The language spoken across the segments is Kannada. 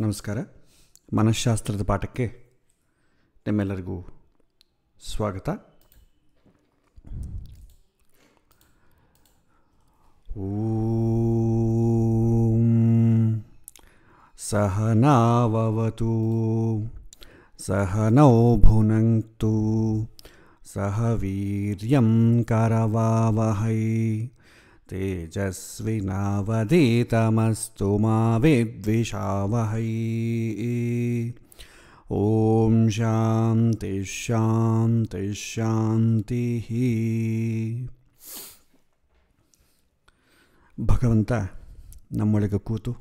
नमस्कार मनश्शास्त्र पाठके निम्मेलू स्वागत ऊ सहनावतु सहनौ भुनङ्तु सः वीर्यं करवावहै तेजस्विनावधीतमस्तु मा विद्विषावहै ಓಂ ಶಾಂತಿ ಶಾಂತಿ ಭಗವಂತ ನಮ್ಮೊಳಗೆ ಕೂತು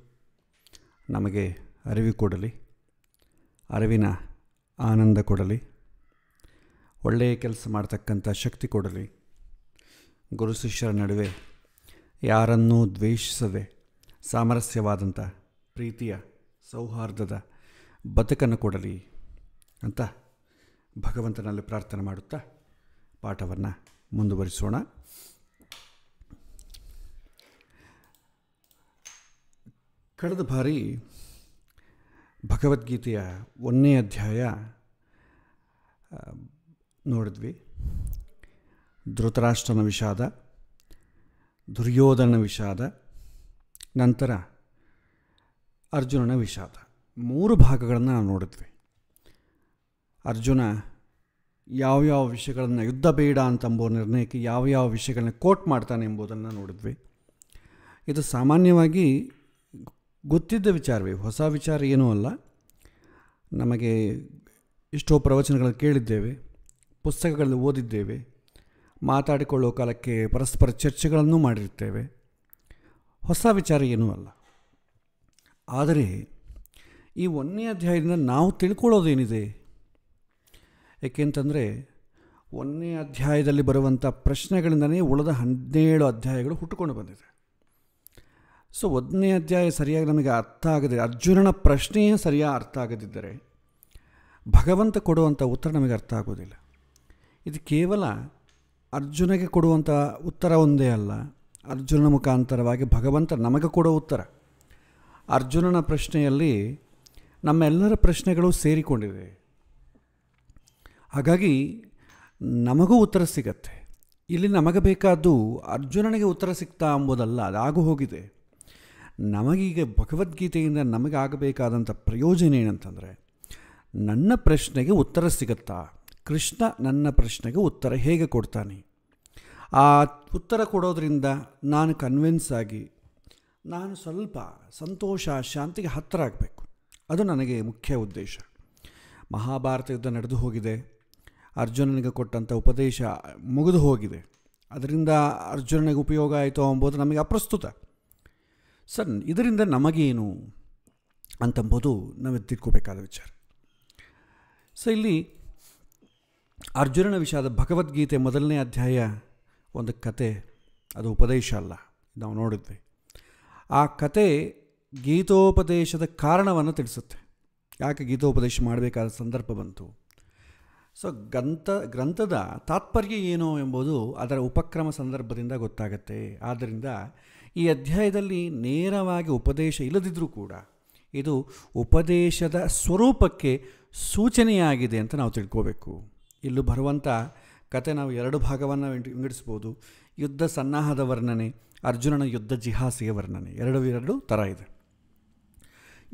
ನಮಗೆ ಅರಿವು ಕೊಡಲಿ ಅರಿವಿನ ಆನಂದ ಕೊಡಲಿ ಒಳ್ಳೆಯ ಕೆಲಸ ಮಾಡ್ತಕ್ಕಂಥ ಶಕ್ತಿ ಕೊಡಲಿ ಗುರು ಶಿಷ್ಯರ ನಡುವೆ ಯಾರನ್ನೂ ದ್ವೇಷಿಸದೆ ಸಾಮರಸ್ಯವಾದಂಥ ಪ್ರೀತಿಯ ಸೌಹಾರ್ದದ ಬದುಕನ್ನು ಕೊಡಲಿ ಅಂತ ಭಗವಂತನಲ್ಲಿ ಪ್ರಾರ್ಥನೆ ಮಾಡುತ್ತಾ ಪಾಠವನ್ನು ಮುಂದುವರಿಸೋಣ ಕಳೆದ ಬಾರಿ ಭಗವದ್ಗೀತೆಯ ಒಂದನೇ ಅಧ್ಯಾಯ ನೋಡಿದ್ವಿ ಧೃತರಾಷ್ಟ್ರನ ವಿಷಾದ ದುರ್ಯೋಧನ ವಿಷಾದ ನಂತರ ಅರ್ಜುನನ ವಿಷಾದ ಮೂರು ಭಾಗಗಳನ್ನು ನಾವು ನೋಡಿದ್ವಿ ಅರ್ಜುನ ಯಾವ್ಯಾವ ವಿಷಯಗಳನ್ನು ಯುದ್ಧ ಬೇಡ ಅಂತಂಬೋ ನಿರ್ಣಯಕ್ಕೆ ಯಾವ ಯಾವ ವಿಷಯಗಳನ್ನ ಕೋಟ್ ಮಾಡ್ತಾನೆ ಎಂಬುದನ್ನು ನೋಡಿದ್ವಿ ಇದು ಸಾಮಾನ್ಯವಾಗಿ ಗೊತ್ತಿದ್ದ ವಿಚಾರವೇ ಹೊಸ ವಿಚಾರ ಏನೂ ಅಲ್ಲ ನಮಗೆ ಎಷ್ಟೋ ಪ್ರವಚನಗಳನ್ನು ಕೇಳಿದ್ದೇವೆ ಪುಸ್ತಕಗಳಲ್ಲಿ ಓದಿದ್ದೇವೆ ಮಾತಾಡಿಕೊಳ್ಳುವ ಕಾಲಕ್ಕೆ ಪರಸ್ಪರ ಚರ್ಚೆಗಳನ್ನು ಮಾಡಿರುತ್ತೇವೆ ಹೊಸ ವಿಚಾರ ಏನೂ ಅಲ್ಲ ಆದರೆ ಈ ಒಂದನೇ ಅಧ್ಯಾಯದಿಂದ ನಾವು ತಿಳ್ಕೊಳ್ಳೋದೇನಿದೆ ಏಕೆಂತಂದರೆ ಒಂದನೇ ಅಧ್ಯಾಯದಲ್ಲಿ ಬರುವಂಥ ಪ್ರಶ್ನೆಗಳಿಂದನೇ ಉಳಿದ ಹದಿನೇಳು ಅಧ್ಯಾಯಗಳು ಹುಟ್ಟುಕೊಂಡು ಬಂದಿದೆ ಸೊ ಒಂದನೇ ಅಧ್ಯಾಯ ಸರಿಯಾಗಿ ನಮಗೆ ಅರ್ಥ ಆಗದೆ ಅರ್ಜುನನ ಪ್ರಶ್ನೆಯೇ ಸರಿಯಾಗಿ ಅರ್ಥ ಆಗದಿದ್ದರೆ ಭಗವಂತ ಕೊಡುವಂಥ ಉತ್ತರ ನಮಗೆ ಅರ್ಥ ಆಗೋದಿಲ್ಲ ಇದು ಕೇವಲ ಅರ್ಜುನಗೆ ಕೊಡುವಂಥ ಉತ್ತರ ಒಂದೇ ಅಲ್ಲ ಅರ್ಜುನನ ಮುಖಾಂತರವಾಗಿ ಭಗವಂತ ನಮಗೆ ಕೊಡೋ ಉತ್ತರ ಅರ್ಜುನನ ಪ್ರಶ್ನೆಯಲ್ಲಿ ನಮ್ಮೆಲ್ಲರ ಪ್ರಶ್ನೆಗಳು ಸೇರಿಕೊಂಡಿವೆ ಹಾಗಾಗಿ ನಮಗೂ ಉತ್ತರ ಸಿಗತ್ತೆ ಇಲ್ಲಿ ನಮಗೆ ಬೇಕಾದ್ದು ಅರ್ಜುನನಿಗೆ ಉತ್ತರ ಸಿಗ್ತಾ ಎಂಬುದಲ್ಲ ಅದಾಗು ಹೋಗಿದೆ ನಮಗೀಗ ಭಗವದ್ಗೀತೆಯಿಂದ ನಮಗಾಗಬೇಕಾದಂಥ ಪ್ರಯೋಜನ ಏನಂತಂದರೆ ನನ್ನ ಪ್ರಶ್ನೆಗೆ ಉತ್ತರ ಸಿಗುತ್ತಾ ಕೃಷ್ಣ ನನ್ನ ಪ್ರಶ್ನೆಗೆ ಉತ್ತರ ಹೇಗೆ ಕೊಡ್ತಾನೆ ಆ ಉತ್ತರ ಕೊಡೋದ್ರಿಂದ ನಾನು ಕನ್ವಿನ್ಸ್ ಆಗಿ ನಾನು ಸ್ವಲ್ಪ ಸಂತೋಷ ಶಾಂತಿಗೆ ಹತ್ತಿರ ಆಗಬೇಕು ಅದು ನನಗೆ ಮುಖ್ಯ ಉದ್ದೇಶ ಮಹಾಭಾರತ ಯುದ್ಧ ನಡೆದು ಹೋಗಿದೆ ಅರ್ಜುನನಿಗೆ ಕೊಟ್ಟಂಥ ಉಪದೇಶ ಮುಗಿದು ಹೋಗಿದೆ ಅದರಿಂದ ಅರ್ಜುನನಿಗೆ ಉಪಯೋಗ ಆಯಿತು ಅಂಬೋದು ನಮಗೆ ಅಪ್ರಸ್ತುತ ಸರ್ ಇದರಿಂದ ನಮಗೇನು ಅಂತಂಬೋದು ನಾವು ತಿಳ್ಕೋಬೇಕಾದ ವಿಚಾರ ಸೊ ಇಲ್ಲಿ ಅರ್ಜುನನ ವಿಷಾದ ಭಗವದ್ಗೀತೆ ಮೊದಲನೇ ಅಧ್ಯಾಯ ಒಂದು ಕತೆ ಅದು ಉಪದೇಶ ಅಲ್ಲ ನಾವು ನೋಡಿದ್ವಿ ಆ ಕತೆ ಗೀತೋಪದೇಶದ ಕಾರಣವನ್ನು ತಿಳಿಸುತ್ತೆ ಯಾಕೆ ಗೀತೋಪದೇಶ ಮಾಡಬೇಕಾದ ಸಂದರ್ಭ ಬಂತು ಸೊ ಗ್ರಂಥ ಗ್ರಂಥದ ತಾತ್ಪರ್ಯ ಏನು ಎಂಬುದು ಅದರ ಉಪಕ್ರಮ ಸಂದರ್ಭದಿಂದ ಗೊತ್ತಾಗತ್ತೆ ಆದ್ದರಿಂದ ಈ ಅಧ್ಯಾಯದಲ್ಲಿ ನೇರವಾಗಿ ಉಪದೇಶ ಇಲ್ಲದಿದ್ದರೂ ಕೂಡ ಇದು ಉಪದೇಶದ ಸ್ವರೂಪಕ್ಕೆ ಸೂಚನೆಯಾಗಿದೆ ಅಂತ ನಾವು ತಿಳ್ಕೋಬೇಕು ಇಲ್ಲೂ ಬರುವಂಥ ಕತೆ ನಾವು ಎರಡು ಭಾಗವನ್ನು ವಿಂಗಡಿಸ್ಬೋದು ಯುದ್ಧ ಸನ್ನಾಹದ ವರ್ಣನೆ ಅರ್ಜುನನ ಯುದ್ಧ ಜಿಹಾಸಿಯ ವರ್ಣನೆ ಎರಡು ಎರಡು ಥರ ಇದೆ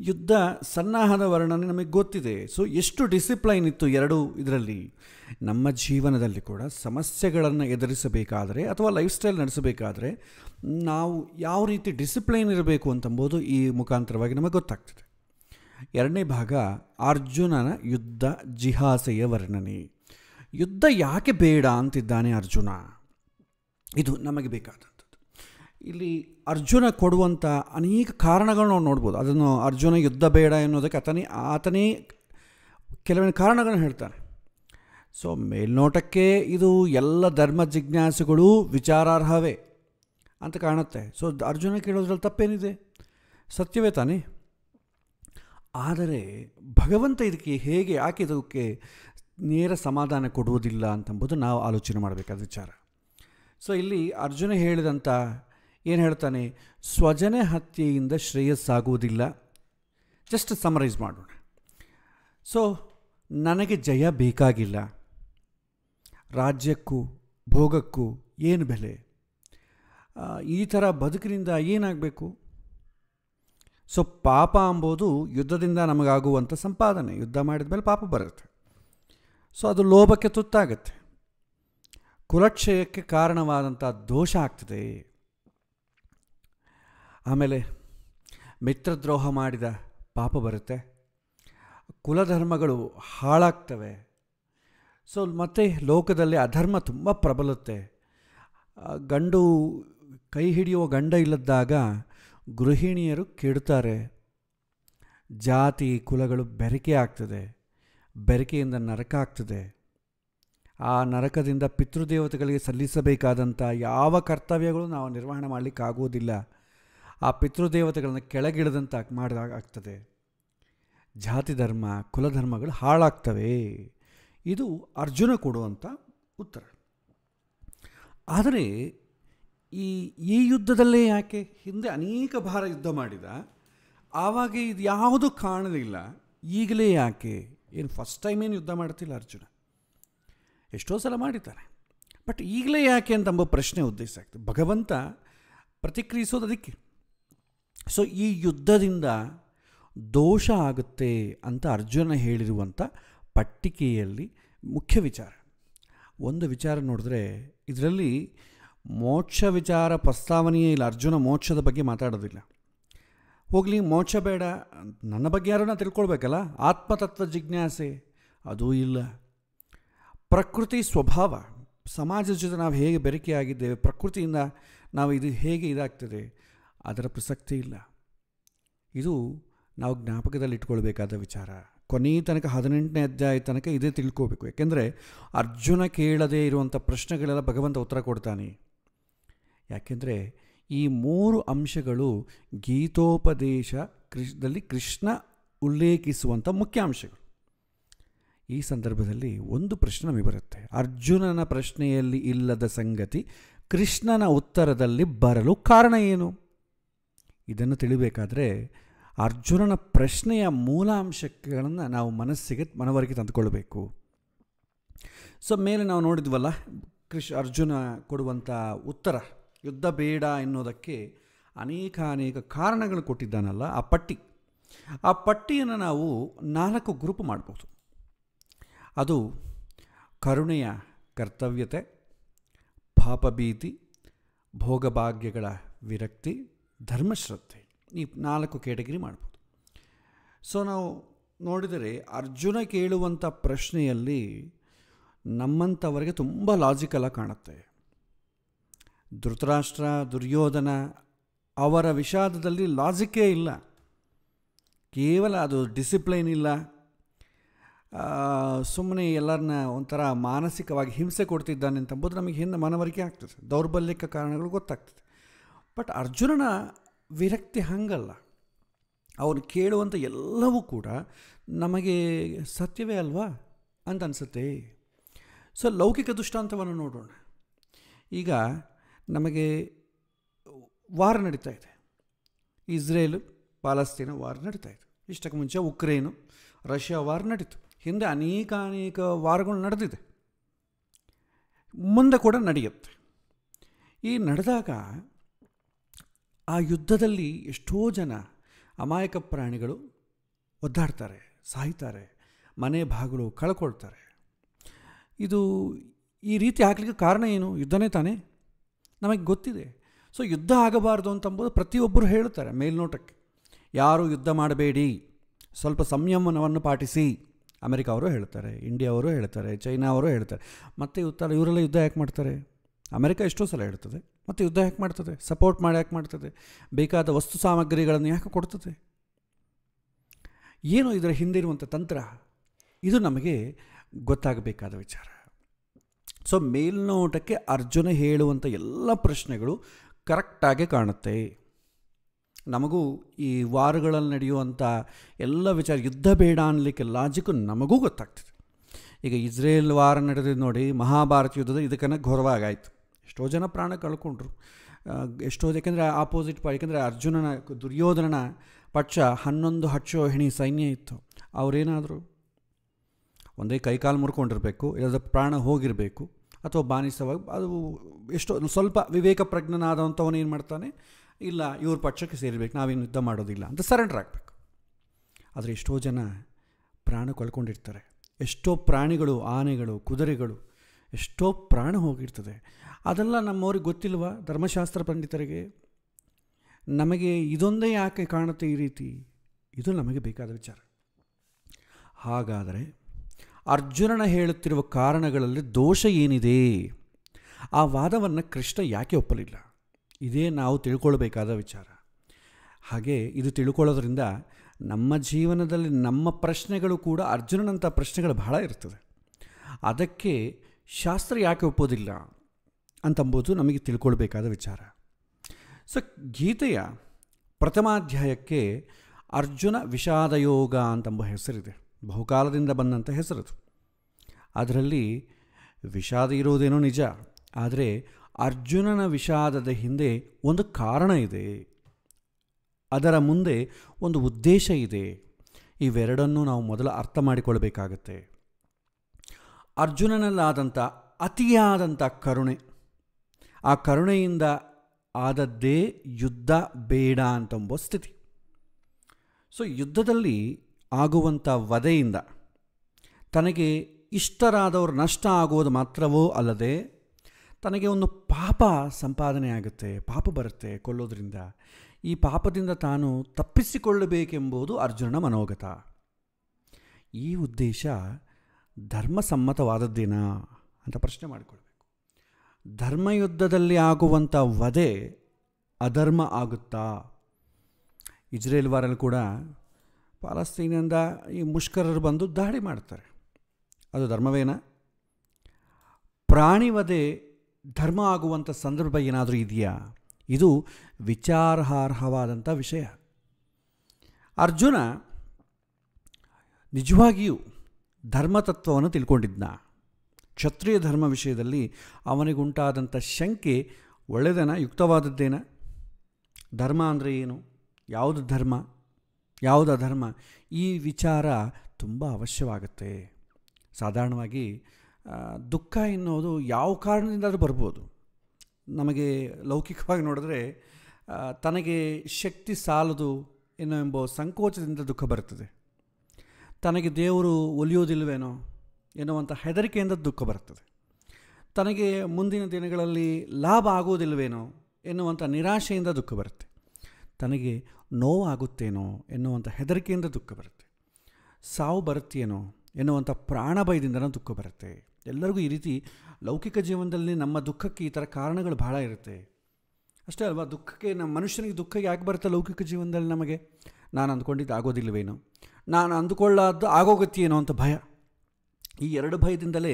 ಯುದ್ಧ ಸನ್ನಾಹದ ವರ್ಣನೆ ನಮಗೆ ಗೊತ್ತಿದೆ ಸೊ ಎಷ್ಟು ಡಿಸಿಪ್ಲೈನ್ ಇತ್ತು ಎರಡು ಇದರಲ್ಲಿ ನಮ್ಮ ಜೀವನದಲ್ಲಿ ಕೂಡ ಸಮಸ್ಯೆಗಳನ್ನು ಎದುರಿಸಬೇಕಾದರೆ ಅಥವಾ ಲೈಫ್ ಸ್ಟೈಲ್ ನಡೆಸಬೇಕಾದರೆ ನಾವು ಯಾವ ರೀತಿ ಡಿಸಿಪ್ಲೈನ್ ಇರಬೇಕು ಅಂತಂಬೋದು ಈ ಮುಖಾಂತರವಾಗಿ ನಮಗೆ ಗೊತ್ತಾಗ್ತದೆ ಎರಡನೇ ಭಾಗ ಅರ್ಜುನನ ಯುದ್ಧ ಜಿಹಾಸೆಯ ವರ್ಣನೆ ಯುದ್ಧ ಯಾಕೆ ಬೇಡ ಅಂತಿದ್ದಾನೆ ಅರ್ಜುನ ಇದು ನಮಗೆ ಬೇಕಾದಂಥದ್ದು ಇಲ್ಲಿ ಅರ್ಜುನ ಕೊಡುವಂಥ ಅನೇಕ ಕಾರಣಗಳನ್ನ ನಾವು ನೋಡ್ಬೋದು ಅದನ್ನು ಅರ್ಜುನ ಯುದ್ಧ ಬೇಡ ಎನ್ನುವುದಕ್ಕೆ ಆತನೇ ಆತನೇ ಕೆಲವೊಂದು ಕಾರಣಗಳನ್ನು ಹೇಳ್ತಾನೆ ಸೊ ಮೇಲ್ನೋಟಕ್ಕೆ ಇದು ಎಲ್ಲ ಧರ್ಮ ಜಿಜ್ಞಾಸುಗಳು ವಿಚಾರಾರ್ಹವೇ ಅಂತ ಕಾಣುತ್ತೆ ಸೊ ಅರ್ಜುನ ಕೇಳೋದ್ರಲ್ಲಿ ತಪ್ಪೇನಿದೆ ಸತ್ಯವೇ ತಾನೇ ಆದರೆ ಭಗವಂತ ಇದಕ್ಕೆ ಹೇಗೆ ಯಾಕೆ ಇದಕ್ಕೆ ನೇರ ಸಮಾಧಾನ ಕೊಡುವುದಿಲ್ಲ ಅಂತಂಬುದು ನಾವು ಆಲೋಚನೆ ಮಾಡಬೇಕಾದ ವಿಚಾರ ಸೊ ಇಲ್ಲಿ ಅರ್ಜುನ ಹೇಳಿದಂಥ ಏನು ಹೇಳ್ತಾನೆ ಸ್ವಜನ ಹತ್ಯೆಯಿಂದ ಶ್ರೇಯಸ್ಸಾಗುವುದಿಲ್ಲ ಜಸ್ಟ್ ಸಮರೈಸ್ ಮಾಡೋಣ ಸೊ ನನಗೆ ಜಯ ಬೇಕಾಗಿಲ್ಲ ರಾಜ್ಯಕ್ಕೂ ಭೋಗಕ್ಕೂ ಏನು ಬೆಲೆ ಈ ಥರ ಬದುಕಿನಿಂದ ಏನಾಗಬೇಕು ಸೊ ಪಾಪ ಅಂಬೋದು ಯುದ್ಧದಿಂದ ನಮಗಾಗುವಂಥ ಸಂಪಾದನೆ ಯುದ್ಧ ಮಾಡಿದ ಮೇಲೆ ಪಾಪ ಬರುತ್ತೆ ಸೊ ಅದು ಲೋಭಕ್ಕೆ ತುತ್ತಾಗತ್ತೆ ಕುಲಕ್ಷಯಕ್ಕೆ ಕಾರಣವಾದಂಥ ದೋಷ ಆಗ್ತದೆ ಆಮೇಲೆ ಮಿತ್ರದ್ರೋಹ ಮಾಡಿದ ಪಾಪ ಬರುತ್ತೆ ಕುಲಧರ್ಮಗಳು ಹಾಳಾಗ್ತವೆ ಸೊ ಮತ್ತೆ ಲೋಕದಲ್ಲಿ ಅಧರ್ಮ ತುಂಬ ಪ್ರಬಲತ್ತೆ ಗಂಡು ಕೈ ಹಿಡಿಯುವ ಗಂಡ ಇಲ್ಲದಾಗ ಗೃಹಿಣಿಯರು ಕೆಡ್ತಾರೆ ಜಾತಿ ಕುಲಗಳು ಬೆರಕೆ ಆಗ್ತದೆ ಬೆರಕೆಯಿಂದ ನರಕ ಆಗ್ತದೆ ಆ ನರಕದಿಂದ ಪಿತೃದೇವತೆಗಳಿಗೆ ಸಲ್ಲಿಸಬೇಕಾದಂಥ ಯಾವ ಕರ್ತವ್ಯಗಳು ನಾವು ನಿರ್ವಹಣೆ ಮಾಡಲಿಕ್ಕಾಗೋದಿಲ್ಲ ಆ ಪಿತೃದೇವತೆಗಳನ್ನು ಮಾಡಿದಾಗ ಮಾಡಿದಾಗ್ತದೆ ಜಾತಿ ಧರ್ಮ ಕುಲಧರ್ಮಗಳು ಹಾಳಾಗ್ತವೆ ಇದು ಅರ್ಜುನ ಕೊಡುವಂಥ ಉತ್ತರ ಆದರೆ ಈ ಈ ಯುದ್ಧದಲ್ಲೇ ಯಾಕೆ ಹಿಂದೆ ಅನೇಕ ಭಾರ ಯುದ್ಧ ಮಾಡಿದ ಆವಾಗ ಇದು ಯಾವುದು ಕಾಣಲಿಲ್ಲ ಈಗಲೇ ಯಾಕೆ ಏನು ಫಸ್ಟ್ ಟೈಮ್ ಏನು ಯುದ್ಧ ಮಾಡ್ತಿಲ್ಲ ಅರ್ಜುನ ಎಷ್ಟೋ ಸಲ ಮಾಡಿದ್ದಾರೆ ಬಟ್ ಈಗಲೇ ಯಾಕೆ ಅಂತ ಎಂಬ ಪ್ರಶ್ನೆ ಉದ್ದೇಶ ಆಗ್ತದೆ ಭಗವಂತ ಪ್ರತಿಕ್ರಿಯಿಸೋದು ಅದಕ್ಕೆ ಸೊ ಈ ಯುದ್ಧದಿಂದ ದೋಷ ಆಗುತ್ತೆ ಅಂತ ಅರ್ಜುನ ಹೇಳಿರುವಂಥ ಪಟ್ಟಿಕೆಯಲ್ಲಿ ಮುಖ್ಯ ವಿಚಾರ ಒಂದು ವಿಚಾರ ನೋಡಿದ್ರೆ ಇದರಲ್ಲಿ ಮೋಕ್ಷ ವಿಚಾರ ಪ್ರಸ್ತಾವನೆಯೇ ಇಲ್ಲ ಅರ್ಜುನ ಮೋಕ್ಷದ ಬಗ್ಗೆ ಮಾತಾಡೋದಿಲ್ಲ ಹೋಗಲಿ ಮೋಕ್ಷ ಬೇಡ ನನ್ನ ಬಗ್ಗೆ ಯಾರನ್ನ ತಿಳ್ಕೊಳ್ಬೇಕಲ್ಲ ಆತ್ಮತತ್ವ ಜಿಜ್ಞಾಸೆ ಅದೂ ಇಲ್ಲ ಪ್ರಕೃತಿ ಸ್ವಭಾವ ಸಮಾಜದ ಜೊತೆ ನಾವು ಹೇಗೆ ಬೆರಕೆಯಾಗಿದ್ದೇವೆ ಪ್ರಕೃತಿಯಿಂದ ನಾವು ಇದು ಹೇಗೆ ಇದಾಗ್ತದೆ ಅದರ ಪ್ರಸಕ್ತಿ ಇಲ್ಲ ಇದು ನಾವು ಜ್ಞಾಪಕದಲ್ಲಿ ಇಟ್ಕೊಳ್ಬೇಕಾದ ವಿಚಾರ ಕೊನೆಯ ತನಕ ಹದಿನೆಂಟನೇ ಅಧ್ಯಾಯ ತನಕ ಇದೇ ತಿಳ್ಕೋಬೇಕು ಯಾಕೆಂದರೆ ಅರ್ಜುನ ಕೇಳದೇ ಇರುವಂಥ ಪ್ರಶ್ನೆಗಳೆಲ್ಲ ಭಗವಂತ ಉತ್ತರ ಕೊಡ್ತಾನೆ ಯಾಕೆಂದರೆ ಈ ಮೂರು ಅಂಶಗಳು ಗೀತೋಪದೇಶ ಕೃಷ್ಣದಲ್ಲಿ ಕೃಷ್ಣ ಉಲ್ಲೇಖಿಸುವಂಥ ಮುಖ್ಯಾಂಶಗಳು ಈ ಸಂದರ್ಭದಲ್ಲಿ ಒಂದು ಪ್ರಶ್ನೆ ನಮಗೆ ಬರುತ್ತೆ ಅರ್ಜುನನ ಪ್ರಶ್ನೆಯಲ್ಲಿ ಇಲ್ಲದ ಸಂಗತಿ ಕೃಷ್ಣನ ಉತ್ತರದಲ್ಲಿ ಬರಲು ಕಾರಣ ಏನು ಇದನ್ನು ತಿಳಿಬೇಕಾದರೆ ಅರ್ಜುನನ ಪ್ರಶ್ನೆಯ ಮೂಲಾಂಶಗಳನ್ನು ನಾವು ಮನಸ್ಸಿಗೆ ಮನವರಿಕೆ ತಂದುಕೊಳ್ಬೇಕು ಸೊ ಮೇಲೆ ನಾವು ನೋಡಿದ್ವಲ್ಲ ಕೃಷ್ ಅರ್ಜುನ ಕೊಡುವಂಥ ಉತ್ತರ ಯುದ್ಧ ಬೇಡ ಎನ್ನುವುದಕ್ಕೆ ಅನೇಕ ಅನೇಕ ಕಾರಣಗಳು ಕೊಟ್ಟಿದ್ದಾನಲ್ಲ ಆ ಪಟ್ಟಿ ಆ ಪಟ್ಟಿಯನ್ನು ನಾವು ನಾಲ್ಕು ಗ್ರೂಪ್ ಮಾಡ್ಬೋದು ಅದು ಕರುಣೆಯ ಕರ್ತವ್ಯತೆ ಪಾಪಭೀತಿ ಭೋಗಭಾಗ್ಯಗಳ ವಿರಕ್ತಿ ಧರ್ಮಶ್ರದ್ಧೆ ಈ ನಾಲ್ಕು ಕ್ಯಾಟಗರಿ ಮಾಡ್ಬೋದು ಸೊ ನಾವು ನೋಡಿದರೆ ಅರ್ಜುನ ಕೇಳುವಂಥ ಪ್ರಶ್ನೆಯಲ್ಲಿ ನಮ್ಮಂಥವರಿಗೆ ತುಂಬ ಲಾಜಿಕಲಾಗಿ ಕಾಣುತ್ತೆ ಧೃತರಾಷ್ಟ್ರ ದುರ್ಯೋಧನ ಅವರ ವಿಷಾದದಲ್ಲಿ ಲಾಜಿಕ್ಕೇ ಇಲ್ಲ ಕೇವಲ ಅದು ಡಿಸಿಪ್ಲೈನ್ ಇಲ್ಲ ಸುಮ್ಮನೆ ಎಲ್ಲರನ್ನ ಒಂಥರ ಮಾನಸಿಕವಾಗಿ ಹಿಂಸೆ ಕೊಡ್ತಿದ್ದಾನೆ ಅಂತಂಬುದು ನಮಗೆ ಹಿಂದೆ ಮನವರಿಕೆ ಆಗ್ತದೆ ದೌರ್ಬಲ್ಯಕ್ಕೆ ಕಾರಣಗಳು ಗೊತ್ತಾಗ್ತದೆ ಬಟ್ ಅರ್ಜುನನ ವಿರಕ್ತಿ ಹಾಗಲ್ಲ ಅವನು ಕೇಳುವಂಥ ಎಲ್ಲವೂ ಕೂಡ ನಮಗೆ ಸತ್ಯವೇ ಅಲ್ವಾ ಅಂತ ಅನಿಸುತ್ತೆ ಸೊ ಲೌಕಿಕ ದೃಷ್ಟಾಂತವನ್ನು ನೋಡೋಣ ಈಗ ನಮಗೆ ವಾರ್ ನಡೀತಾ ಇದೆ ಇಸ್ರೇಲ್ ಪಾಲಸ್ತೀನ ವಾರ್ ನಡೀತಾ ಇದೆ ಇಷ್ಟಕ್ಕೆ ಮುಂಚೆ ಉಕ್ರೇನು ರಷ್ಯಾ ವಾರ್ ನಡೀತು ಹಿಂದೆ ಅನೇಕ ಅನೇಕ ವಾರಗಳು ನಡೆದಿದೆ ಮುಂದೆ ಕೂಡ ನಡೆಯುತ್ತೆ ಈ ನಡೆದಾಗ ಆ ಯುದ್ಧದಲ್ಲಿ ಎಷ್ಟೋ ಜನ ಅಮಾಯಕ ಪ್ರಾಣಿಗಳು ಒದ್ದಾಡ್ತಾರೆ ಸಾಯ್ತಾರೆ ಮನೆ ಭಾಗಗಳು ಕಳ್ಕೊಳ್ತಾರೆ ಇದು ಈ ರೀತಿ ಹಾಕ್ಲಿಕ್ಕೆ ಕಾರಣ ಏನು ಯುದ್ಧನೇ ತಾನೇ ನಮಗೆ ಗೊತ್ತಿದೆ ಸೊ ಯುದ್ಧ ಆಗಬಾರ್ದು ಅಂತಂಬುದು ಪ್ರತಿಯೊಬ್ಬರು ಹೇಳ್ತಾರೆ ಮೇಲ್ನೋಟಕ್ಕೆ ಯಾರೂ ಯುದ್ಧ ಮಾಡಬೇಡಿ ಸ್ವಲ್ಪ ಸಂಯಮನವನ್ನು ಪಾಟಿಸಿ ಅಮೆರಿಕ ಅವರು ಹೇಳ್ತಾರೆ ಇಂಡಿಯಾ ಅವರು ಹೇಳ್ತಾರೆ ಚೈನಾ ಅವರು ಹೇಳ್ತಾರೆ ಮತ್ತೆ ಇವತ್ತಲ್ಲ ಇವರೆಲ್ಲ ಯುದ್ಧ ಯಾಕೆ ಮಾಡ್ತಾರೆ ಅಮೆರಿಕ ಎಷ್ಟೋ ಸಲ ಹೇಳ್ತದೆ ಮತ್ತು ಯುದ್ಧ ಯಾಕೆ ಮಾಡ್ತದೆ ಸಪೋರ್ಟ್ ಮಾಡಿ ಯಾಕೆ ಮಾಡ್ತದೆ ಬೇಕಾದ ವಸ್ತು ಸಾಮಗ್ರಿಗಳನ್ನು ಯಾಕೆ ಕೊಡ್ತದೆ ಏನು ಇದರ ಹಿಂದಿರುವಂಥ ತಂತ್ರ ಇದು ನಮಗೆ ಗೊತ್ತಾಗಬೇಕಾದ ವಿಚಾರ ಸೊ ಮೇಲ್ನೋಟಕ್ಕೆ ಅರ್ಜುನ ಹೇಳುವಂಥ ಎಲ್ಲ ಪ್ರಶ್ನೆಗಳು ಕರೆಕ್ಟಾಗಿ ಕಾಣುತ್ತೆ ನಮಗೂ ಈ ವಾರಗಳಲ್ಲಿ ನಡೆಯುವಂಥ ಎಲ್ಲ ವಿಚಾರ ಯುದ್ಧ ಬೇಡ ಅನ್ನಲಿಕ್ಕೆ ಲಾಜಿಕ್ ನಮಗೂ ಗೊತ್ತಾಗ್ತದೆ ಈಗ ಇಸ್ರೇಲ್ ವಾರ ನಡೆದಿದ್ದು ನೋಡಿ ಮಹಾಭಾರತ ಯುದ್ಧದ ಇದಕ್ಕನ್ನ ಘೋರವಾಗಾಯಿತು ಎಷ್ಟೋ ಜನ ಪ್ರಾಣ ಕಳ್ಕೊಂಡ್ರು ಎಷ್ಟೋ ಯಾಕೆಂದರೆ ಆಪೋಸಿಟ್ ಪಾ ಯಾಕೆಂದರೆ ಅರ್ಜುನನ ದುರ್ಯೋಧನನ ಪಕ್ಷ ಹನ್ನೊಂದು ಹಚ್ಚೋ ಹೆಣಿ ಸೈನ್ಯ ಇತ್ತು ಅವರೇನಾದರೂ ಒಂದೇ ಕೈಕಾಲು ಮುರ್ಕೊಂಡಿರಬೇಕು ಇಲ್ಲದ ಪ್ರಾಣ ಹೋಗಿರಬೇಕು ಅಥವಾ ಬಾನಿಸವಾಗಿ ಅದು ಎಷ್ಟೋ ಸ್ವಲ್ಪ ವಿವೇಕ ಪ್ರಜ್ಞನಾದಂಥವನು ಏನು ಮಾಡ್ತಾನೆ ಇಲ್ಲ ಇವ್ರ ಪಕ್ಷಕ್ಕೆ ಸೇರಬೇಕು ನಾವೇನು ಯುದ್ಧ ಮಾಡೋದಿಲ್ಲ ಅಂತ ಸರೆಂಡರ್ ಆಗಬೇಕು ಆದರೆ ಎಷ್ಟೋ ಜನ ಪ್ರಾಣ ಕಳ್ಕೊಂಡಿರ್ತಾರೆ ಎಷ್ಟೋ ಪ್ರಾಣಿಗಳು ಆನೆಗಳು ಕುದುರೆಗಳು ಎಷ್ಟೋ ಪ್ರಾಣ ಹೋಗಿರ್ತದೆ ಅದೆಲ್ಲ ನಮ್ಮವ್ರಿಗೆ ಗೊತ್ತಿಲ್ವ ಧರ್ಮಶಾಸ್ತ್ರ ಪಂಡಿತರಿಗೆ ನಮಗೆ ಇದೊಂದೇ ಯಾಕೆ ಕಾಣುತ್ತೆ ಈ ರೀತಿ ಇದು ನಮಗೆ ಬೇಕಾದ ವಿಚಾರ ಹಾಗಾದರೆ ಅರ್ಜುನನ ಹೇಳುತ್ತಿರುವ ಕಾರಣಗಳಲ್ಲಿ ದೋಷ ಏನಿದೆ ಆ ವಾದವನ್ನು ಕೃಷ್ಣ ಯಾಕೆ ಒಪ್ಪಲಿಲ್ಲ ಇದೇ ನಾವು ತಿಳ್ಕೊಳ್ಬೇಕಾದ ವಿಚಾರ ಹಾಗೆ ಇದು ತಿಳ್ಕೊಳ್ಳೋದ್ರಿಂದ ನಮ್ಮ ಜೀವನದಲ್ಲಿ ನಮ್ಮ ಪ್ರಶ್ನೆಗಳು ಕೂಡ ಅರ್ಜುನನಂಥ ಪ್ರಶ್ನೆಗಳು ಬಹಳ ಇರ್ತದೆ ಅದಕ್ಕೆ ಶಾಸ್ತ್ರ ಯಾಕೆ ಒಪ್ಪೋದಿಲ್ಲ ಅಂತಂಬುದು ನಮಗೆ ತಿಳ್ಕೊಳ್ಬೇಕಾದ ವಿಚಾರ ಸೊ ಗೀತೆಯ ಪ್ರಥಮಾಧ್ಯಾಯಕ್ಕೆ ಅರ್ಜುನ ವಿಷಾದಯೋಗ ಅಂತಂಬ ಹೆಸರಿದೆ ಬಹುಕಾಲದಿಂದ ಬಂದಂಥ ಹೆಸರದು ಅದರಲ್ಲಿ ವಿಷಾದ ಇರೋದೇನೋ ನಿಜ ಆದರೆ ಅರ್ಜುನನ ವಿಷಾದದ ಹಿಂದೆ ಒಂದು ಕಾರಣ ಇದೆ ಅದರ ಮುಂದೆ ಒಂದು ಉದ್ದೇಶ ಇದೆ ಇವೆರಡನ್ನೂ ನಾವು ಮೊದಲು ಅರ್ಥ ಮಾಡಿಕೊಳ್ಳಬೇಕಾಗತ್ತೆ ಅರ್ಜುನನಲ್ಲಾದಂಥ ಅತಿಯಾದಂಥ ಕರುಣೆ ಆ ಕರುಣೆಯಿಂದ ಆದದ್ದೇ ಯುದ್ಧ ಬೇಡ ಅಂತಂಬೋ ಸ್ಥಿತಿ ಸೊ ಯುದ್ಧದಲ್ಲಿ ಆಗುವಂಥ ವಧೆಯಿಂದ ತನಗೆ ಇಷ್ಟರಾದವರು ನಷ್ಟ ಆಗುವುದು ಮಾತ್ರವೋ ಅಲ್ಲದೆ ತನಗೆ ಒಂದು ಪಾಪ ಸಂಪಾದನೆ ಆಗುತ್ತೆ ಪಾಪ ಬರುತ್ತೆ ಕೊಲ್ಲೋದ್ರಿಂದ ಈ ಪಾಪದಿಂದ ತಾನು ತಪ್ಪಿಸಿಕೊಳ್ಳಬೇಕೆಂಬುದು ಅರ್ಜುನನ ಮನೋಗತ ಈ ಉದ್ದೇಶ ಧರ್ಮಸಮ್ಮತವಾದದ್ದೇನ ಅಂತ ಪ್ರಶ್ನೆ ಮಾಡಿಕೊಳ್ಬೇಕು ಧರ್ಮಯುದ್ಧದಲ್ಲಿ ಆಗುವಂಥ ವಧೆ ಅಧರ್ಮ ಆಗುತ್ತಾ ಇಜ್ರೇಲ್ ಕೂಡ ಪಾಲಸ್ತೀನಿಂದ ಈ ಮುಷ್ಕರರು ಬಂದು ದಾಳಿ ಮಾಡ್ತಾರೆ ಅದು ಧರ್ಮವೇನ ಪ್ರಾಣಿವದೆ ಧರ್ಮ ಆಗುವಂಥ ಸಂದರ್ಭ ಏನಾದರೂ ಇದೆಯಾ ಇದು ವಿಚಾರಾರ್ಹವಾದಂಥ ವಿಷಯ ಅರ್ಜುನ ನಿಜವಾಗಿಯೂ ಧರ್ಮತತ್ವವನ್ನು ತಿಳ್ಕೊಂಡಿದ್ದ ಕ್ಷತ್ರಿಯ ಧರ್ಮ ವಿಷಯದಲ್ಲಿ ಅವನಿಗುಂಟಾದಂಥ ಶಂಕೆ ಒಳ್ಳೆಯದನ ಯುಕ್ತವಾದದ್ದೇನ ಧರ್ಮ ಅಂದರೆ ಏನು ಯಾವುದು ಧರ್ಮ ಯಾವುದ ಧರ್ಮ ಈ ವಿಚಾರ ತುಂಬ ಅವಶ್ಯವಾಗುತ್ತೆ ಸಾಧಾರಣವಾಗಿ ದುಃಖ ಎನ್ನುವುದು ಯಾವ ಅದು ಬರ್ಬೋದು ನಮಗೆ ಲೌಕಿಕವಾಗಿ ನೋಡಿದ್ರೆ ತನಗೆ ಶಕ್ತಿ ಸಾಲದು ಏನೋ ಎಂಬ ಸಂಕೋಚದಿಂದ ದುಃಖ ಬರುತ್ತದೆ ತನಗೆ ದೇವರು ಒಲಿಯೋದಿಲ್ವೇನೋ ಎನ್ನುವಂಥ ಹೆದರಿಕೆಯಿಂದ ದುಃಖ ಬರುತ್ತದೆ ತನಗೆ ಮುಂದಿನ ದಿನಗಳಲ್ಲಿ ಲಾಭ ಆಗೋದಿಲ್ವೇನೋ ಎನ್ನುವಂಥ ನಿರಾಶೆಯಿಂದ ದುಃಖ ಬರುತ್ತೆ ತನಗೆ ನೋವಾಗುತ್ತೇನೋ ಎನ್ನುವಂಥ ಹೆದರಿಕೆಯಿಂದ ದುಃಖ ಬರುತ್ತೆ ಸಾವು ಬರುತ್ತೇನೋ ಎನ್ನುವಂಥ ಪ್ರಾಣಭಯದಿಂದನೂ ದುಃಖ ಬರುತ್ತೆ ಎಲ್ಲರಿಗೂ ಈ ರೀತಿ ಲೌಕಿಕ ಜೀವನದಲ್ಲಿ ನಮ್ಮ ದುಃಖಕ್ಕೆ ಈ ಥರ ಕಾರಣಗಳು ಬಹಳ ಇರುತ್ತೆ ಅಷ್ಟೇ ಅಲ್ವಾ ದುಃಖಕ್ಕೆ ನಮ್ಮ ಮನುಷ್ಯನಿಗೆ ದುಃಖ ಯಾಕೆ ಬರುತ್ತೆ ಲೌಕಿಕ ಜೀವನದಲ್ಲಿ ನಮಗೆ ನಾನು ಅಂದ್ಕೊಂಡಿದ್ದು ಆಗೋದಿಲ್ವೇನೋ ನಾನು ಅಂದುಕೊಳ್ಳಾದ್ದು ಆಗೋಗತ್ತೇನೋ ಅಂತ ಭಯ ಈ ಎರಡು ಭಯದಿಂದಲೇ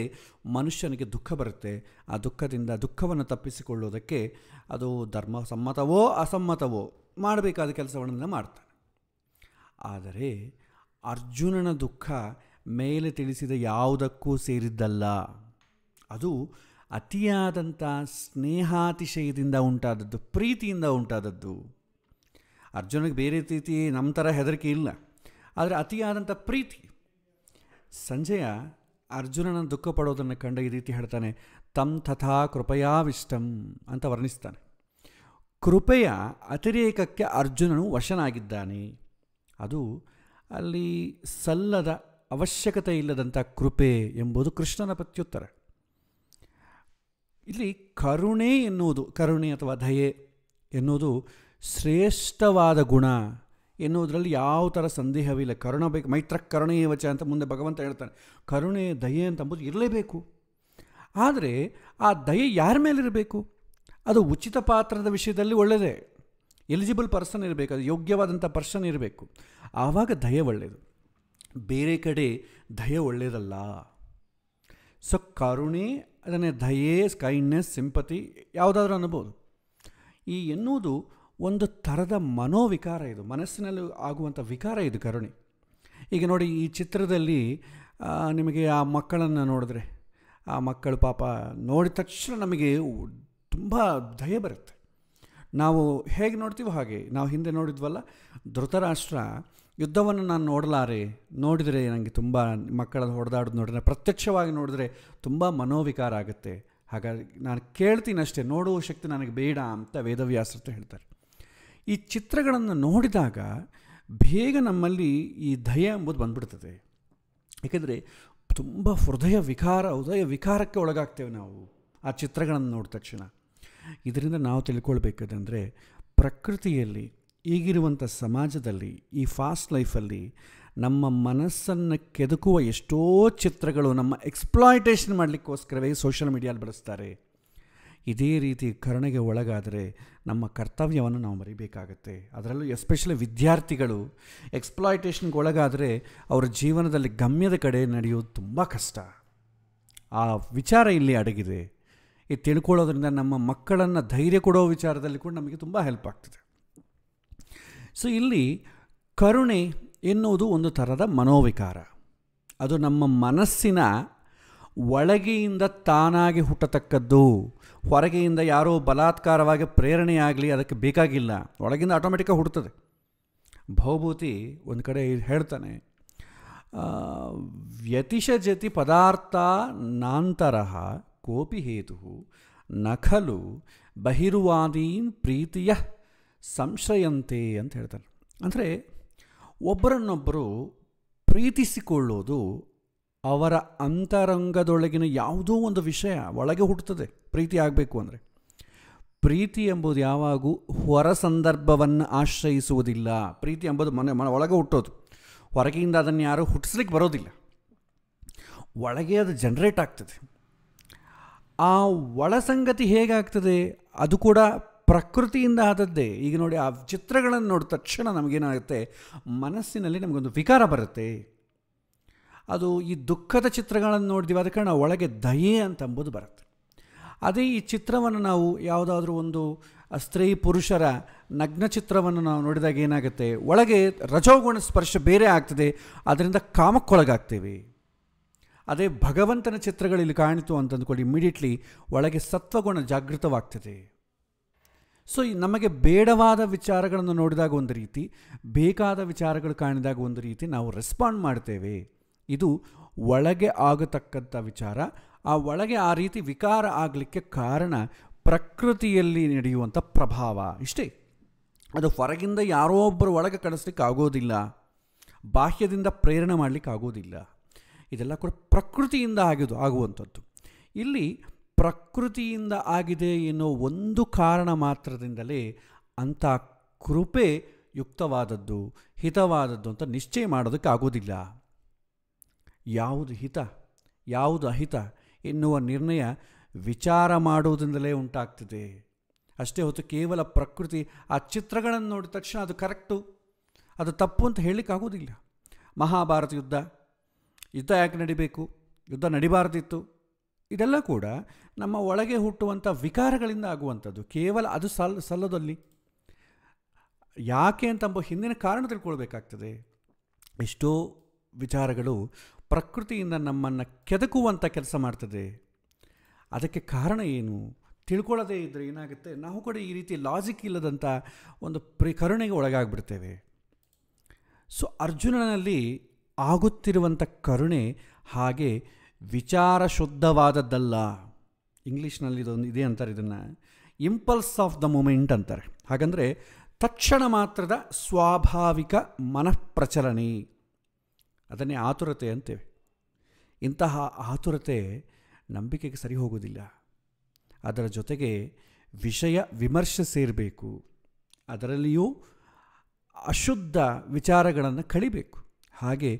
ಮನುಷ್ಯನಿಗೆ ದುಃಖ ಬರುತ್ತೆ ಆ ದುಃಖದಿಂದ ದುಃಖವನ್ನು ತಪ್ಪಿಸಿಕೊಳ್ಳುವುದಕ್ಕೆ ಅದು ಧರ್ಮ ಸಮ್ಮತವೋ ಅಸಮ್ಮತವೋ ಮಾಡಬೇಕಾದ ಕೆಲಸವನ್ನೆಲ್ಲ ಮಾಡ್ತಾನೆ ಆದರೆ ಅರ್ಜುನನ ದುಃಖ ಮೇಲೆ ತಿಳಿಸಿದ ಯಾವುದಕ್ಕೂ ಸೇರಿದ್ದಲ್ಲ ಅದು ಅತಿಯಾದಂಥ ಸ್ನೇಹಾತಿಶಯದಿಂದ ಉಂಟಾದದ್ದು ಪ್ರೀತಿಯಿಂದ ಉಂಟಾದದ್ದು ಅರ್ಜುನಿಗೆ ಬೇರೆ ರೀತಿ ನಮ್ಮ ಥರ ಹೆದರಿಕೆ ಇಲ್ಲ ಆದರೆ ಅತಿಯಾದಂಥ ಪ್ರೀತಿ ಸಂಜಯ ಅರ್ಜುನನ ದುಃಖ ಪಡೋದನ್ನು ಕಂಡ ಈ ರೀತಿ ಹೇಳ್ತಾನೆ ತಂ ತಥಾ ಕೃಪಯಾವಿಷ್ಟಂ ಅಂತ ವರ್ಣಿಸ್ತಾನೆ ಕೃಪೆಯ ಅತಿರೇಕಕ್ಕೆ ಅರ್ಜುನನು ವಶನಾಗಿದ್ದಾನೆ ಅದು ಅಲ್ಲಿ ಸಲ್ಲದ ಅವಶ್ಯಕತೆ ಇಲ್ಲದಂಥ ಕೃಪೆ ಎಂಬುದು ಕೃಷ್ಣನ ಪ್ರತ್ಯುತ್ತರ ಇಲ್ಲಿ ಕರುಣೆ ಎನ್ನುವುದು ಕರುಣೆ ಅಥವಾ ದಯೆ ಎನ್ನುವುದು ಶ್ರೇಷ್ಠವಾದ ಗುಣ ಎನ್ನುವುದರಲ್ಲಿ ಯಾವ ಥರ ಸಂದೇಹವಿಲ್ಲ ಕರುಣ ಬೇಕು ಮೈತ್ರ ಕರುಣೆಯ ವಚ ಅಂತ ಮುಂದೆ ಭಗವಂತ ಹೇಳ್ತಾನೆ ಕರುಣೆ ದಯೆ ಅಂತ ಅಂಬುದು ಇರಲೇಬೇಕು ಆದರೆ ಆ ದಯೆ ಯಾರ ಮೇಲಿರಬೇಕು ಅದು ಉಚಿತ ಪಾತ್ರದ ವಿಷಯದಲ್ಲಿ ಒಳ್ಳೆಯದೇ ಎಲಿಜಿಬಲ್ ಪರ್ಸನ್ ಇರಬೇಕು ಅದು ಯೋಗ್ಯವಾದಂಥ ಪರ್ಸನ್ ಇರಬೇಕು ಆವಾಗ ದಯೆ ಒಳ್ಳೆಯದು ಬೇರೆ ಕಡೆ ದಯೆ ಒಳ್ಳೆಯದಲ್ಲ ಸೊ ಕರುಣೆ ಅದನ್ನೇ ದಯೆ ಕೈಂಡ್ನೆಸ್ ಸಿಂಪತಿ ಯಾವುದಾದ್ರೂ ಅನ್ಬೋದು ಈ ಎನ್ನುವುದು ಒಂದು ಥರದ ಮನೋವಿಕಾರ ಇದು ಮನಸ್ಸಿನಲ್ಲಿ ಆಗುವಂಥ ವಿಕಾರ ಇದು ಕರುಣೆ ಈಗ ನೋಡಿ ಈ ಚಿತ್ರದಲ್ಲಿ ನಿಮಗೆ ಆ ಮಕ್ಕಳನ್ನು ನೋಡಿದ್ರೆ ಆ ಮಕ್ಕಳು ಪಾಪ ನೋಡಿದ ತಕ್ಷಣ ನಮಗೆ ತುಂಬ ದಯ ಬರುತ್ತೆ ನಾವು ಹೇಗೆ ನೋಡ್ತೀವೋ ಹಾಗೆ ನಾವು ಹಿಂದೆ ನೋಡಿದ್ವಲ್ಲ ಧೃತರಾಷ್ಟ್ರ ಯುದ್ಧವನ್ನು ನಾನು ನೋಡಲಾರೆ ನೋಡಿದರೆ ನನಗೆ ತುಂಬ ಮಕ್ಕಳನ್ನು ಹೊಡೆದಾಡೋದು ನೋಡಿದ್ರೆ ಪ್ರತ್ಯಕ್ಷವಾಗಿ ನೋಡಿದ್ರೆ ತುಂಬ ಮನೋವಿಕಾರ ಆಗುತ್ತೆ ಹಾಗಾಗಿ ನಾನು ಕೇಳ್ತೀನಿ ಅಷ್ಟೇ ನೋಡುವ ಶಕ್ತಿ ನನಗೆ ಬೇಡ ಅಂತ ವೇದವ್ಯಾಸರು ಹೇಳ್ತಾರೆ ಈ ಚಿತ್ರಗಳನ್ನು ನೋಡಿದಾಗ ಬೇಗ ನಮ್ಮಲ್ಲಿ ಈ ದಯ ಎಂಬುದು ಬಂದ್ಬಿಡ್ತದೆ ಏಕೆಂದರೆ ತುಂಬ ಹೃದಯ ವಿಕಾರ ಹೃದಯ ವಿಕಾರಕ್ಕೆ ಒಳಗಾಗ್ತೇವೆ ನಾವು ಆ ಚಿತ್ರಗಳನ್ನು ನೋಡಿದ ತಕ್ಷಣ ಇದರಿಂದ ನಾವು ತಿಳ್ಕೊಳ್ಬೇಕಂದರೆ ಪ್ರಕೃತಿಯಲ್ಲಿ ಈಗಿರುವಂಥ ಸಮಾಜದಲ್ಲಿ ಈ ಫಾಸ್ಟ್ ಲೈಫಲ್ಲಿ ನಮ್ಮ ಮನಸ್ಸನ್ನು ಕೆದಕುವ ಎಷ್ಟೋ ಚಿತ್ರಗಳು ನಮ್ಮ ಎಕ್ಸ್ಪ್ಲಾಯಿಟೇಷನ್ ಮಾಡಲಿಕ್ಕೋಸ್ಕರವೇ ಸೋಷಿಯಲ್ ಮೀಡಿಯಾಲಿ ಬಳಸ್ತಾರೆ ಇದೇ ರೀತಿ ಕರುಣೆಗೆ ಒಳಗಾದರೆ ನಮ್ಮ ಕರ್ತವ್ಯವನ್ನು ನಾವು ಮರಿಬೇಕಾಗತ್ತೆ ಅದರಲ್ಲೂ ಎಸ್ಪೆಷಲಿ ವಿದ್ಯಾರ್ಥಿಗಳು ಎಕ್ಸ್ಪ್ಲಾಯಿಟೇಷನ್ಗೆ ಒಳಗಾದರೆ ಅವರ ಜೀವನದಲ್ಲಿ ಗಮ್ಯದ ಕಡೆ ನಡೆಯೋದು ತುಂಬ ಕಷ್ಟ ಆ ವಿಚಾರ ಇಲ್ಲಿ ಅಡಗಿದೆ ಇದು ತಿಳ್ಕೊಳ್ಳೋದ್ರಿಂದ ನಮ್ಮ ಮಕ್ಕಳನ್ನು ಧೈರ್ಯ ಕೊಡೋ ವಿಚಾರದಲ್ಲಿ ಕೂಡ ನಮಗೆ ತುಂಬ ಹೆಲ್ಪ್ ಆಗ್ತದೆ ಸೊ ಇಲ್ಲಿ ಕರುಣೆ ಎನ್ನುವುದು ಒಂದು ಥರದ ಮನೋವಿಕಾರ ಅದು ನಮ್ಮ ಮನಸ್ಸಿನ ಒಳಗೆಯಿಂದ ತಾನಾಗಿ ಹುಟ್ಟತಕ್ಕದ್ದು ಹೊರಗೆಯಿಂದ ಯಾರೋ ಬಲಾತ್ಕಾರವಾಗಿ ಪ್ರೇರಣೆಯಾಗಲಿ ಅದಕ್ಕೆ ಬೇಕಾಗಿಲ್ಲ ಒಳಗಿಂದ ಆಟೋಮೆಟಿಕ್ಕಾಗಿ ಹುಡ್ತದೆ ಭೌಭೂತಿ ಒಂದು ಕಡೆ ಹೇಳ್ತಾನೆ ವ್ಯತಿಷ ಜತಿ ಪದಾರ್ಥ ನಾಂತರ ಕೋಪಿ ಹೇತು ನಖಲು ಬಹಿರುವಾದೀನ್ ಪ್ರೀತಿಯ ಸಂಶಯಂತೆ ಅಂತ ಹೇಳ್ತಾರೆ ಅಂದರೆ ಒಬ್ಬರನ್ನೊಬ್ಬರು ಪ್ರೀತಿಸಿಕೊಳ್ಳೋದು ಅವರ ಅಂತರಂಗದೊಳಗಿನ ಯಾವುದೋ ಒಂದು ವಿಷಯ ಒಳಗೆ ಹುಟ್ಟುತ್ತದೆ ಪ್ರೀತಿ ಆಗಬೇಕು ಅಂದರೆ ಪ್ರೀತಿ ಎಂಬುದು ಯಾವಾಗೂ ಹೊರ ಸಂದರ್ಭವನ್ನು ಆಶ್ರಯಿಸುವುದಿಲ್ಲ ಪ್ರೀತಿ ಎಂಬುದು ಮನೆ ಮನೆ ಒಳಗೆ ಹುಟ್ಟೋದು ಹೊರಗೆಯಿಂದ ಅದನ್ನು ಯಾರೂ ಹುಟ್ಟಿಸ್ಲಿಕ್ಕೆ ಬರೋದಿಲ್ಲ ಒಳಗೆ ಅದು ಜನ್ರೇಟ್ ಆಗ್ತದೆ ಆ ಒಳ ಸಂಗತಿ ಹೇಗಾಗ್ತದೆ ಅದು ಕೂಡ ಪ್ರಕೃತಿಯಿಂದ ಆದದ್ದೇ ಈಗ ನೋಡಿ ಆ ಚಿತ್ರಗಳನ್ನು ನೋಡಿದ ತಕ್ಷಣ ನಮಗೇನಾಗುತ್ತೆ ಮನಸ್ಸಿನಲ್ಲಿ ನಮಗೊಂದು ವಿಕಾರ ಬರುತ್ತೆ ಅದು ಈ ದುಃಖದ ಚಿತ್ರಗಳನ್ನು ನೋಡಿದೀವಿ ಅದಕ್ಕೆ ನಾವು ಒಳಗೆ ದಯೆ ಅಂತ ಅಂಬೋದು ಬರುತ್ತೆ ಅದೇ ಈ ಚಿತ್ರವನ್ನು ನಾವು ಯಾವುದಾದ್ರೂ ಒಂದು ಸ್ತ್ರೀ ಪುರುಷರ ನಗ್ನ ಚಿತ್ರವನ್ನು ನಾವು ನೋಡಿದಾಗ ಏನಾಗುತ್ತೆ ಒಳಗೆ ರಜೋಗುಣ ಸ್ಪರ್ಶ ಬೇರೆ ಆಗ್ತದೆ ಅದರಿಂದ ಕಾಮಕ್ಕೊಳಗಾಗ್ತೇವೆ ಅದೇ ಭಗವಂತನ ಚಿತ್ರಗಳಲ್ಲಿ ಕಾಣಿತು ಅಂತಂದ್ಕೊಳ್ಳಿ ಇಮಿಡಿಯೇಟ್ಲಿ ಒಳಗೆ ಸತ್ವಗುಣ ಜಾಗೃತವಾಗ್ತದೆ ಸೊ ನಮಗೆ ಬೇಡವಾದ ವಿಚಾರಗಳನ್ನು ನೋಡಿದಾಗ ಒಂದು ರೀತಿ ಬೇಕಾದ ವಿಚಾರಗಳು ಕಾಣಿದಾಗ ಒಂದು ರೀತಿ ನಾವು ರೆಸ್ಪಾಂಡ್ ಮಾಡ್ತೇವೆ ಇದು ಒಳಗೆ ಆಗತಕ್ಕಂಥ ವಿಚಾರ ಆ ಒಳಗೆ ಆ ರೀತಿ ವಿಕಾರ ಆಗಲಿಕ್ಕೆ ಕಾರಣ ಪ್ರಕೃತಿಯಲ್ಲಿ ನಡೆಯುವಂಥ ಪ್ರಭಾವ ಇಷ್ಟೇ ಅದು ಹೊರಗಿಂದ ಯಾರೋ ಒಬ್ಬರು ಒಳಗೆ ಕಳಿಸ್ಲಿಕ್ಕೆ ಆಗೋದಿಲ್ಲ ಬಾಹ್ಯದಿಂದ ಪ್ರೇರಣೆ ಮಾಡಲಿಕ್ಕೆ ಆಗೋದಿಲ್ಲ ಇದೆಲ್ಲ ಕೂಡ ಪ್ರಕೃತಿಯಿಂದ ಆಗಿದು ಆಗುವಂಥದ್ದು ಇಲ್ಲಿ ಪ್ರಕೃತಿಯಿಂದ ಆಗಿದೆ ಎನ್ನುವ ಒಂದು ಕಾರಣ ಮಾತ್ರದಿಂದಲೇ ಅಂಥ ಕೃಪೆ ಯುಕ್ತವಾದದ್ದು ಹಿತವಾದದ್ದು ಅಂತ ನಿಶ್ಚಯ ಮಾಡೋದಕ್ಕೆ ಆಗೋದಿಲ್ಲ ಯಾವುದು ಹಿತ ಯಾವುದು ಅಹಿತ ಎನ್ನುವ ನಿರ್ಣಯ ವಿಚಾರ ಮಾಡುವುದರಿಂದಲೇ ಉಂಟಾಗ್ತದೆ ಅಷ್ಟೇ ಹೊತ್ತು ಕೇವಲ ಪ್ರಕೃತಿ ಆ ಚಿತ್ರಗಳನ್ನು ನೋಡಿದ ತಕ್ಷಣ ಅದು ಕರೆಕ್ಟು ಅದು ತಪ್ಪು ಅಂತ ಹೇಳಲಿಕ್ಕಾಗೋದಿಲ್ಲ ಮಹಾಭಾರತ ಯುದ್ಧ ಯುದ್ಧ ಯಾಕೆ ನಡಿಬೇಕು ಯುದ್ಧ ನಡಿಬಾರ್ದಿತ್ತು ಇದೆಲ್ಲ ಕೂಡ ನಮ್ಮ ಒಳಗೆ ಹುಟ್ಟುವಂಥ ವಿಕಾರಗಳಿಂದ ಆಗುವಂಥದ್ದು ಕೇವಲ ಅದು ಸಲ್ ಸಲ್ಲದಲ್ಲಿ ಯಾಕೆ ಅಂತ ಹಿಂದಿನ ಕಾರಣ ತಿಳ್ಕೊಳ್ಬೇಕಾಗ್ತದೆ ಎಷ್ಟೋ ವಿಚಾರಗಳು ಪ್ರಕೃತಿಯಿಂದ ನಮ್ಮನ್ನು ಕೆದಕುವಂಥ ಕೆಲಸ ಮಾಡ್ತದೆ ಅದಕ್ಕೆ ಕಾರಣ ಏನು ತಿಳ್ಕೊಳ್ಳೋದೇ ಇದ್ದರೆ ಏನಾಗುತ್ತೆ ನಾವು ಕೂಡ ಈ ರೀತಿ ಲಾಜಿಕ್ ಇಲ್ಲದಂಥ ಒಂದು ಕರುಣೆಗೆ ಒಳಗಾಗ್ಬಿಡ್ತೇವೆ ಸೊ ಅರ್ಜುನನಲ್ಲಿ ಆಗುತ್ತಿರುವಂಥ ಕರುಣೆ ಹಾಗೆ ವಿಚಾರ ಶುದ್ಧವಾದದ್ದಲ್ಲ ಇಂಗ್ಲೀಷ್ನಲ್ಲಿ ಇದೊಂದು ಇದೆ ಅಂತಾರೆ ಇದನ್ನು ಇಂಪಲ್ಸ್ ಆಫ್ ದ ಮೂಮೆಂಟ್ ಅಂತಾರೆ ಹಾಗಂದರೆ ತಕ್ಷಣ ಮಾತ್ರದ ಸ್ವಾಭಾವಿಕ ಮನಃಪ್ರಚಲನೆ ಅದನ್ನೇ ಆತುರತೆ ಅಂತೇವೆ ಇಂತಹ ಆತುರತೆ ನಂಬಿಕೆಗೆ ಸರಿ ಹೋಗೋದಿಲ್ಲ ಅದರ ಜೊತೆಗೆ ವಿಷಯ ವಿಮರ್ಶೆ ಸೇರಬೇಕು ಅದರಲ್ಲಿಯೂ ಅಶುದ್ಧ ವಿಚಾರಗಳನ್ನು ಕಳಿಬೇಕು ಹಾಗೆ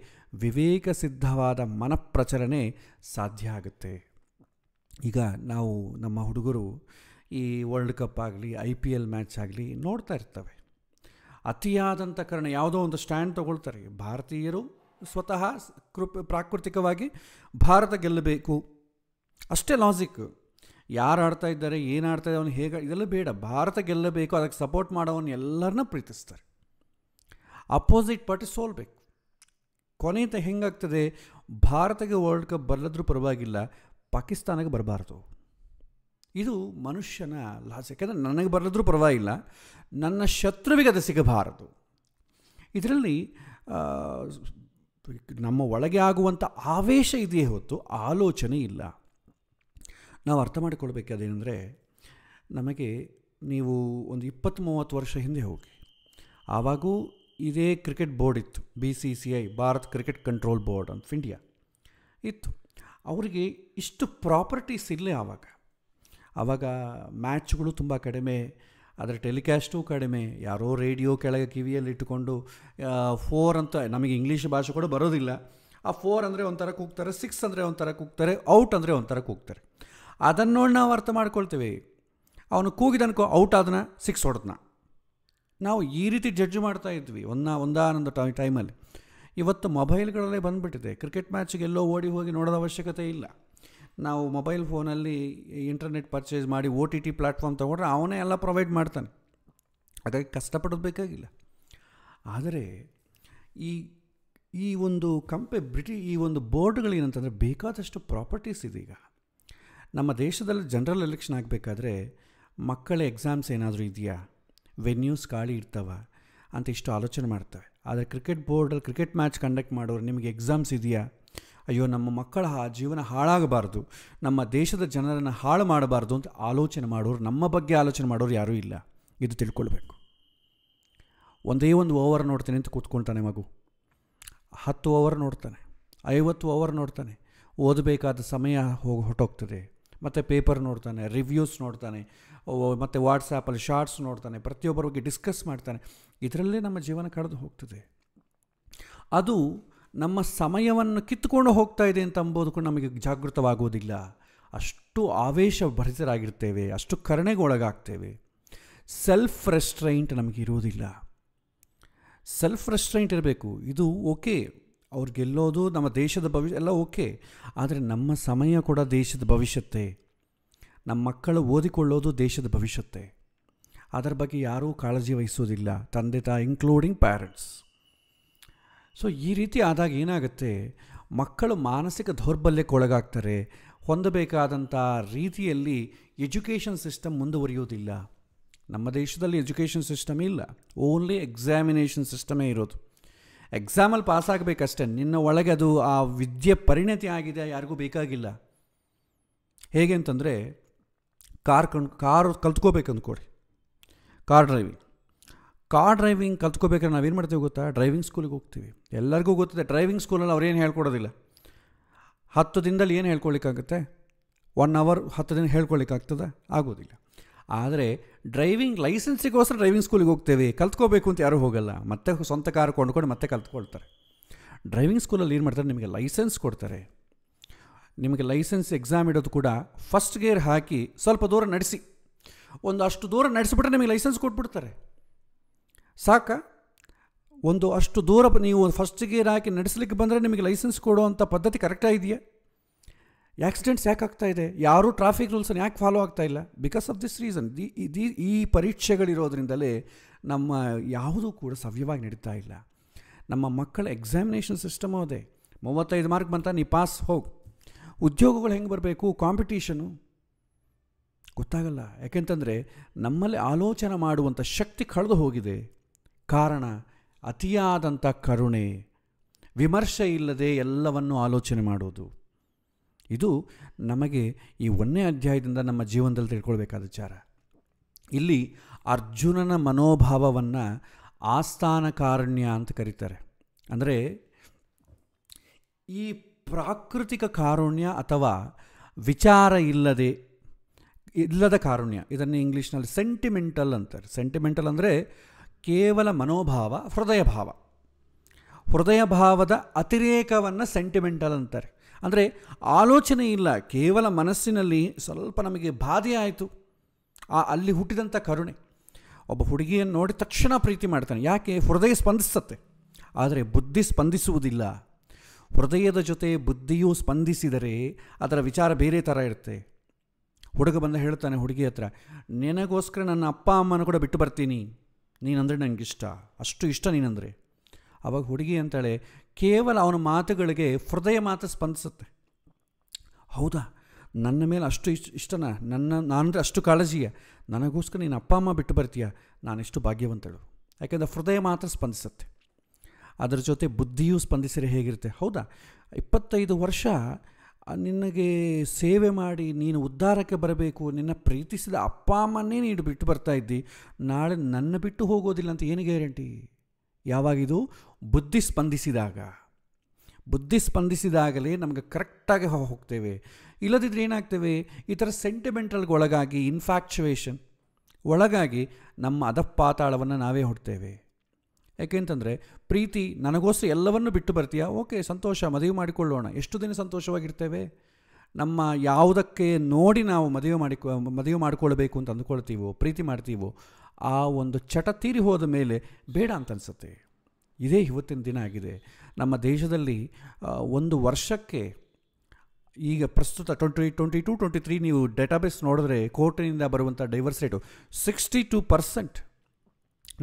ವಿವೇಕ ಸಿದ್ಧವಾದ ಮನಪ್ರಚಲನೆ ಸಾಧ್ಯ ಆಗುತ್ತೆ ಈಗ ನಾವು ನಮ್ಮ ಹುಡುಗರು ಈ ವರ್ಲ್ಡ್ ಕಪ್ ಆಗಲಿ ಐ ಪಿ ಎಲ್ ಮ್ಯಾಚ್ ಆಗಲಿ ನೋಡ್ತಾ ಇರ್ತವೆ ಅತಿಯಾದಂಥ ಕಾರಣ ಯಾವುದೋ ಒಂದು ಸ್ಟ್ಯಾಂಡ್ ತಗೊಳ್ತಾರೆ ಭಾರತೀಯರು ಸ್ವತಃ ಕೃಪ ಪ್ರಾಕೃತಿಕವಾಗಿ ಭಾರತ ಗೆಲ್ಲಬೇಕು ಅಷ್ಟೇ ಲಾಜಿಕ್ ಯಾರು ಆಡ್ತಾ ಇದ್ದಾರೆ ಏನು ಆಡ್ತಾ ಇದ್ದಾರೆ ಅವನು ಹೇಗೆ ಇದೆಲ್ಲ ಬೇಡ ಭಾರತ ಗೆಲ್ಲಬೇಕು ಅದಕ್ಕೆ ಸಪೋರ್ಟ್ ಮಾಡೋವನ್ನ ಎಲ್ಲರನ್ನ ಪ್ರೀತಿಸ್ತಾರೆ ಅಪೋಸಿಟ್ ಪಾರ್ಟಿ ಸೋಲ್ಬೇಕು ಕೊನೆಯಿಂದ ಹೆಂಗಾಗ್ತದೆ ಭಾರತಕ್ಕೆ ವರ್ಲ್ಡ್ ಕಪ್ ಬರಲದ್ರೂ ಪರವಾಗಿಲ್ಲ ಪಾಕಿಸ್ತಾನಕ್ಕೆ ಬರಬಾರ್ದು ಇದು ಮನುಷ್ಯನ ಲಾಸ್ ಯಾಕೆಂದರೆ ನನಗೆ ಬರಲದ್ರೂ ಪರವಾಗಿಲ್ಲ ನನ್ನ ಶತ್ರುವಿಗೆ ಅದು ಸಿಗಬಾರದು ಇದರಲ್ಲಿ ನಮ್ಮ ಒಳಗೆ ಆಗುವಂಥ ಆವೇಶ ಇದೆಯೇ ಹೊತ್ತು ಆಲೋಚನೆ ಇಲ್ಲ ನಾವು ಅರ್ಥ ಮಾಡಿಕೊಳ್ಬೇಕಾದೇನೆಂದರೆ ನಮಗೆ ನೀವು ಒಂದು ಇಪ್ಪತ್ತು ಮೂವತ್ತು ವರ್ಷ ಹಿಂದೆ ಹೋಗಿ ಆವಾಗೂ ಇದೇ ಕ್ರಿಕೆಟ್ ಬೋರ್ಡ್ ಇತ್ತು B C C I Bharat cricket control board ಅಂತ ಇಂಡಿಯಾ ಇತ್ತು ಅವರಿಗೆ ಇಷ್ಟು ಪ್ರಾಪರ್ಟೀಸ್ ಇಲ್ಲೇ ಆವಾಗ ಆವಾಗ ಮ್ಯಾಚ್ಗಳು ತುಂಬ ಕಡಿಮೆ ಆದರೆ ಟೆಲಿಕಾಸ್ಟೂ ಕಡಿಮೆ ಯಾರೋ ರೇಡಿಯೋ ಕೆಳಗೆ ಕಿವಿಯಲ್ಲಿ ಇಟ್ಟುಕೊಂಡು ಫೋರ್ ಅಂತ ನಮಗೆ ಇಂಗ್ಲೀಷ್ ಭಾಷೆ ಕೂಡ ಬರೋದಿಲ್ಲ ಆ ಫೋರ್ ಅಂದರೆ ಒಂಥರ ಕೂಗ್ತಾರೆ ಸಿಕ್ಸ್ ಅಂದರೆ ಒಂಥರ ಕೂಗ್ತಾರೆ ಔಟ್ ಅಂದರೆ ಒಂಥರ ಕೂಗ್ತಾರೆ ಅದನ್ನು ನೋಡಿ ನಾವು ಅರ್ಥ ಮಾಡ್ಕೊಳ್ತೀವಿ ಅವನು ಕೂಗಿದನ್ಕೋ ಔಟ್ ಆದನ ಸಿಕ್ಸ್ ಹೊಡೆದ್ನ ನಾವು ಈ ರೀತಿ ಜಡ್ಜ್ ಮಾಡ್ತಾ ಇದ್ವಿ ಒಂದ ಒಂದಾನೊಂದು ಟೈ ಟೈಮಲ್ಲಿ ಇವತ್ತು ಮೊಬೈಲ್ಗಳಲ್ಲೇ ಬಂದುಬಿಟ್ಟಿದೆ ಕ್ರಿಕೆಟ್ ಮ್ಯಾಚ್ಗೆಲ್ಲೋ ಎಲ್ಲೋ ಓಡಿ ಹೋಗಿ ನೋಡೋದ ಅವಶ್ಯಕತೆ ಇಲ್ಲ ನಾವು ಮೊಬೈಲ್ ಫೋನಲ್ಲಿ ಇಂಟರ್ನೆಟ್ ಪರ್ಚೇಸ್ ಮಾಡಿ ಓ ಟಿ ಟಿ ಪ್ಲಾಟ್ಫಾರ್ಮ್ ತೊಗೊಂಡ್ರೆ ಅವನೇ ಎಲ್ಲ ಪ್ರೊವೈಡ್ ಮಾಡ್ತಾನೆ ಅದಕ್ಕೆ ಕಷ್ಟಪಡೋದು ಬೇಕಾಗಿಲ್ಲ ಆದರೆ ಈ ಈ ಒಂದು ಕಂಪೆ ಬ್ರಿಟಿ ಈ ಒಂದು ಬೋರ್ಡ್ಗಳೇನಂತಂದರೆ ಬೇಕಾದಷ್ಟು ಪ್ರಾಪರ್ಟೀಸ್ ಇದೀಗ ನಮ್ಮ ದೇಶದಲ್ಲಿ ಜನರಲ್ ಎಲೆಕ್ಷನ್ ಆಗಬೇಕಾದ್ರೆ ಮಕ್ಕಳ ಎಕ್ಸಾಮ್ಸ್ ಏನಾದರೂ ಇದೆಯಾ ವೆನ್ಯೂಸ್ ಖಾಲಿ ಇರ್ತಾವ ಅಂತ ಇಷ್ಟು ಆಲೋಚನೆ ಮಾಡ್ತವೆ ಆದರೆ ಕ್ರಿಕೆಟ್ ಬೋರ್ಡಲ್ಲಿ ಕ್ರಿಕೆಟ್ ಮ್ಯಾಚ್ ಕಂಡಕ್ಟ್ ಮಾಡೋರು ನಿಮಗೆ ಎಕ್ಸಾಮ್ಸ್ ಇದೆಯಾ ಅಯ್ಯೋ ನಮ್ಮ ಮಕ್ಕಳ ಜೀವನ ಹಾಳಾಗಬಾರ್ದು ನಮ್ಮ ದೇಶದ ಜನರನ್ನು ಹಾಳು ಮಾಡಬಾರ್ದು ಅಂತ ಆಲೋಚನೆ ಮಾಡೋರು ನಮ್ಮ ಬಗ್ಗೆ ಆಲೋಚನೆ ಮಾಡೋರು ಯಾರೂ ಇಲ್ಲ ಇದು ತಿಳ್ಕೊಳ್ಬೇಕು ಒಂದೇ ಒಂದು ಓವರ್ ನೋಡ್ತೇನೆ ಅಂತ ಕೂತ್ಕೊಳ್ತಾನೆ ಮಗು ಹತ್ತು ಓವರ್ ನೋಡ್ತಾನೆ ಐವತ್ತು ಓವರ್ ನೋಡ್ತಾನೆ ಓದಬೇಕಾದ ಸಮಯ ಹೋಗಿ ಹೊಟ್ಟೋಗ್ತದೆ ಮತ್ತು ಪೇಪರ್ ನೋಡ್ತಾನೆ ರಿವ್ಯೂಸ್ ನೋಡ್ತಾನೆ ಮತ್ತು ವಾಟ್ಸಾಪಲ್ಲಿ ಶಾರ್ಟ್ಸ್ ನೋಡ್ತಾನೆ ಪ್ರತಿಯೊಬ್ಬರ ಬಗ್ಗೆ ಡಿಸ್ಕಸ್ ಮಾಡ್ತಾನೆ ಇದರಲ್ಲೇ ನಮ್ಮ ಜೀವನ ಕಳೆದು ಹೋಗ್ತದೆ ಅದು ನಮ್ಮ ಸಮಯವನ್ನು ಕಿತ್ತುಕೊಂಡು ಹೋಗ್ತಾ ಇದೆ ಅಂತ ಅಂಬೋದು ಕೂಡ ನಮಗೆ ಜಾಗೃತವಾಗೋದಿಲ್ಲ ಅಷ್ಟು ಆವೇಶ ಭರಿತರಾಗಿರ್ತೇವೆ ಅಷ್ಟು ಒಳಗಾಗ್ತೇವೆ ಸೆಲ್ಫ್ ರೆಸ್ಟ್ರೈಂಟ್ ನಮಗಿರುವುದಿಲ್ಲ ಸೆಲ್ಫ್ ರೆಸ್ಟ್ರೈಂಟ್ ಇರಬೇಕು ಇದು ಓಕೆ ಅವ್ರು ಗೆಲ್ಲೋದು ನಮ್ಮ ದೇಶದ ಭವಿಷ್ಯ ಎಲ್ಲ ಓಕೆ ಆದರೆ ನಮ್ಮ ಸಮಯ ಕೂಡ ದೇಶದ ಭವಿಷ್ಯತೆ ನಮ್ಮ ಮಕ್ಕಳು ಓದಿಕೊಳ್ಳೋದು ದೇಶದ ಭವಿಷ್ಯತೆ ಅದರ ಬಗ್ಗೆ ಯಾರೂ ಕಾಳಜಿ ವಹಿಸೋದಿಲ್ಲ ತಂದೆ ತಾಯಿ ಇನ್ಕ್ಲೂಡಿಂಗ್ ಪ್ಯಾರೆಂಟ್ಸ್ ಸೊ ಈ ರೀತಿ ಆದಾಗ ಏನಾಗುತ್ತೆ ಮಕ್ಕಳು ಮಾನಸಿಕ ದೌರ್ಬಲ್ಯಕ್ಕೆ ಒಳಗಾಗ್ತಾರೆ ಹೊಂದಬೇಕಾದಂಥ ರೀತಿಯಲ್ಲಿ ಎಜುಕೇಷನ್ ಸಿಸ್ಟಮ್ ಮುಂದುವರಿಯೋದಿಲ್ಲ ನಮ್ಮ ದೇಶದಲ್ಲಿ ಎಜುಕೇಷನ್ ಸಿಸ್ಟಮ್ ಇಲ್ಲ ಓನ್ಲಿ ಎಕ್ಸಾಮಿನೇಷನ್ ಸಿಸ್ಟಮೇ ಇರೋದು ಎಕ್ಸಾಮಲ್ಲಿ ಪಾಸಾಗಬೇಕಷ್ಟೇ ನಿನ್ನ ಒಳಗೆ ಅದು ಆ ವಿದ್ಯೆ ಪರಿಣತಿ ಆಗಿದೆ ಯಾರಿಗೂ ಬೇಕಾಗಿಲ್ಲ ಹೇಗೆ ಅಂತಂದರೆ ಕಾರ್ ಕಣ್ ಕಾರ್ ಕಲ್ತ್ಕೋಬೇಕು ಅಂದ್ಕೊಡಿ ಕಾರ್ ಡ್ರೈವಿಂಗ್ ಕಾರ್ ಡ್ರೈವಿಂಗ್ ಕಲ್ತ್ಕೋಬೇಕಾದ್ರೆ ನಾವೇನು ಮಾಡ್ತೀವಿ ಗೊತ್ತಾ ಡ್ರೈವಿಂಗ್ ಸ್ಕೂಲಿಗೆ ಹೋಗ್ತೀವಿ ಎಲ್ಲರಿಗೂ ಗೊತ್ತಿದೆ ಡ್ರೈವಿಂಗ್ ಸ್ಕೂಲಲ್ಲಿ ಅವ್ರೇನು ಹೇಳ್ಕೊಡೋದಿಲ್ಲ ಹತ್ತು ದಿನದಲ್ಲಿ ಏನು ಹೇಳ್ಕೊಳ್ಳಿಕ್ಕಾಗುತ್ತೆ ಒನ್ ಅವರ್ ಹತ್ತು ದಿನ ಹೇಳ್ಕೊಳ್ಳಿಕ್ಕಾಗ್ತದೆ ಆಗೋದಿಲ್ಲ ಆದರೆ ಡ್ರೈವಿಂಗ್ ಲೈಸೆನ್ಸಿಗೋಸ್ಕರ ಡ್ರೈವಿಂಗ್ ಸ್ಕೂಲಿಗೆ ಹೋಗ್ತೇವೆ ಕಲ್ತ್ಕೋಬೇಕು ಅಂತ ಯಾರೂ ಹೋಗಲ್ಲ ಮತ್ತೆ ಸ್ವಂತ ಕಾರ್ ಕೊಂಡ್ಕೊಂಡು ಮತ್ತೆ ಕಲ್ತ್ಕೊಳ್ತಾರೆ ಡ್ರೈವಿಂಗ್ ಸ್ಕೂಲಲ್ಲಿ ಏನು ಮಾಡ್ತಾರೆ ನಿಮಗೆ ಲೈಸೆನ್ಸ್ ಕೊಡ್ತಾರೆ ನಿಮಗೆ ಲೈಸೆನ್ಸ್ ಎಕ್ಸಾಮ್ ಇಡೋದು ಕೂಡ ಫಸ್ಟ್ ಗೇರ್ ಹಾಕಿ ಸ್ವಲ್ಪ ದೂರ ನಡೆಸಿ ಒಂದು ಅಷ್ಟು ದೂರ ನಡೆಸಿಬಿಟ್ರೆ ನಿಮಗೆ ಲೈಸೆನ್ಸ್ ಕೊಟ್ಬಿಡ್ತಾರೆ ಸಾಕ ಒಂದು ಅಷ್ಟು ದೂರ ನೀವು ಫಸ್ಟ್ ಗೇರ್ ಹಾಕಿ ನಡೆಸಲಿಕ್ಕೆ ಬಂದರೆ ನಿಮಗೆ ಲೈಸೆನ್ಸ್ ಕೊಡುವಂಥ ಪದ್ಧತಿ ಕರೆಕ್ಟಾಗಿದೆಯಾ ಆ್ಯಕ್ಸಿಡೆಂಟ್ಸ್ ಯಾಕೆ ಆಗ್ತಾಯಿದೆ ಇದೆ ಯಾರೂ ಟ್ರಾಫಿಕ್ ರೂಲ್ಸನ್ನು ಯಾಕೆ ಫಾಲೋ ಆಗ್ತಾ ಇಲ್ಲ because of this reason the ಈ ಪರೀಕ್ಷೆಗಳಿರೋದ್ರಿಂದಲೇ ನಮ್ಮ ಯಾವುದೂ ಕೂಡ ಸವ್ಯವಾಗಿ ನಡೀತಾ ಇಲ್ಲ ನಮ್ಮ ಮಕ್ಕಳ ಎಕ್ಸಾಮಿನೇಷನ್ ಸಿಸ್ಟಮ್ ಅದೇ ಮೂವತ್ತೈದು ಮಾರ್ಕ್ ಬಂತ ನೀ ಪಾಸ್ ಹೋಗಿ ಉದ್ಯೋಗಗಳು ಹೆಂಗೆ ಬರಬೇಕು ಕಾಂಪಿಟೀಷನು ಗೊತ್ತಾಗಲ್ಲ ಯಾಕೆಂತಂದರೆ ನಮ್ಮಲ್ಲಿ ಆಲೋಚನೆ ಮಾಡುವಂಥ ಶಕ್ತಿ ಕಳೆದು ಹೋಗಿದೆ ಕಾರಣ ಅತಿಯಾದಂಥ ಕರುಣೆ ವಿಮರ್ಶೆ ಇಲ್ಲದೆ ಎಲ್ಲವನ್ನು ಆಲೋಚನೆ ಮಾಡೋದು ಇದು ನಮಗೆ ಈ ಒಂದನೇ ಅಧ್ಯಾಯದಿಂದ ನಮ್ಮ ಜೀವನದಲ್ಲಿ ತಿಳ್ಕೊಳ್ಬೇಕಾದ ವಿಚಾರ ಇಲ್ಲಿ ಅರ್ಜುನನ ಮನೋಭಾವವನ್ನು ಆಸ್ಥಾನ ಕಾರಣ್ಯ ಅಂತ ಕರೀತಾರೆ ಅಂದರೆ ಈ ಪ್ರಾಕೃತಿಕ ಕಾರುಣ್ಯ ಅಥವಾ ವಿಚಾರ ಇಲ್ಲದೆ ಇಲ್ಲದ ಕಾರುಣ್ಯ ಇದನ್ನು ಇಂಗ್ಲೀಷ್ನಲ್ಲಿ ಸೆಂಟಿಮೆಂಟಲ್ ಅಂತಾರೆ ಸೆಂಟಿಮೆಂಟಲ್ ಅಂದರೆ ಕೇವಲ ಮನೋಭಾವ ಹೃದಯ ಭಾವ ಹೃದಯ ಭಾವದ ಅತಿರೇಕವನ್ನು ಸೆಂಟಿಮೆಂಟಲ್ ಅಂತಾರೆ ಅಂದರೆ ಆಲೋಚನೆ ಇಲ್ಲ ಕೇವಲ ಮನಸ್ಸಿನಲ್ಲಿ ಸ್ವಲ್ಪ ನಮಗೆ ಬಾಧೆ ಆಯಿತು ಆ ಅಲ್ಲಿ ಹುಟ್ಟಿದಂಥ ಕರುಣೆ ಒಬ್ಬ ಹುಡುಗಿಯನ್ನು ನೋಡಿ ತಕ್ಷಣ ಪ್ರೀತಿ ಮಾಡ್ತಾನೆ ಯಾಕೆ ಹೃದಯ ಸ್ಪಂದಿಸುತ್ತೆ ಆದರೆ ಬುದ್ಧಿ ಸ್ಪಂದಿಸುವುದಿಲ್ಲ ಹೃದಯದ ಜೊತೆ ಬುದ್ಧಿಯೂ ಸ್ಪಂದಿಸಿದರೆ ಅದರ ವಿಚಾರ ಬೇರೆ ಥರ ಇರುತ್ತೆ ಹುಡುಗ ಬಂದ ಹೇಳ್ತಾನೆ ಹುಡುಗಿ ಹತ್ರ ನಿನಗೋಸ್ಕರ ನನ್ನ ಅಪ್ಪ ಅಮ್ಮನ ಕೂಡ ಬಿಟ್ಟು ಬರ್ತೀನಿ ನೀನಂದರೆ ನನಗಿಷ್ಟ ಅಷ್ಟು ಇಷ್ಟ ನೀನಂದರೆ ಅವಾಗ ಹುಡುಗಿ ಅಂತಾಳೆ ಕೇವಲ ಅವನ ಮಾತುಗಳಿಗೆ ಹೃದಯ ಮಾತು ಸ್ಪಂದಿಸುತ್ತೆ ಹೌದಾ ನನ್ನ ಮೇಲೆ ಅಷ್ಟು ಇಷ್ಟ ಇಷ್ಟನಾ ನನ್ನ ನಾನಂದರೆ ಅಷ್ಟು ಕಾಳಜಿಯ ನನಗೋಸ್ಕರ ನೀನು ಅಪ್ಪ ಅಮ್ಮ ಬಿಟ್ಟು ಬರ್ತೀಯ ಎಷ್ಟು ಭಾಗ್ಯವಂತಳು ಯಾಕೆಂದರೆ ಹೃದಯ ಮಾತ್ರ ಸ್ಪಂದಿಸುತ್ತೆ ಅದರ ಜೊತೆ ಬುದ್ಧಿಯೂ ಸ್ಪಂದಿಸಿದರೆ ಹೇಗಿರುತ್ತೆ ಹೌದಾ ಇಪ್ಪತ್ತೈದು ವರ್ಷ ನಿನಗೆ ಸೇವೆ ಮಾಡಿ ನೀನು ಉದ್ಧಾರಕ್ಕೆ ಬರಬೇಕು ನಿನ್ನ ಪ್ರೀತಿಸಿದ ಅಪ್ಪ ಅಮ್ಮನ್ನೇ ನೀನು ಬಿಟ್ಟು ಬರ್ತಾ ಇದ್ದಿ ನಾಳೆ ನನ್ನ ಬಿಟ್ಟು ಹೋಗೋದಿಲ್ಲ ಅಂತ ಏನು ಗ್ಯಾರಂಟಿ ಯಾವಾಗಿದು ಬುದ್ಧಿ ಸ್ಪಂದಿಸಿದಾಗ ಬುದ್ಧಿ ಸ್ಪಂದಿಸಿದಾಗಲೇ ನಮಗೆ ಕರೆಕ್ಟಾಗಿ ಹೋಗ್ತೇವೆ ಇಲ್ಲದಿದ್ದರೆ ಏನಾಗ್ತೇವೆ ಈ ಥರ ಸೆಂಟಿಮೆಂಟಲ್ಗೆ ಒಳಗಾಗಿ ಇನ್ಫ್ಯಾಕ್ಚುವೇಷನ್ ಒಳಗಾಗಿ ನಮ್ಮ ಅದಪ್ಪಾತಾಳವನ್ನು ನಾವೇ ಹೊಡ್ತೇವೆ ಯಾಕೆಂತಂದರೆ ಪ್ರೀತಿ ನನಗೋಸ್ಕರ ಎಲ್ಲವನ್ನು ಬಿಟ್ಟು ಬರ್ತೀಯಾ ಓಕೆ ಸಂತೋಷ ಮದುವೆ ಮಾಡಿಕೊಳ್ಳೋಣ ಎಷ್ಟು ದಿನ ಸಂತೋಷವಾಗಿರ್ತೇವೆ ನಮ್ಮ ಯಾವುದಕ್ಕೆ ನೋಡಿ ನಾವು ಮದುವೆ ಮಾಡಿಕೊ ಮದುವೆ ಮಾಡಿಕೊಳ್ಬೇಕು ಅಂತ ಅಂದ್ಕೊಳ್ತೀವೋ ಪ್ರೀತಿ ಮಾಡ್ತೀವೋ ಆ ಒಂದು ಚಟ ತೀರಿ ಹೋದ ಮೇಲೆ ಬೇಡ ಅಂತ ಅನಿಸುತ್ತೆ ಇದೇ ಇವತ್ತಿನ ದಿನ ಆಗಿದೆ ನಮ್ಮ ದೇಶದಲ್ಲಿ ಒಂದು ವರ್ಷಕ್ಕೆ ಈಗ ಪ್ರಸ್ತುತ twenty twenty two twenty three ನೀವು ಡೇಟಾಬೇಸ್ ನೋಡಿದ್ರೆ ಕೋರ್ಟಿನಿಂದ ಬರುವಂಥ divorce rate sixty two percent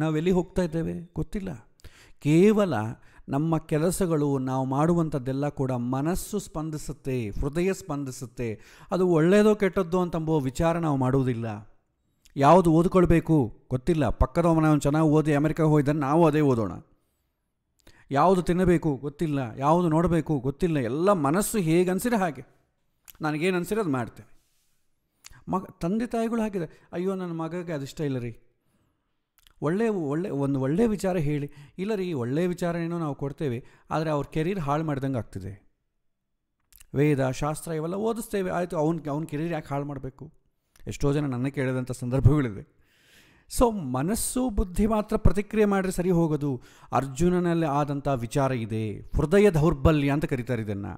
ನಾವೆಲ್ಲಿ ಹೋಗ್ತಾ ಇದ್ದೇವೆ ಗೊತ್ತಿಲ್ಲ ಕೇವಲ ನಮ್ಮ ಕೆಲಸಗಳು ನಾವು ಮಾಡುವಂಥದ್ದೆಲ್ಲ ಕೂಡ ಮನಸ್ಸು ಸ್ಪಂದಿಸುತ್ತೆ ಹೃದಯ ಸ್ಪಂದಿಸುತ್ತೆ ಅದು ಒಳ್ಳೆಯದೋ ಕೆಟ್ಟದ್ದು ಅಂತಂಬೋ ವಿಚಾರ ನಾವು ಮಾಡುವುದಿಲ್ಲ ಯಾವುದು ಓದ್ಕೊಳ್ಬೇಕು ಗೊತ್ತಿಲ್ಲ ಪಕ್ಕದವನ ಚೆನ್ನಾಗಿ ಓದಿ ಅಮೆರಿಕಾಗೆ ಹೋಗಿದ್ದಾನೆ ನಾವು ಅದೇ ಓದೋಣ ಯಾವುದು ತಿನ್ನಬೇಕು ಗೊತ್ತಿಲ್ಲ ಯಾವುದು ನೋಡಬೇಕು ಗೊತ್ತಿಲ್ಲ ಎಲ್ಲ ಮನಸ್ಸು ಹೇಗೆ ಅನಿಸಿದ್ರೆ ಹಾಗೆ ನನಗೇನು ಅನಿಸಿರೋ ಅದು ಮಾಡ್ತೇನೆ ಮಗ ತಂದೆ ತಾಯಿಗಳು ಹಾಕಿದೆ ಅಯ್ಯೋ ನನ್ನ ಮಗಗೆ ಅದಿಷ್ಟ ಇಲ್ಲ ರೀ ಒಳ್ಳೆಯ ಒಳ್ಳೆ ಒಂದು ಒಳ್ಳೆಯ ವಿಚಾರ ಹೇಳಿ ಇಲ್ಲ ರೀ ಒಳ್ಳೆಯ ವಿಚಾರನೇನೋ ನಾವು ಕೊಡ್ತೇವೆ ಆದರೆ ಅವ್ರ ಕೆರೀರ್ ಹಾಳು ಮಾಡ್ದಂಗೆ ಆಗ್ತಿದೆ ವೇದ ಶಾಸ್ತ್ರ ಇವೆಲ್ಲ ಓದಿಸ್ತೇವೆ ಆಯಿತು ಅವ್ನ ಅವ್ನ ಕೆರೀರ್ ಯಾಕೆ ಹಾಳು ಮಾಡಬೇಕು ಎಷ್ಟೋ ಜನ ನನ್ನ ಕೇಳಿದಂಥ ಸಂದರ್ಭಗಳಿದೆ ಸೊ ಮನಸ್ಸು ಬುದ್ಧಿ ಮಾತ್ರ ಪ್ರತಿಕ್ರಿಯೆ ಮಾಡಿದ್ರೆ ಸರಿ ಹೋಗೋದು ಅರ್ಜುನನಲ್ಲಿ ಆದಂಥ ವಿಚಾರ ಇದೆ ಹೃದಯ ದೌರ್ಬಲ್ಯ ಅಂತ ಕರೀತಾರೆ ಇದನ್ನು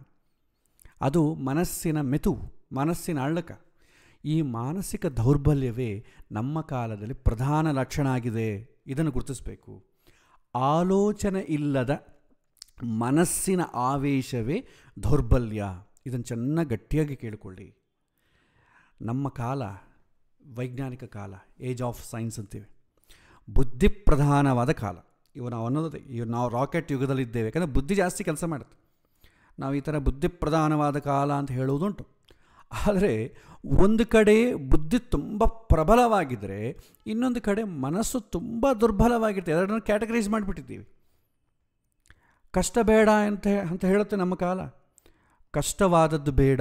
ಅದು ಮನಸ್ಸಿನ ಮೆತು ಮನಸ್ಸಿನ ಅಳ್ಳಕ ಈ ಮಾನಸಿಕ ದೌರ್ಬಲ್ಯವೇ ನಮ್ಮ ಕಾಲದಲ್ಲಿ ಪ್ರಧಾನ ಲಕ್ಷಣ ಆಗಿದೆ ಇದನ್ನು ಗುರುತಿಸಬೇಕು ಆಲೋಚನೆ ಇಲ್ಲದ ಮನಸ್ಸಿನ ಆವೇಶವೇ ದೌರ್ಬಲ್ಯ ಇದನ್ನು ಚೆನ್ನಾಗಿ ಗಟ್ಟಿಯಾಗಿ ಕೇಳಿಕೊಳ್ಳಿ ನಮ್ಮ ಕಾಲ ವೈಜ್ಞಾನಿಕ ಕಾಲ ಏಜ್ ಆಫ್ ಸೈನ್ಸ್ ಅಂತೀವಿ ಬುದ್ಧಿ ಪ್ರಧಾನವಾದ ಕಾಲ ಇವು ನಾವು ಅನ್ನೋದೇ ಇವು ನಾವು ರಾಕೆಟ್ ಯುಗದಲ್ಲಿದ್ದೇವೆ ಯಾಕಂದರೆ ಬುದ್ಧಿ ಜಾಸ್ತಿ ಕೆಲಸ ಮಾಡುತ್ತೆ ನಾವು ಈ ಥರ ಬುದ್ಧಿ ಪ್ರಧಾನವಾದ ಕಾಲ ಅಂತ ಹೇಳುವುದುಂಟು ಆದರೆ ಒಂದು ಕಡೆ ಬುದ್ಧಿ ತುಂಬ ಪ್ರಬಲವಾಗಿದ್ದರೆ ಇನ್ನೊಂದು ಕಡೆ ಮನಸ್ಸು ತುಂಬ ದುರ್ಬಲವಾಗಿರುತ್ತೆ ಎರಡನ್ನೂ ಕ್ಯಾಟಗರೈಸ್ ಮಾಡಿಬಿಟ್ಟಿದ್ದೀವಿ ಕಷ್ಟ ಬೇಡ ಅಂತ ಅಂತ ಹೇಳುತ್ತೆ ನಮ್ಮ ಕಾಲ ಕಷ್ಟವಾದದ್ದು ಬೇಡ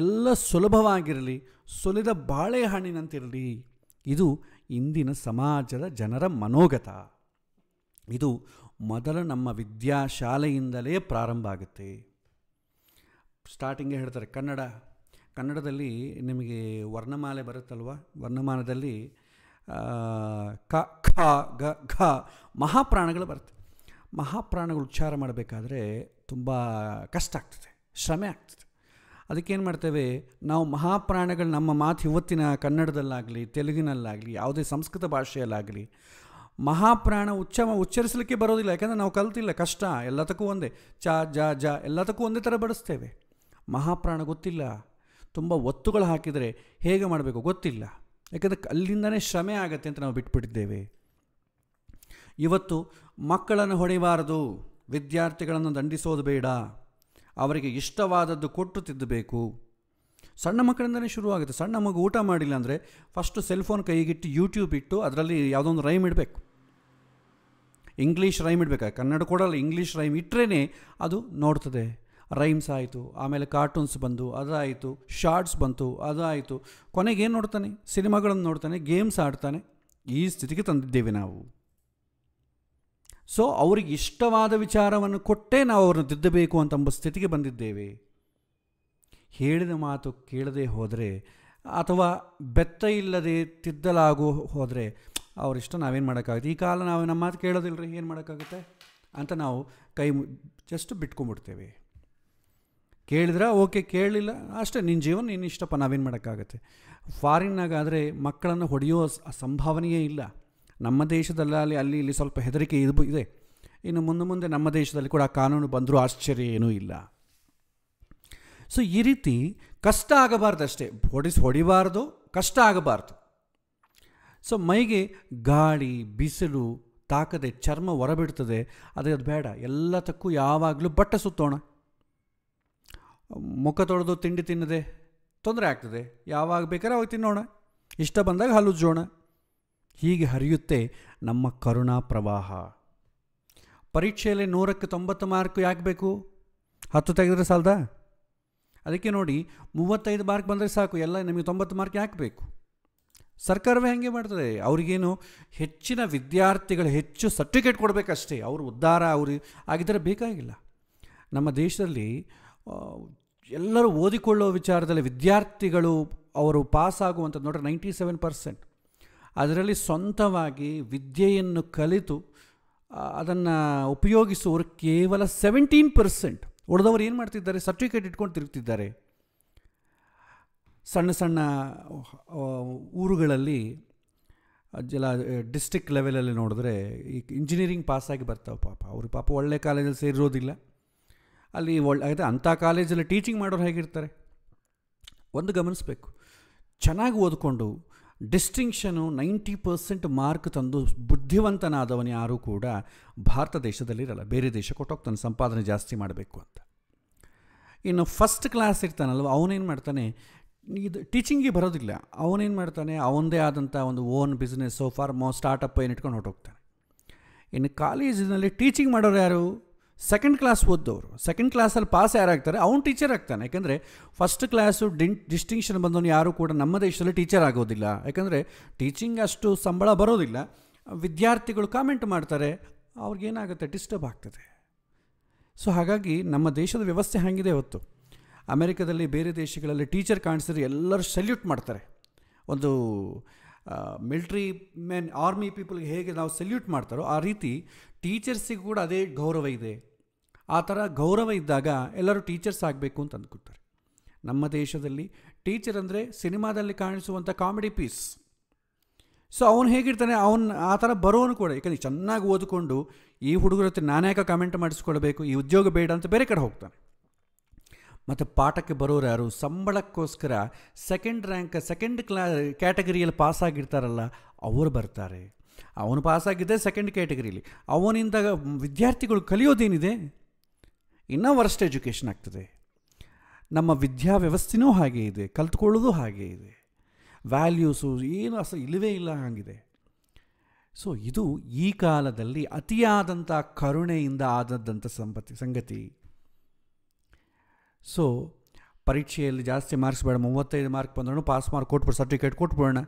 ಎಲ್ಲ ಸುಲಭವಾಗಿರಲಿ ಸುಲಿದ ಬಾಳೆಹಣ್ಣಿನಂತಿರಲಿ ಇದು ಇಂದಿನ ಸಮಾಜದ ಜನರ ಮನೋಗತ ಇದು ಮೊದಲು ನಮ್ಮ ವಿದ್ಯಾಶಾಲೆಯಿಂದಲೇ ಪ್ರಾರಂಭ ಆಗುತ್ತೆ ಸ್ಟಾರ್ಟಿಂಗೇ ಹೇಳ್ತಾರೆ ಕನ್ನಡ ಕನ್ನಡದಲ್ಲಿ ನಿಮಗೆ ವರ್ಣಮಾಲೆ ಬರುತ್ತಲ್ವ ವರ್ಣಮಾಲದಲ್ಲಿ ಕ ಖ ಗ ಘ ಮಹಾಪ್ರಾಣಗಳು ಬರುತ್ತೆ ಮಹಾಪ್ರಾಣಗಳು ಉಚ್ಚಾರ ಮಾಡಬೇಕಾದ್ರೆ ತುಂಬ ಕಷ್ಟ ಆಗ್ತದೆ ಶ್ರಮೆ ಆಗ್ತದೆ ಅದಕ್ಕೇನು ಮಾಡ್ತೇವೆ ನಾವು ಮಹಾಪ್ರಾಣಗಳು ನಮ್ಮ ಮಾತು ಇವತ್ತಿನ ಕನ್ನಡದಲ್ಲಾಗಲಿ ತೆಲುಗಿನಲ್ಲಾಗಲಿ ಯಾವುದೇ ಸಂಸ್ಕೃತ ಭಾಷೆಯಲ್ಲಾಗಲಿ ಮಹಾಪ್ರಾಣ ಉಚ್ಚ ಉಚ್ಚರಿಸಲಿಕ್ಕೆ ಬರೋದಿಲ್ಲ ಯಾಕಂದರೆ ನಾವು ಕಲ್ತಿಲ್ಲ ಕಷ್ಟ ಎಲ್ಲದಕ್ಕೂ ಒಂದೇ ಚ ಜ ಜ ಎಲ್ಲದಕ್ಕೂ ಒಂದೇ ಥರ ಬಡಿಸ್ತೇವೆ ಮಹಾಪ್ರಾಣ ಗೊತ್ತಿಲ್ಲ ತುಂಬ ಒತ್ತುಗಳು ಹಾಕಿದರೆ ಹೇಗೆ ಮಾಡಬೇಕು ಗೊತ್ತಿಲ್ಲ ಯಾಕಂದರೆ ಅಲ್ಲಿಂದನೇ ಶ್ರಮೆ ಆಗತ್ತೆ ಅಂತ ನಾವು ಬಿಟ್ಬಿಟ್ಟಿದ್ದೇವೆ ಇವತ್ತು ಮಕ್ಕಳನ್ನು ಹೊಡೆಯಬಾರದು ವಿದ್ಯಾರ್ಥಿಗಳನ್ನು ದಂಡಿಸೋದು ಬೇಡ ಅವರಿಗೆ ಇಷ್ಟವಾದದ್ದು ಕೊಟ್ಟು ತಿದ್ದಬೇಕು ಸಣ್ಣ ಮಕ್ಕಳಿಂದಲೇ ಶುರುವಾಗುತ್ತೆ ಸಣ್ಣ ಮಗು ಊಟ ಮಾಡಿಲ್ಲ ಅಂದರೆ ಫಸ್ಟು ಸೆಲ್ಫೋನ್ ಕೈಗಿಟ್ಟು ಯೂಟ್ಯೂಬ್ ಇಟ್ಟು ಅದರಲ್ಲಿ ಯಾವುದೊಂದು ರೈಮ್ ಇಡಬೇಕು ಇಂಗ್ಲೀಷ್ ರೈಮ್ ಇಡಬೇಕಾ ಕನ್ನಡ ಕೊಡಲ್ಲ ಇಂಗ್ಲೀಷ್ ರೈಮ್ ಇಟ್ಟರೇ ಅದು ನೋಡ್ತದೆ ರೈಮ್ಸ್ ಆಯಿತು ಆಮೇಲೆ ಕಾರ್ಟೂನ್ಸ್ ಬಂದು ಅದಾಯಿತು ಶಾರ್ಟ್ಸ್ ಬಂತು ಅದಾಯಿತು ಕೊನೆಗೆ ಏನು ನೋಡ್ತಾನೆ ಸಿನಿಮಾಗಳನ್ನು ನೋಡ್ತಾನೆ ಗೇಮ್ಸ್ ಆಡ್ತಾನೆ ಈ ಸ್ಥಿತಿಗೆ ತಂದಿದ್ದೇವೆ ನಾವು ಸೊ ಅವ್ರಿಗೆ ಇಷ್ಟವಾದ ವಿಚಾರವನ್ನು ಕೊಟ್ಟೇ ನಾವು ಅವ್ರನ್ನ ತಿದ್ದಬೇಕು ಅಂತಂಬ ಸ್ಥಿತಿಗೆ ಬಂದಿದ್ದೇವೆ ಹೇಳಿದ ಮಾತು ಕೇಳದೆ ಹೋದರೆ ಅಥವಾ ಬೆತ್ತ ಇಲ್ಲದೆ ತಿದ್ದಲಾಗು ಹೋದರೆ ಅವರಿಷ್ಟ ನಾವೇನು ಮಾಡೋಕ್ಕಾಗುತ್ತೆ ಈ ಕಾಲ ನಾವು ನಮ್ಮ ಮಾತು ಕೇಳೋದಿಲ್ಲ ಏನು ಮಾಡೋಕ್ಕಾಗುತ್ತೆ ಅಂತ ನಾವು ಕೈ ಜಸ್ಟ್ ಬಿಟ್ಕೊಂಡ್ಬಿಡ್ತೇವೆ ಕೇಳಿದ್ರೆ ಓಕೆ ಕೇಳಲಿಲ್ಲ ಅಷ್ಟೇ ನಿನ್ನ ಜೀವನ ನೀನು ಇಷ್ಟಪ್ಪ ನಾವೇನು ಮಾಡೋಕ್ಕಾಗತ್ತೆ ಫಾರಿನ್ನಾಗಾದರೆ ಮಕ್ಕಳನ್ನು ಹೊಡೆಯೋ ಸಂಭಾವನೆಯೇ ಇಲ್ಲ ನಮ್ಮ ದೇಶದಲ್ಲ ಅಲ್ಲಿ ಇಲ್ಲಿ ಸ್ವಲ್ಪ ಹೆದರಿಕೆ ಇದು ಇದೆ ಇನ್ನು ಮುಂದೆ ಮುಂದೆ ನಮ್ಮ ದೇಶದಲ್ಲಿ ಕೂಡ ಕಾನೂನು ಬಂದರೂ ಆಶ್ಚರ್ಯ ಏನೂ ಇಲ್ಲ ಸೊ ಈ ರೀತಿ ಕಷ್ಟ ಆಗಬಾರ್ದು ಅಷ್ಟೇ ಹೊಡಿಸ್ ಹೊಡಿಬಾರ್ದು ಕಷ್ಟ ಆಗಬಾರ್ದು ಸೊ ಮೈಗೆ ಗಾಳಿ ಬಿಸಿಲು ತಾಕದೆ ಚರ್ಮ ಹೊರಬಿಡ್ತದೆ ಅದೇ ಅದು ಬೇಡ ಎಲ್ಲತಕ್ಕೂ ಯಾವಾಗಲೂ ಬಟ್ಟೆ ಸುತ್ತೋಣ ಮುಖ ತೊಳೆದು ತಿಂಡಿ ತಿನ್ನದೆ ತೊಂದರೆ ಆಗ್ತದೆ ಯಾವಾಗ ಬೇಕಾದ್ರೆ ಅವಾಗ ತಿನ್ನೋಣ ಇಷ್ಟ ಬಂದಾಗ ಹಲುಜ್ಜೋಣ ಹೀಗೆ ಹರಿಯುತ್ತೆ ನಮ್ಮ ಕರುಣಾ ಪ್ರವಾಹ ಪರೀಕ್ಷೆಯಲ್ಲಿ ನೂರಕ್ಕೆ ತೊಂಬತ್ತು ಮಾರ್ಕ್ ಯಾಕೆ ಬೇಕು ಹತ್ತು ತೆಗೆದ್ರೆ ಸಾಲದ ಅದಕ್ಕೆ ನೋಡಿ ಮೂವತ್ತೈದು ಮಾರ್ಕ್ ಬಂದರೆ ಸಾಕು ಎಲ್ಲ ನಿಮಗೆ ತೊಂಬತ್ತು ಮಾರ್ಕ್ ಯಾಕೆ ಬೇಕು ಸರ್ಕಾರವೇ ಹಾಗೆ ಮಾಡ್ತದೆ ಅವ್ರಿಗೇನು ಹೆಚ್ಚಿನ ವಿದ್ಯಾರ್ಥಿಗಳು ಹೆಚ್ಚು ಸರ್ಟಿಫಿಕೇಟ್ ಕೊಡಬೇಕಷ್ಟೇ ಅವರು ಉದ್ಧಾರ ಅವರು ಆಗಿದ್ದರೆ ಬೇಕಾಗಿಲ್ಲ ನಮ್ಮ ದೇಶದಲ್ಲಿ ಎಲ್ಲರೂ ಓದಿಕೊಳ್ಳೋ ವಿಚಾರದಲ್ಲಿ ವಿದ್ಯಾರ್ಥಿಗಳು ಅವರು ಪಾಸಾಗುವಂಥದ್ದು ನೋಡ್ರಿ ನೈಂಟಿ ಸೆವೆನ್ ಪರ್ಸೆಂಟ್ ಅದರಲ್ಲಿ ಸ್ವಂತವಾಗಿ ವಿದ್ಯೆಯನ್ನು ಕಲಿತು ಅದನ್ನು ಉಪಯೋಗಿಸುವವರು ಕೇವಲ ಸೆವೆಂಟೀನ್ ಪರ್ಸೆಂಟ್ ಉಳಿದವರು ಏನು ಮಾಡ್ತಿದ್ದಾರೆ ಸರ್ಟಿಫಿಕೇಟ್ ಇಟ್ಕೊಂಡು ತಿರುಗ್ತಿದ್ದಾರೆ ಸಣ್ಣ ಸಣ್ಣ ಊರುಗಳಲ್ಲಿ ಜಲ ಡಿಸ್ಟಿಕ್ ಲೆವೆಲಲ್ಲಿ ನೋಡಿದ್ರೆ ಈ ಇಂಜಿನಿಯರಿಂಗ್ ಪಾಸಾಗಿ ಬರ್ತಾವೆ ಪಾಪ ಅವ್ರಿಗೆ ಪಾಪ ಒಳ್ಳೆ ಕಾಲೇಜಲ್ಲಿ ಸೇರಿರೋದಿಲ್ಲ ಅಲ್ಲಿ ಒಳ್ಳೆ ಆಗುತ್ತೆ ಅಂಥ ಕಾಲೇಜಲ್ಲಿ ಟೀಚಿಂಗ್ ಮಾಡೋರು ಹೇಗಿರ್ತಾರೆ ಒಂದು ಗಮನಿಸಬೇಕು ಚೆನ್ನಾಗಿ ಓದ್ಕೊಂಡು ಡಿಸ್ಟಿಂಕ್ಷನು ನೈಂಟಿ ಪರ್ಸೆಂಟ್ ಮಾರ್ಕ್ ತಂದು ಬುದ್ಧಿವಂತನಾದವನು ಯಾರೂ ಕೂಡ ಭಾರತ ದೇಶದಲ್ಲಿರಲ್ಲ ಬೇರೆ ದೇಶ ಕೊಟ್ಟೋಗ್ತಾನೆ ಸಂಪಾದನೆ ಜಾಸ್ತಿ ಮಾಡಬೇಕು ಅಂತ ಇನ್ನು ಫಸ್ಟ್ ಕ್ಲಾಸ್ ಇರ್ತಾನಲ್ವ ಅವನೇನು ಮಾಡ್ತಾನೆ ಇದು ಟೀಚಿಂಗಿಗೆ ಬರೋದಿಲ್ಲ ಅವನೇನು ಮಾಡ್ತಾನೆ ಅವನದೇ ಆದಂಥ ಒಂದು ಓನ್ ಬಿಸ್ನೆಸ್ಸು ಫಾರ್ಮೋ ಸ್ಟಾರ್ಟಪ್ ಏನು ಇಟ್ಕೊಂಡು ಹೊರಟೋಗ್ತಾನೆ ಇನ್ನು ಕಾಲೇಜಿನಲ್ಲಿ ಟೀಚಿಂಗ್ ಮಾಡೋರು ಯಾರು ಸೆಕೆಂಡ್ ಕ್ಲಾಸ್ ಓದ್ದವರು ಸೆಕೆಂಡ್ ಕ್ಲಾಸಲ್ಲಿ ಪಾಸ್ ಯಾರಾಗ್ತಾರೆ ಅವ್ನು ಟೀಚರ್ ಆಗ್ತಾನೆ ಯಾಕೆಂದರೆ ಫಸ್ಟ್ ಕ್ಲಾಸು ಡಿನ್ ಡಿಸ್ಟಿಂಕ್ಷನ್ ಬಂದವನು ಯಾರೂ ಕೂಡ ನಮ್ಮ ದೇಶದಲ್ಲಿ ಟೀಚರ್ ಆಗೋದಿಲ್ಲ ಯಾಕೆಂದರೆ ಟೀಚಿಂಗ್ ಅಷ್ಟು ಸಂಬಳ ಬರೋದಿಲ್ಲ ವಿದ್ಯಾರ್ಥಿಗಳು ಕಾಮೆಂಟ್ ಮಾಡ್ತಾರೆ ಅವ್ರಿಗೇನಾಗುತ್ತೆ ಡಿಸ್ಟರ್ಬ್ ಆಗ್ತದೆ ಸೊ ಹಾಗಾಗಿ ನಮ್ಮ ದೇಶದ ವ್ಯವಸ್ಥೆ ಹಾಗಿದೆ ಹೊತ್ತು ಅಮೆರಿಕದಲ್ಲಿ ಬೇರೆ ದೇಶಗಳಲ್ಲಿ ಟೀಚರ್ ಕಾಣಿಸಿದ್ರೆ ಎಲ್ಲರೂ ಸೆಲ್ಯೂಟ್ ಮಾಡ್ತಾರೆ ಒಂದು ಮಿಲ್ಟ್ರಿ ಮೆನ್ ಆರ್ಮಿ ಪೀಪಲ್ಗೆ ಹೇಗೆ ನಾವು ಸೆಲ್ಯೂಟ್ ಮಾಡ್ತಾರೋ ಆ ರೀತಿ ಟೀಚರ್ಸಿಗೆ ಕೂಡ ಅದೇ ಗೌರವ ಇದೆ ಆ ಥರ ಗೌರವ ಇದ್ದಾಗ ಎಲ್ಲರೂ ಟೀಚರ್ಸ್ ಆಗಬೇಕು ಅಂತ ಅಂದ್ಕೊತಾರೆ ನಮ್ಮ ದೇಶದಲ್ಲಿ ಟೀಚರ್ ಅಂದರೆ ಸಿನಿಮಾದಲ್ಲಿ ಕಾಣಿಸುವಂಥ ಕಾಮಿಡಿ ಪೀಸ್ ಸೊ ಅವನು ಹೇಗಿರ್ತಾನೆ ಅವನು ಆ ಥರ ಬರೋನು ಕೂಡ ಯಾಕಂದರೆ ಚೆನ್ನಾಗಿ ಓದಿಕೊಂಡು ಈ ಹುಡುಗರ ಹತ್ರ ನಾನ್ಯಾಕೆ ಕಮೆಂಟ್ ಮಾಡಿಸ್ಕೊಳ್ಬೇಕು ಈ ಉದ್ಯೋಗ ಬೇಡ ಅಂತ ಬೇರೆ ಕಡೆ ಹೋಗ್ತಾನೆ ಮತ್ತು ಪಾಠಕ್ಕೆ ಬರೋರು ಯಾರು ಸಂಬಳಕ್ಕೋಸ್ಕರ ಸೆಕೆಂಡ್ ರ್ಯಾಂಕ್ ಸೆಕೆಂಡ್ ಕ್ಲಾ ಕ್ಯಾಟಗರಿಯಲ್ಲಿ ಪಾಸಾಗಿರ್ತಾರಲ್ಲ ಅವರು ಬರ್ತಾರೆ ಅವನು ಪಾಸಾಗಿದ್ದೆ ಸೆಕೆಂಡ್ ಕ್ಯಾಟಗರಿಲಿ ಅವನಿಂದ ವಿದ್ಯಾರ್ಥಿಗಳು ಕಲಿಯೋದೇನಿದೆ ಇನ್ನೂ ವರ್ಸ್ಟ್ ಎಜುಕೇಷನ್ ಆಗ್ತದೆ ನಮ್ಮ ವಿದ್ಯಾ ವ್ಯವಸ್ಥೆನೂ ಹಾಗೆ ಇದೆ ಕಲ್ತ್ಕೊಳ್ಳೋದು ಹಾಗೆ ಇದೆ ವ್ಯಾಲ್ಯೂಸು ಏನು ಅಸ ಇಲ್ಲವೇ ಇಲ್ಲ ಹಾಗಿದೆ ಸೊ ಇದು ಈ ಕಾಲದಲ್ಲಿ ಅತಿಯಾದಂಥ ಕರುಣೆಯಿಂದ ಆದದ್ದಂಥ ಸಂಪತ್ತಿ ಸಂಗತಿ ಸೊ ಪರೀಕ್ಷೆಯಲ್ಲಿ ಜಾಸ್ತಿ ಮಾರ್ಕ್ಸ್ ಬೇಡ ಮೂವತ್ತೈದು ಮಾರ್ಕ್ ಬಂದ್ರೂ ಪಾಸ್ ಮಾರ್ಕ್ ಕೊಟ್ಬಿಡು ಸರ್ಟಿಫಿಕೇಟ್ ಕೊಟ್ಬಿಡೋಣ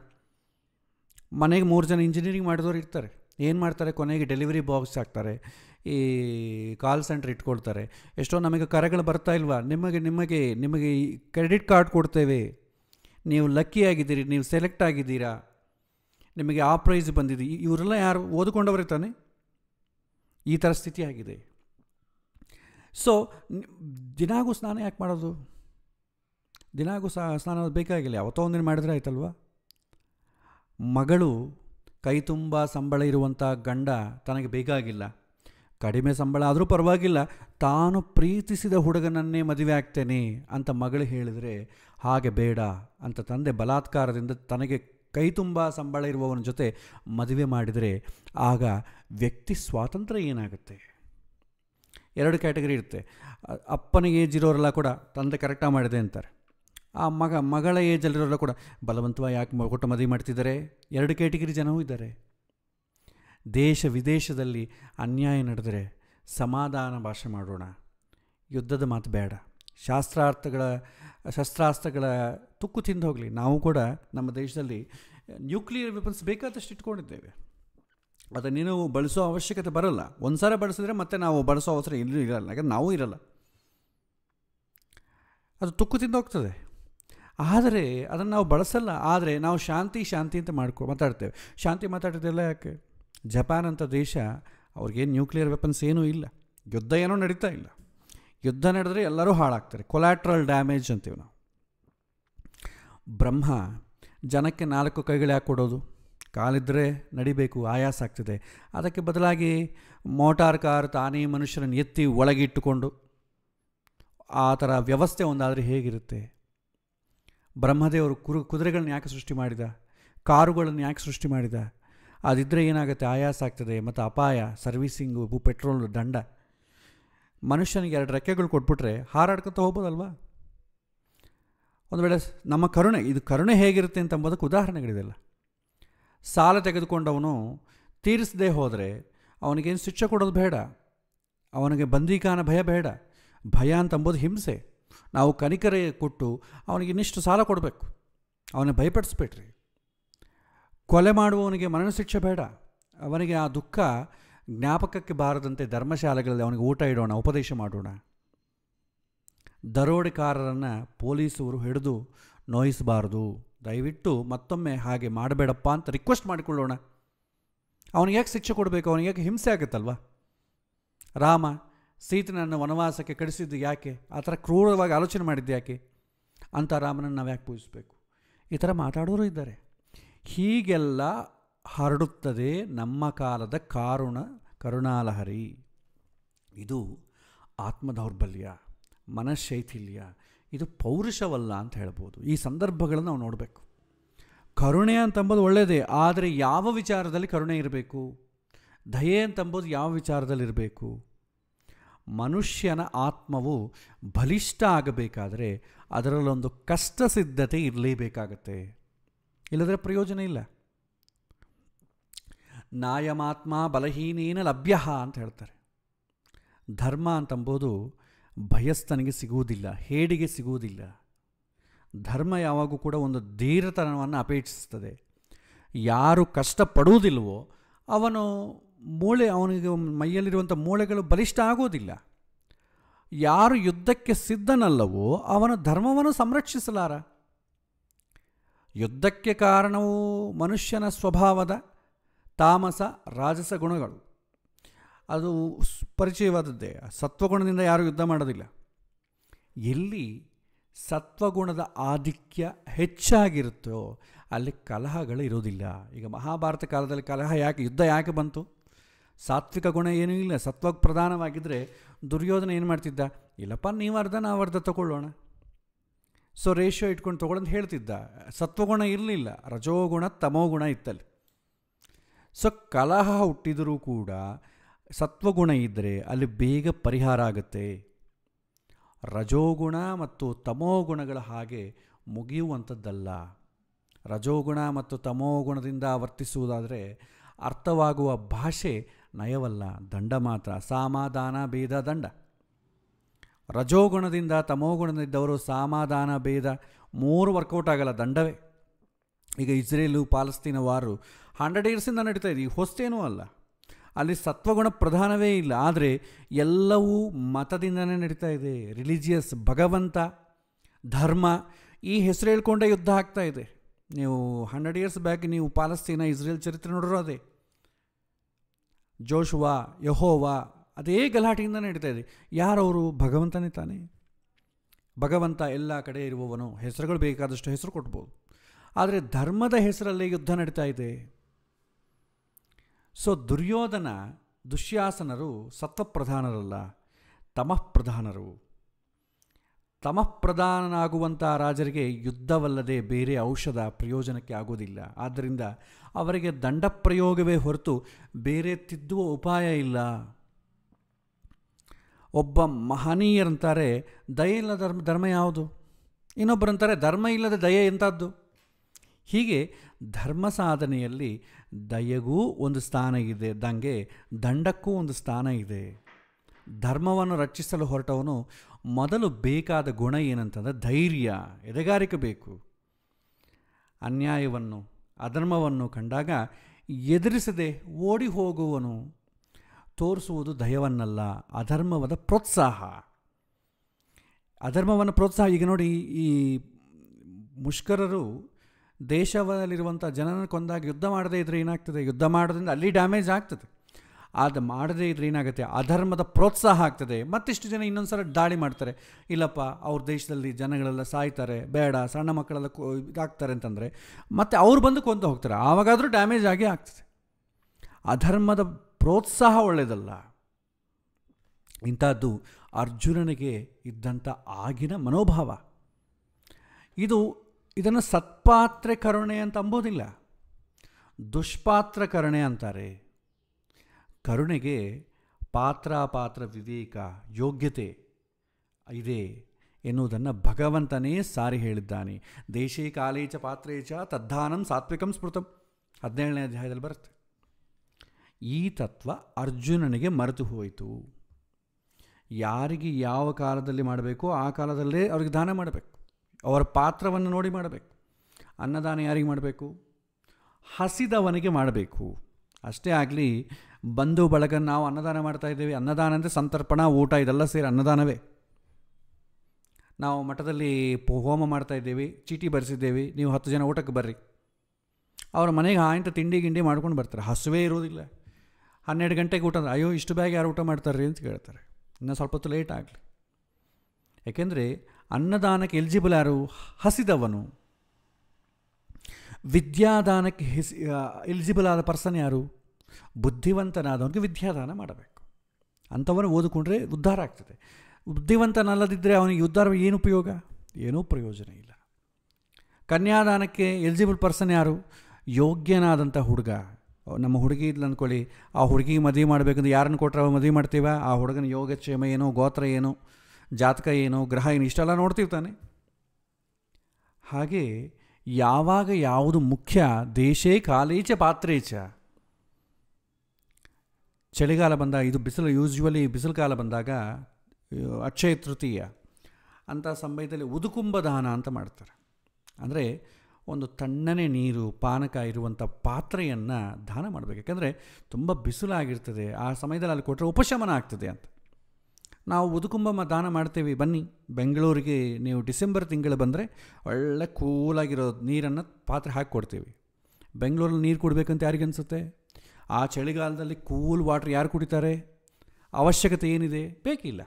ಮನೆಗೆ ಮೂರು ಜನ ಇಂಜಿನಿಯರಿಂಗ್ ಮಾಡಿದವರು ಇರ್ತಾರೆ ಏನು ಮಾಡ್ತಾರೆ ಕೊನೆಗೆ ಡೆಲಿವರಿ ಬಾಕ್ಸ್ ಹಾಕ್ತಾರೆ ಈ ಕಾಲ್ ಸೆಂಟರ್ ಇಟ್ಕೊಳ್ತಾರೆ ಎಷ್ಟೋ ನಮಗೆ ಕರೆಗಳು ಬರ್ತಾ ಇಲ್ವಾ ನಿಮಗೆ ನಿಮಗೆ ನಿಮಗೆ ಕ್ರೆಡಿಟ್ ಕಾರ್ಡ್ ಕೊಡ್ತೇವೆ ನೀವು ಲಕ್ಕಿ ಆಗಿದ್ದೀರಿ ನೀವು ಸೆಲೆಕ್ಟ್ ಆಗಿದ್ದೀರಾ ನಿಮಗೆ ಆ ಪ್ರೈಸ್ ಬಂದಿದೆ ಇವರೆಲ್ಲ ಯಾರು ಓದಿಕೊಂಡವರೇ ತಾನೆ ಈ ಥರ ಸ್ಥಿತಿ ಆಗಿದೆ ಸೊ ದಿನಾಗೂ ಸ್ನಾನ ಯಾಕೆ ಮಾಡೋದು ದಿನಾಗೂ ಸಹ ಸ್ನಾನ ಬೇಕಾಗಿಲ್ಲ ಯಾವತ್ತೋ ಒಂದಿನ ಮಾಡಿದ್ರೆ ಆಯ್ತಲ್ವ ಮಗಳು ಕೈ ತುಂಬ ಸಂಬಳ ಇರುವಂಥ ಗಂಡ ತನಗೆ ಬೇಕಾಗಿಲ್ಲ ಕಡಿಮೆ ಸಂಬಳ ಆದರೂ ಪರವಾಗಿಲ್ಲ ತಾನು ಪ್ರೀತಿಸಿದ ಹುಡುಗನನ್ನೇ ಮದುವೆ ಆಗ್ತೇನೆ ಅಂತ ಮಗಳು ಹೇಳಿದರೆ ಹಾಗೆ ಬೇಡ ಅಂತ ತಂದೆ ಬಲಾತ್ಕಾರದಿಂದ ತನಗೆ ಕೈ ತುಂಬ ಸಂಬಳ ಇರುವವನ ಜೊತೆ ಮದುವೆ ಮಾಡಿದರೆ ಆಗ ವ್ಯಕ್ತಿ ಸ್ವಾತಂತ್ರ್ಯ ಏನಾಗುತ್ತೆ ಎರಡು ಕ್ಯಾಟಗರಿ ಇರುತ್ತೆ ಅಪ್ಪನ ಏಜ್ ಇರೋರೆಲ್ಲ ಕೂಡ ತಂದೆ ಕರೆಕ್ಟಾಗಿ ಮಾಡಿದೆ ಅಂತಾರೆ ಆ ಮಗ ಮಗಳ ಏಜಲ್ಲಿರೋರೆಲ್ಲ ಕೂಡ ಬಲವಂತವಾಗಿ ಯಾಕೆ ಕೊಟ್ಟು ಮದುವೆ ಮಾಡ್ತಿದ್ದಾರೆ ಎರಡು ಕ್ಯಾಟಗರಿ ಜನವೂ ಇದ್ದಾರೆ ದೇಶ ವಿದೇಶದಲ್ಲಿ ಅನ್ಯಾಯ ನಡೆದರೆ ಸಮಾಧಾನ ಭಾಷೆ ಮಾಡೋಣ ಯುದ್ಧದ ಮಾತು ಬೇಡ ಶಾಸ್ತ್ರಾರ್ಥಗಳ ಶಸ್ತ್ರಾಸ್ತ್ರಗಳ ತುಕ್ಕು ತಿಂದು ಹೋಗಲಿ ನಾವು ಕೂಡ ನಮ್ಮ ದೇಶದಲ್ಲಿ ನ್ಯೂಕ್ಲಿಯರ್ ವೆಪನ್ಸ್ ಬೇಕಾದಷ್ಟು ಇಟ್ಕೊಂಡಿದ್ದೇವೆ ಅದನ್ನೇನು ಬಳಸೋ ಅವಶ್ಯಕತೆ ಬರಲ್ಲ ಒಂದು ಸಲ ಬಳಸಿದ್ರೆ ಮತ್ತೆ ನಾವು ಬಳಸೋ ಅವಸರ ಇಲ್ಲೂ ಇರಲ್ಲ ಯಾಕಂದ್ರೆ ನಾವು ಇರಲ್ಲ ಅದು ತುಕ್ಕು ತಿಂದು ಹೋಗ್ತದೆ ಆದರೆ ಅದನ್ನು ನಾವು ಬಳಸಲ್ಲ ಆದರೆ ನಾವು ಶಾಂತಿ ಶಾಂತಿ ಅಂತ ಮಾಡ್ಕೊ ಮಾತಾಡ್ತೇವೆ ಶಾಂತಿ ಮಾತಾಡೋದೆಲ್ಲ ಯಾಕೆ ಜಪಾನ್ ಅಂತ ದೇಶ ಅವ್ರಿಗೆ ನ್ಯೂಕ್ಲಿಯರ್ ವೆಪನ್ಸ್ ಏನೂ ಇಲ್ಲ ಯುದ್ಧ ಏನೂ ನಡೀತಾ ಇಲ್ಲ ಯುದ್ಧ ನಡೆದರೆ ಎಲ್ಲರೂ ಹಾಳಾಗ್ತಾರೆ ಕೊಲಾಟ್ರಲ್ ಡ್ಯಾಮೇಜ್ ಅಂತೀವಿ ನಾವು ಬ್ರಹ್ಮ ಜನಕ್ಕೆ ನಾಲ್ಕು ಕೈಗಳು ಯಾಕೆ ಕೊಡೋದು ಕಾಲಿದ್ದರೆ ನಡಿಬೇಕು ಆಯಾಸ ಆಗ್ತಿದೆ ಅದಕ್ಕೆ ಬದಲಾಗಿ ಮೋಟಾರ್ ಕಾರ್ ತಾನೇ ಮನುಷ್ಯರನ್ನು ಎತ್ತಿ ಒಳಗಿಟ್ಟುಕೊಂಡು ಆ ಥರ ವ್ಯವಸ್ಥೆ ಒಂದಾದರೆ ಹೇಗಿರುತ್ತೆ ಬ್ರಹ್ಮದೇವರು ಕುರು ಕುದುರೆಗಳನ್ನ ಯಾಕೆ ಸೃಷ್ಟಿ ಮಾಡಿದ ಕಾರುಗಳನ್ನು ಯಾಕೆ ಸೃಷ್ಟಿ ಮಾಡಿದ ಅದಿದ್ದರೆ ಏನಾಗುತ್ತೆ ಆಯಾಸ ಆಗ್ತದೆ ಮತ್ತು ಅಪಾಯ ಸರ್ವೀಸಿಂಗು ಪೆಟ್ರೋಲ್ ದಂಡ ಮನುಷ್ಯನಿಗೆ ಎರಡು ರೆಕ್ಕೆಗಳು ಕೊಟ್ಬಿಟ್ರೆ ಹಾರಾಡ್ಕೊತ ಹೋಗ್ಬೋದಲ್ವಾ ಒಂದು ವೇಳೆ ನಮ್ಮ ಕರುಣೆ ಇದು ಕರುಣೆ ಹೇಗಿರುತ್ತೆ ಅಂತ ಅಂಬೋದಕ್ಕೆ ಉದಾಹರಣೆಗಳಿದೆಲ್ಲ ಸಾಲ ತೆಗೆದುಕೊಂಡವನು ತೀರಿಸದೆ ಹೋದರೆ ಅವನಿಗೇನು ಶಿಕ್ಷೆ ಕೊಡೋದು ಬೇಡ ಅವನಿಗೆ ಬಂದೀಕಾನ ಭಯ ಬೇಡ ಭಯ ಅಂತ ಅಂಬೋದು ಹಿಂಸೆ ನಾವು ಕನಿಕರೆ ಕೊಟ್ಟು ಅವನಿಗೆ ಇನ್ನಿಷ್ಟು ಸಾಲ ಕೊಡಬೇಕು ಅವನಿಗೆ ಭಯಪಡಿಸ್ಬೇಡ್ರಿ ಕೊಲೆ ಮಾಡುವವನಿಗೆ ಶಿಕ್ಷೆ ಬೇಡ ಅವನಿಗೆ ಆ ದುಃಖ ಜ್ಞಾಪಕಕ್ಕೆ ಬಾರದಂತೆ ಧರ್ಮಶಾಲೆಗಳಲ್ಲಿ ಅವನಿಗೆ ಊಟ ಇಡೋಣ ಉಪದೇಶ ಮಾಡೋಣ ದರೋಡೆಕಾರರನ್ನು ಪೊಲೀಸರು ಹಿಡಿದು ನೋಯಿಸಬಾರ್ದು ದಯವಿಟ್ಟು ಮತ್ತೊಮ್ಮೆ ಹಾಗೆ ಮಾಡಬೇಡಪ್ಪ ಅಂತ ರಿಕ್ವೆಸ್ಟ್ ಮಾಡಿಕೊಳ್ಳೋಣ ಅವನಿಗೆ ಯಾಕೆ ಶಿಕ್ಷೆ ಕೊಡಬೇಕು ಅವನಿಗೆ ಯಾಕೆ ಹಿಂಸೆ ಆಗುತ್ತಲ್ವ ರಾಮ ಸೀತನನ್ನು ವನವಾಸಕ್ಕೆ ಕಳಿಸಿದ್ದು ಯಾಕೆ ಆ ಥರ ಕ್ರೂರವಾಗಿ ಆಲೋಚನೆ ಮಾಡಿದ್ದು ಯಾಕೆ ಅಂತ ರಾಮನನ್ನು ನಾವು ಯಾಕೆ ಪೂಜಿಸಬೇಕು ಈ ಥರ ಮಾತಾಡೋರು ಇದ್ದಾರೆ ಹೀಗೆಲ್ಲ ಹರಡುತ್ತದೆ ನಮ್ಮ ಕಾಲದ ಕಾರುಣ ಕರುಣಾಲಹರಿ ಇದು ಆತ್ಮದೌರ್ಬಲ್ಯ ಮನಶೈಥಿಲ್ಯ ಇದು ಪೌರುಷವಲ್ಲ ಅಂತ ಹೇಳ್ಬೋದು ಈ ಸಂದರ್ಭಗಳನ್ನು ನಾವು ನೋಡಬೇಕು ಕರುಣೆ ಅಂತಂಬೋದು ಒಳ್ಳೆಯದೇ ಆದರೆ ಯಾವ ವಿಚಾರದಲ್ಲಿ ಕರುಣೆ ಇರಬೇಕು ದಯೆ ಅಂತಂಬೋದು ಯಾವ ವಿಚಾರದಲ್ಲಿರಬೇಕು ಮನುಷ್ಯನ ಆತ್ಮವು ಬಲಿಷ್ಠ ಆಗಬೇಕಾದರೆ ಅದರಲ್ಲೊಂದು ಕಷ್ಟ ಸಿದ್ಧತೆ ಇರಲೇಬೇಕಾಗತ್ತೆ ಇಲ್ಲದ್ರೆ ಪ್ರಯೋಜನ ಇಲ್ಲ ನಾಯಮಾತ್ಮ ಬಲಹೀನೇನ ಲಭ್ಯ ಅಂತ ಹೇಳ್ತಾರೆ ಧರ್ಮ ಅಂತಂಬೋದು ಭಯಸ್ತನಿಗೆ ಸಿಗುವುದಿಲ್ಲ ಹೇಡಿಗೆ ಸಿಗುವುದಿಲ್ಲ ಧರ್ಮ ಯಾವಾಗೂ ಕೂಡ ಒಂದು ಧೀರತನವನ್ನು ಅಪೇಕ್ಷಿಸ್ತದೆ ಯಾರು ಕಷ್ಟಪಡುವುದಿಲ್ಲವೋ ಅವನು ಮೂಳೆ ಅವನಿಗೆ ಮೈಯಲ್ಲಿರುವಂಥ ಮೂಳೆಗಳು ಬಲಿಷ್ಠ ಆಗೋದಿಲ್ಲ ಯಾರು ಯುದ್ಧಕ್ಕೆ ಸಿದ್ಧನಲ್ಲವೋ ಅವನ ಧರ್ಮವನ್ನು ಸಂರಕ್ಷಿಸಲಾರ ಯುದ್ಧಕ್ಕೆ ಕಾರಣವೂ ಮನುಷ್ಯನ ಸ್ವಭಾವದ ತಾಮಸ ರಾಜಸ ಗುಣಗಳು ಅದು ಪರಿಚಯವಾದದ್ದೇ ಸತ್ವಗುಣದಿಂದ ಯಾರೂ ಯುದ್ಧ ಮಾಡೋದಿಲ್ಲ ಎಲ್ಲಿ ಸತ್ವಗುಣದ ಆಧಿಕ್ಯ ಹೆಚ್ಚಾಗಿರುತ್ತೋ ಅಲ್ಲಿ ಕಲಹಗಳು ಇರೋದಿಲ್ಲ ಈಗ ಮಹಾಭಾರತ ಕಾಲದಲ್ಲಿ ಕಲಹ ಯಾಕೆ ಯುದ್ಧ ಯಾಕೆ ಬಂತು ಸಾತ್ವಿಕ ಗುಣ ಏನೂ ಇಲ್ಲ ಸತ್ವ ಪ್ರಧಾನವಾಗಿದ್ದರೆ ದುರ್ಯೋಧನ ಏನು ಮಾಡ್ತಿದ್ದ ಇಲ್ಲಪ್ಪ ನೀವು ಅರ್ಧ ನಾವು ಅರ್ಧ ತಗೊಳ್ಳೋಣ ಸೊ ರೇಷಿಯೋ ಇಟ್ಕೊಂಡು ತೊಗೊಳಂತ ಹೇಳ್ತಿದ್ದ ಸತ್ವಗುಣ ಇರಲಿಲ್ಲ ರಜೋಗುಣ ತಮೋಗುಣ ಇತ್ತಲ್ಲಿ ಸೊ ಕಲಹ ಹುಟ್ಟಿದರೂ ಕೂಡ ಸತ್ವಗುಣ ಇದ್ದರೆ ಅಲ್ಲಿ ಬೇಗ ಪರಿಹಾರ ಆಗುತ್ತೆ ರಜೋಗುಣ ಮತ್ತು ತಮೋಗುಣಗಳ ಹಾಗೆ ಮುಗಿಯುವಂಥದ್ದಲ್ಲ ರಜೋಗುಣ ಮತ್ತು ತಮೋಗುಣದಿಂದ ವರ್ತಿಸುವುದಾದರೆ ಅರ್ಥವಾಗುವ ಭಾಷೆ ನಯವಲ್ಲ ದಂಡ ಮಾತ್ರ ಸಾಮ ಭೇದ ದಂಡ ರಜೋಗುಣದಿಂದ ತಮೋಗುಣದಿದ್ದವರು ಸಮಾಧಾನ ಭೇದ ಮೂರು ವರ್ಕೌಟ್ ಆಗಲ್ಲ ದಂಡವೇ ಈಗ ಇಸ್ರೇಲು ಪಾಲಸ್ತೀನ ವಾರು ಹಂಡ್ರೆಡ್ ಇಯರ್ಸಿಂದ ನಡೀತಾ ಇದೆ ಹೊಸ್ತೇನೂ ಅಲ್ಲ ಅಲ್ಲಿ ಸತ್ವಗುಣ ಪ್ರಧಾನವೇ ಇಲ್ಲ ಆದರೆ ಎಲ್ಲವೂ ಮತದಿಂದನೇ ನಡೀತಾ ಇದೆ ರಿಲಿಜಿಯಸ್ ಭಗವಂತ ಧರ್ಮ ಈ ಹೆಸರು ಹೇಳ್ಕೊಂಡೇ ಯುದ್ಧ ಆಗ್ತಾ ಇದೆ ನೀವು ಹಂಡ್ರೆಡ್ ಇಯರ್ಸ್ ಬ್ಯಾಕ್ ನೀವು ಪಾಲಸ್ತೀನ ಇಸ್ರೇಲ್ ಚರಿತ್ರೆ ನೋಡಿರೋ ಅದೇ ಜೋಶುವಾ ಯಹೋವಾ ಅದೇ ಗಲಾಟೆಯಿಂದ ನಡೀತಾ ಇದೆ ಯಾರವರು ಭಗವಂತನೇ ತಾನೆ ಭಗವಂತ ಎಲ್ಲ ಕಡೆ ಇರುವವನು ಹೆಸರುಗಳು ಬೇಕಾದಷ್ಟು ಹೆಸರು ಕೊಟ್ಬೋದು ಆದರೆ ಧರ್ಮದ ಹೆಸರಲ್ಲೇ ಯುದ್ಧ ನಡೀತಾ ಇದೆ ಸೊ ದುರ್ಯೋಧನ ದುಶ್ಯಾಸನರು ಸತ್ವಪ್ರಧಾನರಲ್ಲ ತಮಃಪ್ರಧಾನರು ತಮಃಪ್ರಧಾನನಾಗುವಂಥ ರಾಜರಿಗೆ ಯುದ್ಧವಲ್ಲದೆ ಬೇರೆ ಔಷಧ ಪ್ರಯೋಜನಕ್ಕೆ ಆಗೋದಿಲ್ಲ ಆದ್ದರಿಂದ ಅವರಿಗೆ ದಂಡಪ್ರಯೋಗವೇ ಹೊರತು ಬೇರೆ ತಿದ್ದುವ ಉಪಾಯ ಇಲ್ಲ ಒಬ್ಬ ಮಹನೀಯರಂತಾರೆ ದಯ ಇಲ್ಲದ ಧರ್ಮ ಧರ್ಮ ಯಾವುದು ಇನ್ನೊಬ್ಬರಂತಾರೆ ಧರ್ಮ ಇಲ್ಲದ ದಯೆ ಎಂಥದ್ದು ಹೀಗೆ ಧರ್ಮ ಸಾಧನೆಯಲ್ಲಿ ದಯೆಗೂ ಒಂದು ಸ್ಥಾನ ಇದೆ ದಂಗೆ ದಂಡಕ್ಕೂ ಒಂದು ಸ್ಥಾನ ಇದೆ ಧರ್ಮವನ್ನು ರಚಿಸಲು ಹೊರಟವನು ಮೊದಲು ಬೇಕಾದ ಗುಣ ಏನಂತಂದರೆ ಧೈರ್ಯ ಎದೆಗಾರಿಕೆ ಬೇಕು ಅನ್ಯಾಯವನ್ನು ಅಧರ್ಮವನ್ನು ಕಂಡಾಗ ಎದುರಿಸದೆ ಓಡಿ ಹೋಗುವನು ತೋರಿಸುವುದು ದಯವನ್ನಲ್ಲ ಅಧರ್ಮವದ ಪ್ರೋತ್ಸಾಹ ಅಧರ್ಮವನ್ನು ಪ್ರೋತ್ಸಾಹ ಈಗ ನೋಡಿ ಈ ಮುಷ್ಕರರು ದೇಶದಲ್ಲಿರುವಂಥ ಜನನ ಕೊಂದಾಗ ಯುದ್ಧ ಮಾಡದೇ ಇದ್ದರೆ ಏನಾಗ್ತದೆ ಯುದ್ಧ ಮಾಡೋದ್ರಿಂದ ಅಲ್ಲಿ ಡ್ಯಾಮೇಜ್ ಆಗ್ತದೆ ಅದು ಮಾಡದೇ ಇದ್ರೆ ಏನಾಗುತ್ತೆ ಅಧರ್ಮದ ಪ್ರೋತ್ಸಾಹ ಆಗ್ತದೆ ಮತ್ತಿಷ್ಟು ಜನ ಇನ್ನೊಂದು ಸಲ ದಾಳಿ ಮಾಡ್ತಾರೆ ಇಲ್ಲಪ್ಪ ಅವ್ರ ದೇಶದಲ್ಲಿ ಜನಗಳೆಲ್ಲ ಸಾಯ್ತಾರೆ ಬೇಡ ಸಣ್ಣ ಮಕ್ಕಳೆಲ್ಲ ಕೋ ಇದಾಗ್ತಾರೆ ಅಂತಂದರೆ ಮತ್ತು ಅವ್ರು ಬಂದು ಕೊಂತ ಹೋಗ್ತಾರೆ ಆವಾಗಾದರೂ ಡ್ಯಾಮೇಜ್ ಆಗೇ ಆಗ್ತದೆ ಅಧರ್ಮದ ಪ್ರೋತ್ಸಾಹ ಒಳ್ಳೆಯದಲ್ಲ ಇಂಥದ್ದು ಅರ್ಜುನನಿಗೆ ಇದ್ದಂಥ ಆಗಿನ ಮನೋಭಾವ ಇದು ಇದನ್ನು ಸತ್ಪಾತ್ರೆ ಕರುಣೆ ಅಂತ ಅಂಬೋದಿಲ್ಲ ದುಷ್ಪಾತ್ರ ಕರುಣೆ ಅಂತಾರೆ ಕರುಣೆಗೆ ಪಾತ್ರ ಪಾತ್ರ ವಿವೇಕ ಯೋಗ್ಯತೆ ಇದೆ ಎನ್ನುವುದನ್ನು ಭಗವಂತನೇ ಸಾರಿ ಹೇಳಿದ್ದಾನೆ ದೇಶೇ ಪಾತ್ರೇ ಪಾತ್ರೇಚ ತದ್ದಾನಂ ಸಾತ್ವಿಕಂ ಸ್ಮೃತಂ ಹದಿನೇಳನೇ ಅಧ್ಯಾಯದಲ್ಲಿ ಬರುತ್ತೆ ಈ ತತ್ವ ಅರ್ಜುನನಿಗೆ ಮರೆತು ಹೋಯಿತು ಯಾರಿಗೆ ಯಾವ ಕಾಲದಲ್ಲಿ ಮಾಡಬೇಕು ಆ ಕಾಲದಲ್ಲೇ ಅವ್ರಿಗೆ ದಾನ ಮಾಡಬೇಕು ಅವರ ಪಾತ್ರವನ್ನು ನೋಡಿ ಮಾಡಬೇಕು ಅನ್ನದಾನ ಯಾರಿಗೆ ಮಾಡಬೇಕು ಹಸಿದವನಿಗೆ ಮಾಡಬೇಕು ಅಷ್ಟೇ ಆಗಲಿ ಬಂಧು ಬಳಗ ನಾವು ಅನ್ನದಾನ ಮಾಡ್ತಾ ಇದ್ದೇವೆ ಅನ್ನದಾನ ಅಂದರೆ ಸಂತರ್ಪಣ ಊಟ ಇದೆಲ್ಲ ಸೇರಿ ಅನ್ನದಾನವೇ ನಾವು ಮಠದಲ್ಲಿ ಹೋಮ ಮಾಡ್ತಾ ಚೀಟಿ ಬರೆಸಿದ್ದೇವೆ ನೀವು ಹತ್ತು ಜನ ಊಟಕ್ಕೆ ಬರ್ರಿ ಅವರ ಮನೆಗೆ ಆಯಂತ ತಿಂಡಿ ಗಿಂಡಿ ಮಾಡ್ಕೊಂಡು ಬರ್ತಾರೆ ಹಸುವೇ ಇರೋದಿಲ್ಲ ಹನ್ನೆರಡು ಗಂಟೆಗೆ ಊಟ ಅಯ್ಯೋ ಇಷ್ಟು ಬ್ಯಾಗ್ ಯಾರು ಊಟ ಮಾಡ್ತಾರ್ರಿ ಅಂತ ಕೇಳ್ತಾರೆ ಇನ್ನೂ ಸ್ವಲ್ಪ ಹೊತ್ತು ಲೇಟ್ ಆಗಲಿ ಯಾಕೆಂದರೆ ಅನ್ನದಾನಕ್ಕೆ ಎಲಿಜಿಬಲ್ ಯಾರು ಹಸಿದವನು ವಿದ್ಯಾದಾನಕ್ಕೆ ಹೆಸಿ ಎಲಿಜಿಬಲ್ ಆದ ಪರ್ಸನ್ ಯಾರು ಬುದ್ಧಿವಂತನಾದವನಿಗೆ ವಿದ್ಯಾದಾನ ಮಾಡಬೇಕು ಅಂಥವನು ಓದಿಕೊಂಡ್ರೆ ಉದ್ಧಾರ ಆಗ್ತದೆ ಬುದ್ಧಿವಂತನಲ್ಲದಿದ್ದರೆ ಅವನಿಗೆ ಉದ್ಧಾರ ಏನು ಉಪಯೋಗ ಏನೂ ಪ್ರಯೋಜನ ಇಲ್ಲ ಕನ್ಯಾದಾನಕ್ಕೆ ಎಲಿಜಿಬಲ್ ಪರ್ಸನ್ ಯಾರು ಯೋಗ್ಯನಾದಂಥ ಹುಡುಗ ನಮ್ಮ ಹುಡುಗಿ ಇದ್ಲು ಅಂದ್ಕೊಳ್ಳಿ ಆ ಹುಡುಗಿ ಮದುವೆ ಮಾಡಬೇಕಂದ್ರೆ ಯಾರನ್ನು ಕೊಟ್ಟರೆ ಅವಾಗ ಮದುವೆ ಮಾಡ್ತೀವ ಆ ಹುಡುಗನ ಯೋಗ ಏನು ಗೋತ್ರ ಏನು ಜಾತಕ ಏನು ಗ್ರಹ ಏನು ಇಷ್ಟೆಲ್ಲ ನೋಡ್ತೀವಿ ತಾನೆ ಹಾಗೆ ಯಾವಾಗ ಯಾವುದು ಮುಖ್ಯ ದೇಶೇ ಕಾಲೇಚ ಪಾತ್ರೇಚ ಚಳಿಗಾಲ ಬಂದಾಗ ಇದು ಬಿಸಿಲು ಯೂಶುವಲಿ ಬಿಸಿಲು ಕಾಲ ಬಂದಾಗ ಅಕ್ಷಯ ತೃತೀಯ ಅಂಥ ಸಮಯದಲ್ಲಿ ಉದುಕುಂಬ ದಾನ ಅಂತ ಮಾಡ್ತಾರೆ ಅಂದರೆ ಒಂದು ತಣ್ಣನೆ ನೀರು ಪಾನಕ ಇರುವಂಥ ಪಾತ್ರೆಯನ್ನು ದಾನ ಮಾಡಬೇಕು ಯಾಕಂದರೆ ತುಂಬ ಬಿಸಿಲಾಗಿರ್ತದೆ ಆ ಸಮಯದಲ್ಲಿ ಅಲ್ಲಿ ಕೊಟ್ಟರೆ ಉಪಶಮನ ಆಗ್ತದೆ ಅಂತ ನಾವು ಉದುಕುಂಬ ದಾನ ಮಾಡ್ತೇವೆ ಬನ್ನಿ ಬೆಂಗಳೂರಿಗೆ ನೀವು ಡಿಸೆಂಬರ್ ತಿಂಗಳು ಬಂದರೆ ಒಳ್ಳೆ ಕೂಲಾಗಿರೋ ನೀರನ್ನು ಪಾತ್ರೆ ಹಾಕಿ ಕೊಡ್ತೀವಿ ಬೆಂಗಳೂರಲ್ಲಿ ನೀರು ಕುಡಬೇಕಂತ ಯಾರಿಗನ್ಸುತ್ತೆ ಆ ಚಳಿಗಾಲದಲ್ಲಿ ಕೂಲ್ ವಾಟ್ರ್ ಯಾರು ಕುಡಿತಾರೆ ಅವಶ್ಯಕತೆ ಏನಿದೆ ಬೇಕಿಲ್ಲ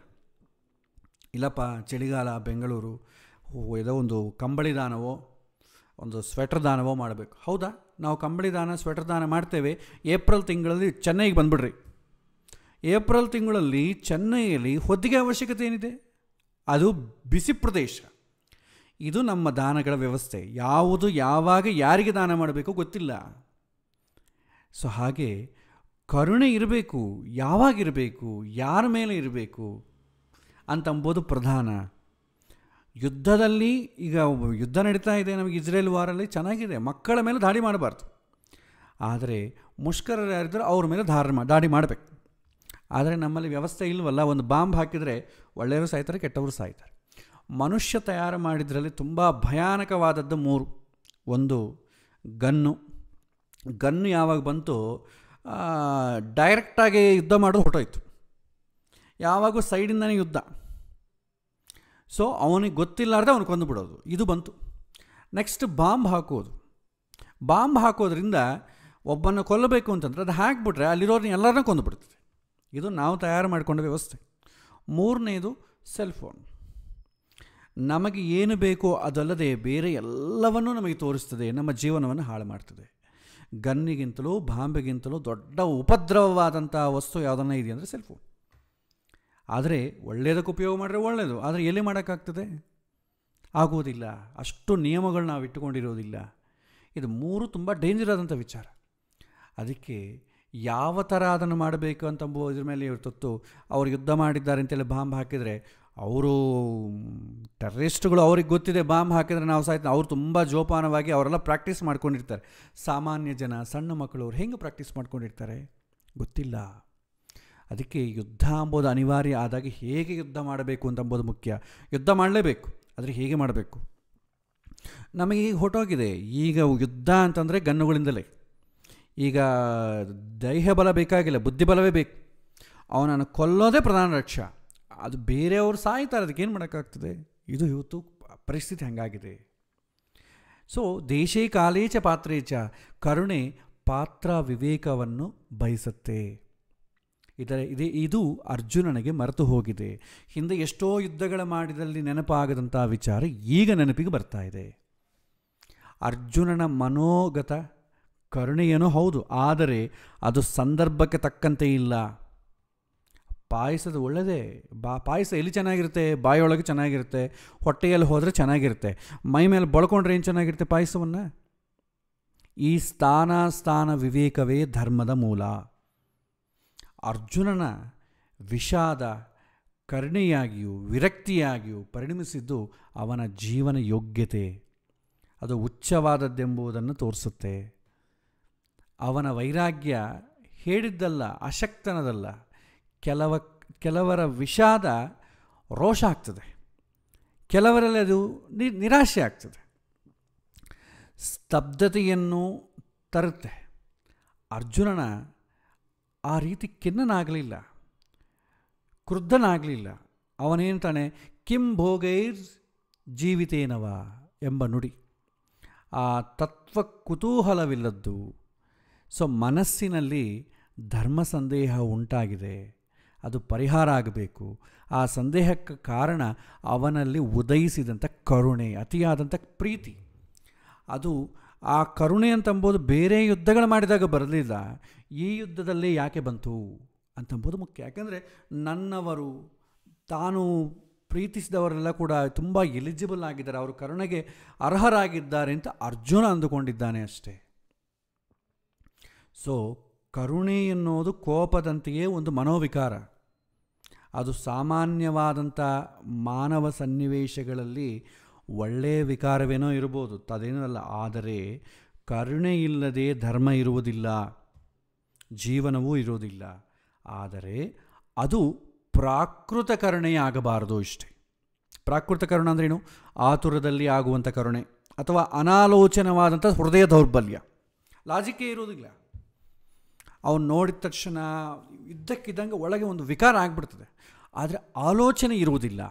ಇಲ್ಲಪ್ಪ ಚಳಿಗಾಲ ಬೆಂಗಳೂರು ಏನೋ ಒಂದು ಕಂಬಳಿದಾನವೋ ಒಂದು ಸ್ವೆಟರ್ ದಾನವೋ ಮಾಡಬೇಕು ಹೌದಾ ನಾವು ಕಂಬಳಿ ದಾನ ಸ್ವೆಟರ್ ದಾನ ಮಾಡ್ತೇವೆ ಏಪ್ರಿಲ್ ತಿಂಗಳಲ್ಲಿ ಚೆನ್ನೈಗೆ ಬಂದುಬಿಡ್ರಿ ಏಪ್ರಿಲ್ ತಿಂಗಳಲ್ಲಿ ಚೆನ್ನೈಯಲ್ಲಿ ಹೊದ್ದಿಗೆ ಅವಶ್ಯಕತೆ ಏನಿದೆ ಅದು ಬಿಸಿ ಪ್ರದೇಶ ಇದು ನಮ್ಮ ದಾನಗಳ ವ್ಯವಸ್ಥೆ ಯಾವುದು ಯಾವಾಗ ಯಾರಿಗೆ ದಾನ ಮಾಡಬೇಕು ಗೊತ್ತಿಲ್ಲ ಸೊ ಹಾಗೆ ಕರುಣೆ ಇರಬೇಕು ಯಾವಾಗಿರಬೇಕು ಯಾರ ಮೇಲೆ ಇರಬೇಕು ಅಂತಂಬೋದು ಪ್ರಧಾನ ಯುದ್ಧದಲ್ಲಿ ಈಗ ಯುದ್ಧ ನಡೀತಾ ಇದೆ ನಮಗೆ ಇಸ್ರೇಲ್ ವಾರಲ್ಲಿ ಚೆನ್ನಾಗಿದೆ ಮಕ್ಕಳ ಮೇಲೆ ದಾಳಿ ಮಾಡಬಾರ್ದು ಆದರೆ ಮುಷ್ಕರರು ಯಾರಿದ್ರು ಅವ್ರ ಮೇಲೆ ಧಾರ ದಾಳಿ ಮಾಡಬೇಕು ಆದರೆ ನಮ್ಮಲ್ಲಿ ವ್ಯವಸ್ಥೆ ಇಲ್ವಲ್ಲ ಒಂದು ಬಾಂಬ್ ಹಾಕಿದರೆ ಒಳ್ಳೆಯವರು ಸಾಯ್ತಾರೆ ಕೆಟ್ಟವರು ಸಾಯ್ತಾರೆ ಮನುಷ್ಯ ತಯಾರು ಮಾಡಿದ್ರಲ್ಲಿ ತುಂಬ ಭಯಾನಕವಾದದ್ದು ಮೂರು ಒಂದು ಗನ್ನು ಗನ್ನು ಯಾವಾಗ ಬಂತು ಡೈರೆಕ್ಟಾಗಿ ಯುದ್ಧ ಮಾಡೋದು ಹೊರಟೋಯ್ತು ಯಾವಾಗೂ ಸೈಡಿಂದನೇ ಯುದ್ಧ ಸೊ ಅವನಿಗೆ ಗೊತ್ತಿಲ್ಲಾರ್ದೆ ಅವನು ಕೊಂದುಬಿಡೋದು ಇದು ಬಂತು ನೆಕ್ಸ್ಟ್ ಬಾಂಬ್ ಹಾಕೋದು ಬಾಂಬ್ ಹಾಕೋದ್ರಿಂದ ಒಬ್ಬನ ಕೊಲ್ಲಬೇಕು ಅಂತಂದ್ರೆ ಅದು ಹಾಕ್ಬಿಟ್ರೆ ಅಲ್ಲಿರೋರನ್ನ ಎಲ್ಲರನ್ನ ಕೊಂದುಬಿಡ್ತದೆ ಇದು ನಾವು ತಯಾರು ಮಾಡಿಕೊಂಡ ವ್ಯವಸ್ಥೆ ಮೂರನೇದು ಸೆಲ್ ಫೋನ್ ನಮಗೆ ಏನು ಬೇಕೋ ಅದಲ್ಲದೆ ಬೇರೆ ಎಲ್ಲವನ್ನೂ ನಮಗೆ ತೋರಿಸ್ತದೆ ನಮ್ಮ ಜೀವನವನ್ನು ಹಾಳು ಮಾಡ್ತದೆ ಗನ್ನಿಗಿಂತಲೂ ಬಾಂಬೆಗಿಂತಲೂ ದೊಡ್ಡ ಉಪದ್ರವವಾದಂಥ ವಸ್ತು ಯಾವುದನ್ನ ಇದೆಯಂದರೆ ಸೆಲ್ ಫೋನ್ ಆದರೆ ಒಳ್ಳೆಯದಕ್ಕೆ ಉಪಯೋಗ ಮಾಡಿದ್ರೆ ಒಳ್ಳೆಯದು ಆದರೆ ಎಲ್ಲಿ ಮಾಡೋಕ್ಕಾಗ್ತದೆ ಆಗುವುದಿಲ್ಲ ಅಷ್ಟು ನಿಯಮಗಳು ನಾವು ಇಟ್ಟುಕೊಂಡಿರೋದಿಲ್ಲ ಇದು ಮೂರು ತುಂಬ ಡೇಂಜರ್ ಆದಂಥ ವಿಚಾರ ಅದಕ್ಕೆ ಯಾವ ಥರ ಅದನ್ನು ಮಾಡಬೇಕು ಅಂತಂಬುವ ಇದ್ರ ಮೇಲೆ ಇರ್ತತ್ತು ಅವ್ರು ಯುದ್ಧ ಮಾಡಿದ್ದಾರೆ ಅಂತೇಳಿ ಬಾಂಬ್ ಹಾಕಿದರೆ ಅವರು ಟೆರರಿಸ್ಟ್ಗಳು ಅವ್ರಿಗೆ ಗೊತ್ತಿದೆ ಬಾಂಬ್ ಹಾಕಿದರೆ ನಾವು ಸಾಯ್ತು ಅವ್ರು ತುಂಬ ಜೋಪಾನವಾಗಿ ಅವರೆಲ್ಲ ಪ್ರಾಕ್ಟೀಸ್ ಮಾಡ್ಕೊಂಡಿರ್ತಾರೆ ಸಾಮಾನ್ಯ ಜನ ಸಣ್ಣ ಮಕ್ಕಳು ಅವ್ರು ಹೆಂಗೆ ಪ್ರಾಕ್ಟೀಸ್ ಮಾಡ್ಕೊಂಡಿರ್ತಾರೆ ಗೊತ್ತಿಲ್ಲ ಅದಕ್ಕೆ ಯುದ್ಧ ಅಂಬೋದು ಅನಿವಾರ್ಯ ಆದಾಗ ಹೇಗೆ ಯುದ್ಧ ಮಾಡಬೇಕು ಅಂತ ಅಂಬೋದು ಮುಖ್ಯ ಯುದ್ಧ ಮಾಡಲೇಬೇಕು ಆದರೆ ಹೇಗೆ ಮಾಡಬೇಕು ನಮಗೆ ಈಗ ಹೊಟ್ಟೋಗಿದೆ ಈಗ ಯುದ್ಧ ಅಂತಂದರೆ ಗನ್ನುಗಳಿಂದಲೇ ಈಗ ದೈಹ ಬಲ ಬೇಕಾಗಿಲ್ಲ ಬುದ್ಧಿಬಲವೇ ಬೇಕು ಅವನನ್ನು ಕೊಲ್ಲೋದೇ ಪ್ರಧಾನ ಲಕ್ಷ್ಯ ಅದು ಬೇರೆಯವರು ಸಾಯ್ತಾರೆ ಅದಕ್ಕೇನು ಮಾಡೋಕ್ಕಾಗ್ತದೆ ಇದು ಇವತ್ತು ಪರಿಸ್ಥಿತಿ ಹಾಗಾಗಿದೆ ಸೊ ದೇಶೇ ಕಾಲೇಚ ಪಾತ್ರೇಚ ಕರುಣೆ ಪಾತ್ರ ವಿವೇಕವನ್ನು ಬಯಸುತ್ತೆ ಇದರ ಇದೇ ಇದು ಅರ್ಜುನನಿಗೆ ಮರೆತು ಹೋಗಿದೆ ಹಿಂದೆ ಎಷ್ಟೋ ಯುದ್ಧಗಳ ಮಾಡಿದಲ್ಲಿ ನೆನಪಾಗದಂಥ ವಿಚಾರ ಈಗ ನೆನಪಿಗೆ ಬರ್ತಾ ಇದೆ ಅರ್ಜುನನ ಮನೋಗತ ಕರುಣೆಯೇನೋ ಹೌದು ಆದರೆ ಅದು ಸಂದರ್ಭಕ್ಕೆ ತಕ್ಕಂತೆ ಇಲ್ಲ ಪಾಯಸದ ಒಳ್ಳೆಯದೇ ಬಾ ಪಾಯಸ ಎಲ್ಲಿ ಚೆನ್ನಾಗಿರುತ್ತೆ ಬಾಯೊಳಗೆ ಚೆನ್ನಾಗಿರುತ್ತೆ ಹೊಟ್ಟೆಯಲ್ಲಿ ಹೋದರೆ ಚೆನ್ನಾಗಿರುತ್ತೆ ಮೈ ಮೇಲೆ ಬಳ್ಕೊಂಡ್ರೆ ಏನು ಚೆನ್ನಾಗಿರುತ್ತೆ ಪಾಯಸವನ್ನು ಈ ಸ್ಥಾನ ಸ್ಥಾನ ವಿವೇಕವೇ ಧರ್ಮದ ಮೂಲ ಅರ್ಜುನನ ವಿಷಾದ ಕರ್ಣಿಯಾಗಿಯೂ ವಿರಕ್ತಿಯಾಗಿಯೂ ಪರಿಣಮಿಸಿದ್ದು ಅವನ ಜೀವನ ಯೋಗ್ಯತೆ ಅದು ಉಚ್ಚವಾದದ್ದೆಂಬುದನ್ನು ತೋರಿಸುತ್ತೆ ಅವನ ವೈರಾಗ್ಯ ಹೇಳಿದ್ದಲ್ಲ ಅಶಕ್ತನದಲ್ಲ ಕೆಲವ ಕೆಲವರ ವಿಷಾದ ರೋಷ ಆಗ್ತದೆ ಕೆಲವರಲ್ಲಿ ಅದು ನಿರಾಶೆ ಆಗ್ತದೆ ಸ್ತಬ್ಧತೆಯನ್ನು ತರುತ್ತೆ ಅರ್ಜುನನ ಆ ರೀತಿ ಖಿನ್ನನಾಗಲಿಲ್ಲ ಕ್ರುದ್ಧನಾಗಲಿಲ್ಲ ತಾನೆ ಕಿಂ ಭೋಗೈರ್ ಜೀವಿತೇನವ ಎಂಬ ನುಡಿ ಆ ತತ್ವ ಕುತೂಹಲವಿಲ್ಲದ್ದು ಸೊ ಮನಸ್ಸಿನಲ್ಲಿ ಧರ್ಮ ಸಂದೇಹ ಉಂಟಾಗಿದೆ ಅದು ಪರಿಹಾರ ಆಗಬೇಕು ಆ ಸಂದೇಹಕ್ಕೆ ಕಾರಣ ಅವನಲ್ಲಿ ಉದಯಿಸಿದಂಥ ಕರುಣೆ ಅತಿಯಾದಂಥ ಪ್ರೀತಿ ಅದು ಆ ಕರುಣೆ ಅಂತಂಬೋದು ಬೇರೆ ಯುದ್ಧಗಳು ಮಾಡಿದಾಗ ಬರಲಿಲ್ಲ ಈ ಯುದ್ಧದಲ್ಲೇ ಯಾಕೆ ಬಂತು ಅಂತಂಬುದು ಮುಖ್ಯ ಯಾಕೆಂದರೆ ನನ್ನವರು ತಾನು ಪ್ರೀತಿಸಿದವರೆಲ್ಲ ಕೂಡ ತುಂಬ ಎಲಿಜಿಬಲ್ ಆಗಿದ್ದಾರೆ ಅವರು ಕರುಣೆಗೆ ಅರ್ಹರಾಗಿದ್ದಾರೆ ಅಂತ ಅರ್ಜುನ ಅಂದುಕೊಂಡಿದ್ದಾನೆ ಅಷ್ಟೇ ಸೊ ಕರುಣೆ ಎನ್ನುವುದು ಕೋಪದಂತೆಯೇ ಒಂದು ಮನೋವಿಕಾರ ಅದು ಸಾಮಾನ್ಯವಾದಂಥ ಮಾನವ ಸನ್ನಿವೇಶಗಳಲ್ಲಿ ಒಳ್ಳೆಯ ವಿಕಾರವೇನೋ ಇರ್ಬೋದು ತದೇನೂ ಅಲ್ಲ ಆದರೆ ಕರುಣೆ ಇಲ್ಲದೆ ಧರ್ಮ ಇರುವುದಿಲ್ಲ ಜೀವನವೂ ಇರೋದಿಲ್ಲ ಆದರೆ ಅದು ಪ್ರಾಕೃತ ಆಗಬಾರದು ಇಷ್ಟೇ ಪ್ರಾಕೃತ ಅಂದ್ರೆ ಅಂದ್ರೇನು ಆತುರದಲ್ಲಿ ಆಗುವಂಥ ಕರುಣೆ ಅಥವಾ ಅನಾಲೋಚನವಾದಂಥ ಹೃದಯ ದೌರ್ಬಲ್ಯ ಲಾಜಿಕೇ ಇರೋದಿಲ್ಲ ಅವನು ನೋಡಿದ ತಕ್ಷಣ ಇದ್ದಕ್ಕಿದ್ದಂಗೆ ಒಳಗೆ ಒಂದು ವಿಕಾರ ಆಗಿಬಿಡ್ತದೆ ಆದರೆ ಆಲೋಚನೆ ಇರುವುದಿಲ್ಲ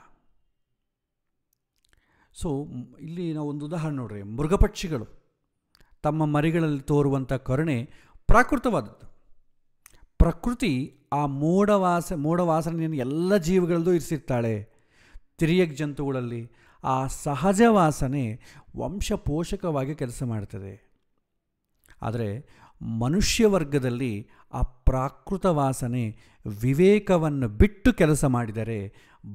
ಸೊ ಇಲ್ಲಿ ನಾವು ಒಂದು ಉದಾಹರಣೆ ನೋಡ್ರಿ ಮೃಗಪಕ್ಷಿಗಳು ತಮ್ಮ ಮರಿಗಳಲ್ಲಿ ತೋರುವಂಥ ಕರುಣೆ ಪ್ರಾಕೃತವಾದದ್ದು ಪ್ರಕೃತಿ ಆ ಮೋಡವಾಸ ಮೋಡವಾಸನೆಯನ್ನು ಎಲ್ಲ ಜೀವಿಗಳಲ್ಲೂ ಇರಿಸಿರ್ತಾಳೆ ತಿರಿಯಕ್ ಜಂತುಗಳಲ್ಲಿ ಆ ಸಹಜ ವಾಸನೆ ವಂಶ ಪೋಷಕವಾಗಿ ಕೆಲಸ ಮಾಡ್ತದೆ ಆದರೆ ಮನುಷ್ಯ ವರ್ಗದಲ್ಲಿ ಆ ಪ್ರಾಕೃತ ವಾಸನೆ ವಿವೇಕವನ್ನು ಬಿಟ್ಟು ಕೆಲಸ ಮಾಡಿದರೆ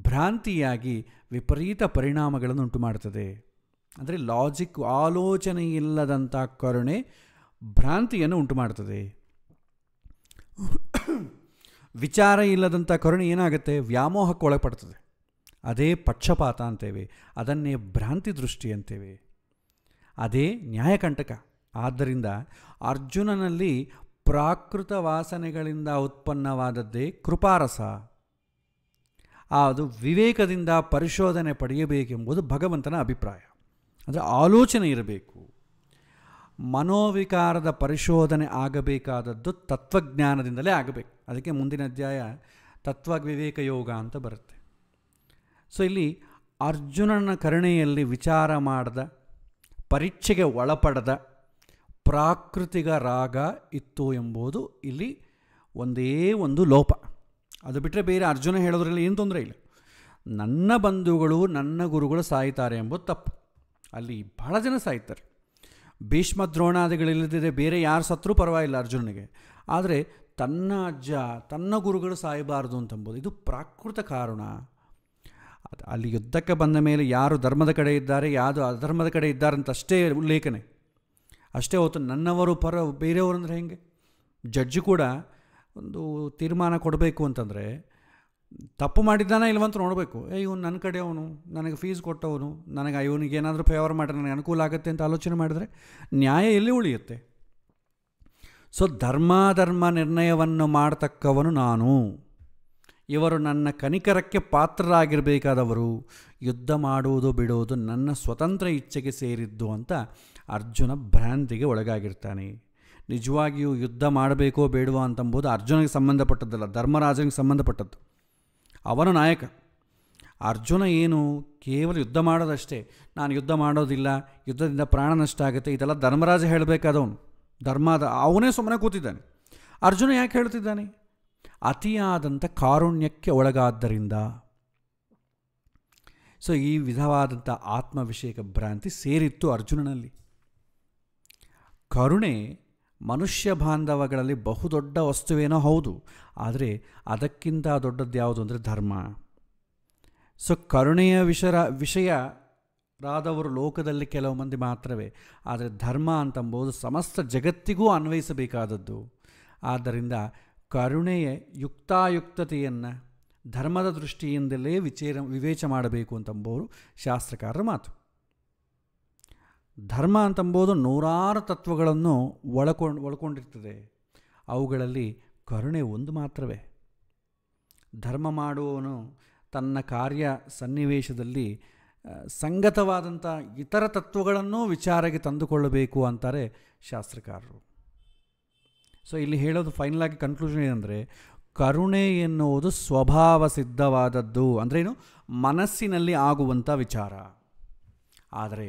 ಭ್ರಾಂತಿಯಾಗಿ ವಿಪರೀತ ಪರಿಣಾಮಗಳನ್ನು ಉಂಟು ಮಾಡ್ತದೆ ಅಂದರೆ ಲಾಜಿಕ್ ಆಲೋಚನೆ ಕರುಣೆ ಭ್ರಾಂತಿಯನ್ನು ಉಂಟು ಮಾಡ್ತದೆ ವಿಚಾರ ಇಲ್ಲದಂಥ ಕರುಣೆ ಏನಾಗುತ್ತೆ ವ್ಯಾಮೋಹಕ್ಕೆ ಒಳಪಡ್ತದೆ ಅದೇ ಪಕ್ಷಪಾತ ಅಂತೇವೆ ಅದನ್ನೇ ಭ್ರಾಂತಿ ದೃಷ್ಟಿ ಅಂತೇವೆ ಅದೇ ನ್ಯಾಯಕಂಟಕ ಆದ್ದರಿಂದ ಅರ್ಜುನನಲ್ಲಿ ಪ್ರಾಕೃತ ವಾಸನೆಗಳಿಂದ ಉತ್ಪನ್ನವಾದದ್ದೇ ಕೃಪಾರಸ ಅದು ವಿವೇಕದಿಂದ ಪರಿಶೋಧನೆ ಪಡೆಯಬೇಕೆಂಬುದು ಭಗವಂತನ ಅಭಿಪ್ರಾಯ ಅಂದರೆ ಆಲೋಚನೆ ಇರಬೇಕು ಮನೋವಿಕಾರದ ಪರಿಶೋಧನೆ ಆಗಬೇಕಾದದ್ದು ತತ್ವಜ್ಞಾನದಿಂದಲೇ ಆಗಬೇಕು ಅದಕ್ಕೆ ಮುಂದಿನ ಅಧ್ಯಾಯ ತತ್ವವಿವೇಕ ಯೋಗ ಅಂತ ಬರುತ್ತೆ ಸೊ ಇಲ್ಲಿ ಅರ್ಜುನನ ಕರುಣೆಯಲ್ಲಿ ವಿಚಾರ ಮಾಡದ ಪರೀಕ್ಷೆಗೆ ಒಳಪಡದ ಪ್ರಾಕೃತಿಕ ರಾಗ ಇತ್ತು ಎಂಬುದು ಇಲ್ಲಿ ಒಂದೇ ಒಂದು ಲೋಪ ಅದು ಬಿಟ್ಟರೆ ಬೇರೆ ಅರ್ಜುನ ಹೇಳೋದ್ರಲ್ಲಿ ಏನು ತೊಂದರೆ ಇಲ್ಲ ನನ್ನ ಬಂಧುಗಳು ನನ್ನ ಗುರುಗಳು ಸಾಯ್ತಾರೆ ಎಂಬುದು ತಪ್ಪು ಅಲ್ಲಿ ಬಹಳ ಜನ ಸಾಯ್ತಾರೆ ಭೀಷ್ಮ ದ್ರೋಣಾದಿಗಳಿಲ್ಲದಿದ್ದರೆ ಬೇರೆ ಯಾರು ಸತ್ರೂ ಪರವಾಗಿಲ್ಲ ಅರ್ಜುನನಿಗೆ ಆದರೆ ತನ್ನ ಅಜ್ಜ ತನ್ನ ಗುರುಗಳು ಸಾಯಬಾರದು ಅಂತಂಬೋದು ಇದು ಪ್ರಾಕೃತ ಕಾರಣ ಅಲ್ಲಿ ಯುದ್ಧಕ್ಕೆ ಬಂದ ಮೇಲೆ ಯಾರು ಧರ್ಮದ ಕಡೆ ಇದ್ದಾರೆ ಯಾರು ಅಧರ್ಮದ ಕಡೆ ಇದ್ದಾರೆ ಅಂತ ಅಷ್ಟೇ ಉಲ್ಲೇಖನೆ ಅಷ್ಟೇ ಹೊತ್ತು ನನ್ನವರು ಪರ ಬೇರೆಯವರು ಅಂದರೆ ಹೆಂಗೆ ಜಡ್ಜ್ ಕೂಡ ಒಂದು ತೀರ್ಮಾನ ಕೊಡಬೇಕು ಅಂತಂದರೆ ತಪ್ಪು ಮಾಡಿದ್ದಾನೆ ಇಲ್ವಂತ ನೋಡಬೇಕು ಏ ಇವನು ನನ್ನ ಕಡೆ ಅವನು ನನಗೆ ಫೀಸ್ ಕೊಟ್ಟವನು ನನಗೆ ಇವನಿಗೆ ಏನಾದರೂ ಫೇವರ್ ಮಾಡಿ ನನಗೆ ಅನುಕೂಲ ಆಗುತ್ತೆ ಅಂತ ಆಲೋಚನೆ ಮಾಡಿದರೆ ನ್ಯಾಯ ಎಲ್ಲಿ ಉಳಿಯುತ್ತೆ ಸೊ ಧರ್ಮಾಧರ್ಮ ನಿರ್ಣಯವನ್ನು ಮಾಡತಕ್ಕವನು ನಾನು ಇವರು ನನ್ನ ಕನಿಕರಕ್ಕೆ ಪಾತ್ರರಾಗಿರಬೇಕಾದವರು ಯುದ್ಧ ಮಾಡುವುದು ಬಿಡುವುದು ನನ್ನ ಸ್ವತಂತ್ರ ಇಚ್ಛೆಗೆ ಸೇರಿದ್ದು ಅಂತ ಅರ್ಜುನ ಭ್ರಾಂತಿಗೆ ಒಳಗಾಗಿರ್ತಾನೆ ನಿಜವಾಗಿಯೂ ಯುದ್ಧ ಮಾಡಬೇಕೋ ಬೇಡವೋ ಅಂತಂಬೋದು ಅರ್ಜುನಿಗೆ ಸಂಬಂಧಪಟ್ಟದ್ದಲ್ಲ ಧರ್ಮರಾಜನಿಗೆ ಸಂಬಂಧಪಟ್ಟದ್ದು ಅವನು ನಾಯಕ ಅರ್ಜುನ ಏನು ಕೇವಲ ಯುದ್ಧ ಮಾಡೋದಷ್ಟೇ ನಾನು ಯುದ್ಧ ಮಾಡೋದಿಲ್ಲ ಯುದ್ಧದಿಂದ ಪ್ರಾಣ ನಷ್ಟ ಆಗುತ್ತೆ ಇದೆಲ್ಲ ಧರ್ಮರಾಜ ಹೇಳಬೇಕಾದವನು ಧರ್ಮದ ಅವನೇ ಸುಮ್ಮನೆ ಕೂತಿದ್ದಾನೆ ಅರ್ಜುನ ಯಾಕೆ ಹೇಳ್ತಿದ್ದಾನೆ ಅತಿಯಾದಂಥ ಕಾರುಣ್ಯಕ್ಕೆ ಒಳಗಾದ್ದರಿಂದ ಸೊ ಈ ವಿಧವಾದಂಥ ಆತ್ಮವಿಷಯಕ ಭ್ರಾಂತಿ ಸೇರಿತ್ತು ಅರ್ಜುನನಲ್ಲಿ ಕರುಣೆ ಮನುಷ್ಯ ಬಾಂಧವಗಳಲ್ಲಿ ಬಹುದೊಡ್ಡ ವಸ್ತುವೇನೋ ಹೌದು ಆದರೆ ಅದಕ್ಕಿಂತ ದೊಡ್ಡದ್ದು ಯಾವುದು ಅಂದರೆ ಧರ್ಮ ಸೊ ಕರುಣೆಯ ವಿಷರ ವಿಷಯರಾದವರು ಲೋಕದಲ್ಲಿ ಕೆಲವು ಮಂದಿ ಮಾತ್ರವೇ ಆದರೆ ಧರ್ಮ ಅಂತಂಬೋದು ಸಮಸ್ತ ಜಗತ್ತಿಗೂ ಅನ್ವಯಿಸಬೇಕಾದದ್ದು ಆದ್ದರಿಂದ ಕರುಣೆಯ ಯುಕ್ತಾಯುಕ್ತತೆಯನ್ನು ಧರ್ಮದ ದೃಷ್ಟಿಯಿಂದಲೇ ವಿಚೇರ ವಿವೇಚ ಮಾಡಬೇಕು ಅಂತಂಬೋರು ಶಾಸ್ತ್ರಕಾರರ ಮಾತು ಧರ್ಮ ಅಂತಂಬೋದು ನೂರಾರು ತತ್ವಗಳನ್ನು ಒಳಕೊಂಡು ಒಳ್ಕೊಂಡಿರ್ತದೆ ಅವುಗಳಲ್ಲಿ ಕರುಣೆ ಒಂದು ಮಾತ್ರವೇ ಧರ್ಮ ಮಾಡುವವನು ತನ್ನ ಕಾರ್ಯ ಸನ್ನಿವೇಶದಲ್ಲಿ ಸಂಗತವಾದಂಥ ಇತರ ತತ್ವಗಳನ್ನು ವಿಚಾರಕ್ಕೆ ತಂದುಕೊಳ್ಳಬೇಕು ಅಂತಾರೆ ಶಾಸ್ತ್ರಕಾರರು ಸೊ ಇಲ್ಲಿ ಹೇಳೋದು ಫೈನಲ್ ಆಗಿ ಕನ್ಕ್ಲೂಷನ್ ಏನಂದರೆ ಕರುಣೆ ಎನ್ನುವುದು ಸ್ವಭಾವ ಸಿದ್ಧವಾದದ್ದು ಏನು ಮನಸ್ಸಿನಲ್ಲಿ ಆಗುವಂಥ ವಿಚಾರ ಆದರೆ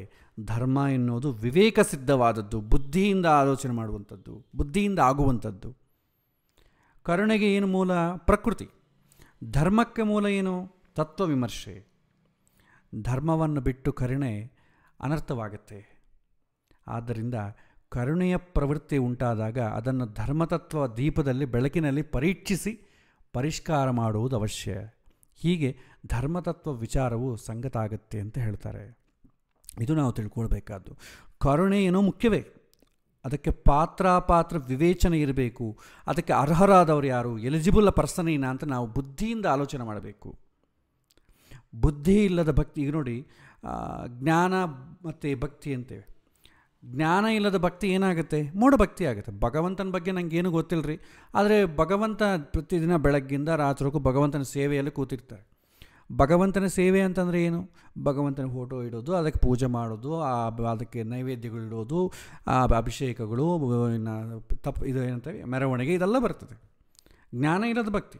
ಧರ್ಮ ಎನ್ನುವುದು ವಿವೇಕ ಸಿದ್ಧವಾದದ್ದು ಬುದ್ಧಿಯಿಂದ ಆಲೋಚನೆ ಮಾಡುವಂಥದ್ದು ಬುದ್ಧಿಯಿಂದ ಆಗುವಂಥದ್ದು ಕರುಣೆಗೆ ಏನು ಮೂಲ ಪ್ರಕೃತಿ ಧರ್ಮಕ್ಕೆ ಮೂಲ ಏನು ತತ್ವ ವಿಮರ್ಶೆ ಧರ್ಮವನ್ನು ಬಿಟ್ಟು ಕರುಣೆ ಅನರ್ಥವಾಗುತ್ತೆ ಆದ್ದರಿಂದ ಕರುಣೆಯ ಪ್ರವೃತ್ತಿ ಉಂಟಾದಾಗ ಅದನ್ನು ಧರ್ಮತತ್ವ ದೀಪದಲ್ಲಿ ಬೆಳಕಿನಲ್ಲಿ ಪರೀಕ್ಷಿಸಿ ಪರಿಷ್ಕಾರ ಮಾಡುವುದು ಅವಶ್ಯ ಹೀಗೆ ಧರ್ಮತತ್ವ ವಿಚಾರವು ಸಂಗತ ಆಗುತ್ತೆ ಅಂತ ಹೇಳ್ತಾರೆ ಇದು ನಾವು ತಿಳ್ಕೊಳ್ಬೇಕಾದ್ದು ಕರುಣೆ ಏನೋ ಮುಖ್ಯವೇ ಅದಕ್ಕೆ ಪಾತ್ರ ಪಾತ್ರ ವಿವೇಚನೆ ಇರಬೇಕು ಅದಕ್ಕೆ ಅರ್ಹರಾದವರು ಯಾರು ಎಲಿಜಿಬಲ್ ಪರ್ಸನ್ ಏನ ಅಂತ ನಾವು ಬುದ್ಧಿಯಿಂದ ಆಲೋಚನೆ ಮಾಡಬೇಕು ಬುದ್ಧಿ ಇಲ್ಲದ ಭಕ್ತಿ ಈಗ ನೋಡಿ ಜ್ಞಾನ ಮತ್ತು ಭಕ್ತಿ ಅಂತೇವೆ ಜ್ಞಾನ ಇಲ್ಲದ ಭಕ್ತಿ ಏನಾಗುತ್ತೆ ಮೂಢ ಭಕ್ತಿ ಆಗುತ್ತೆ ಭಗವಂತನ ಬಗ್ಗೆ ನನಗೇನು ಗೊತ್ತಿಲ್ಲ ರೀ ಆದರೆ ಭಗವಂತ ಪ್ರತಿದಿನ ಬೆಳಗ್ಗಿಂದ ರಾತ್ರಿಗೂ ಭಗವಂತನ ಸೇವೆಯಲ್ಲಿ ಕೂತಿರ್ತಾರೆ ಭಗವಂತನ ಸೇವೆ ಅಂತಂದರೆ ಏನು ಭಗವಂತನ ಫೋಟೋ ಇಡೋದು ಅದಕ್ಕೆ ಪೂಜೆ ಮಾಡೋದು ಆ ಅದಕ್ಕೆ ನೈವೇದ್ಯಗಳು ಇಡೋದು ಆ ಅಭಿಷೇಕಗಳು ತಪ್ಪು ಇದು ಏನಂತವೆ ಮೆರವಣಿಗೆ ಇದೆಲ್ಲ ಬರ್ತದೆ ಜ್ಞಾನ ಇಲ್ಲದ ಭಕ್ತಿ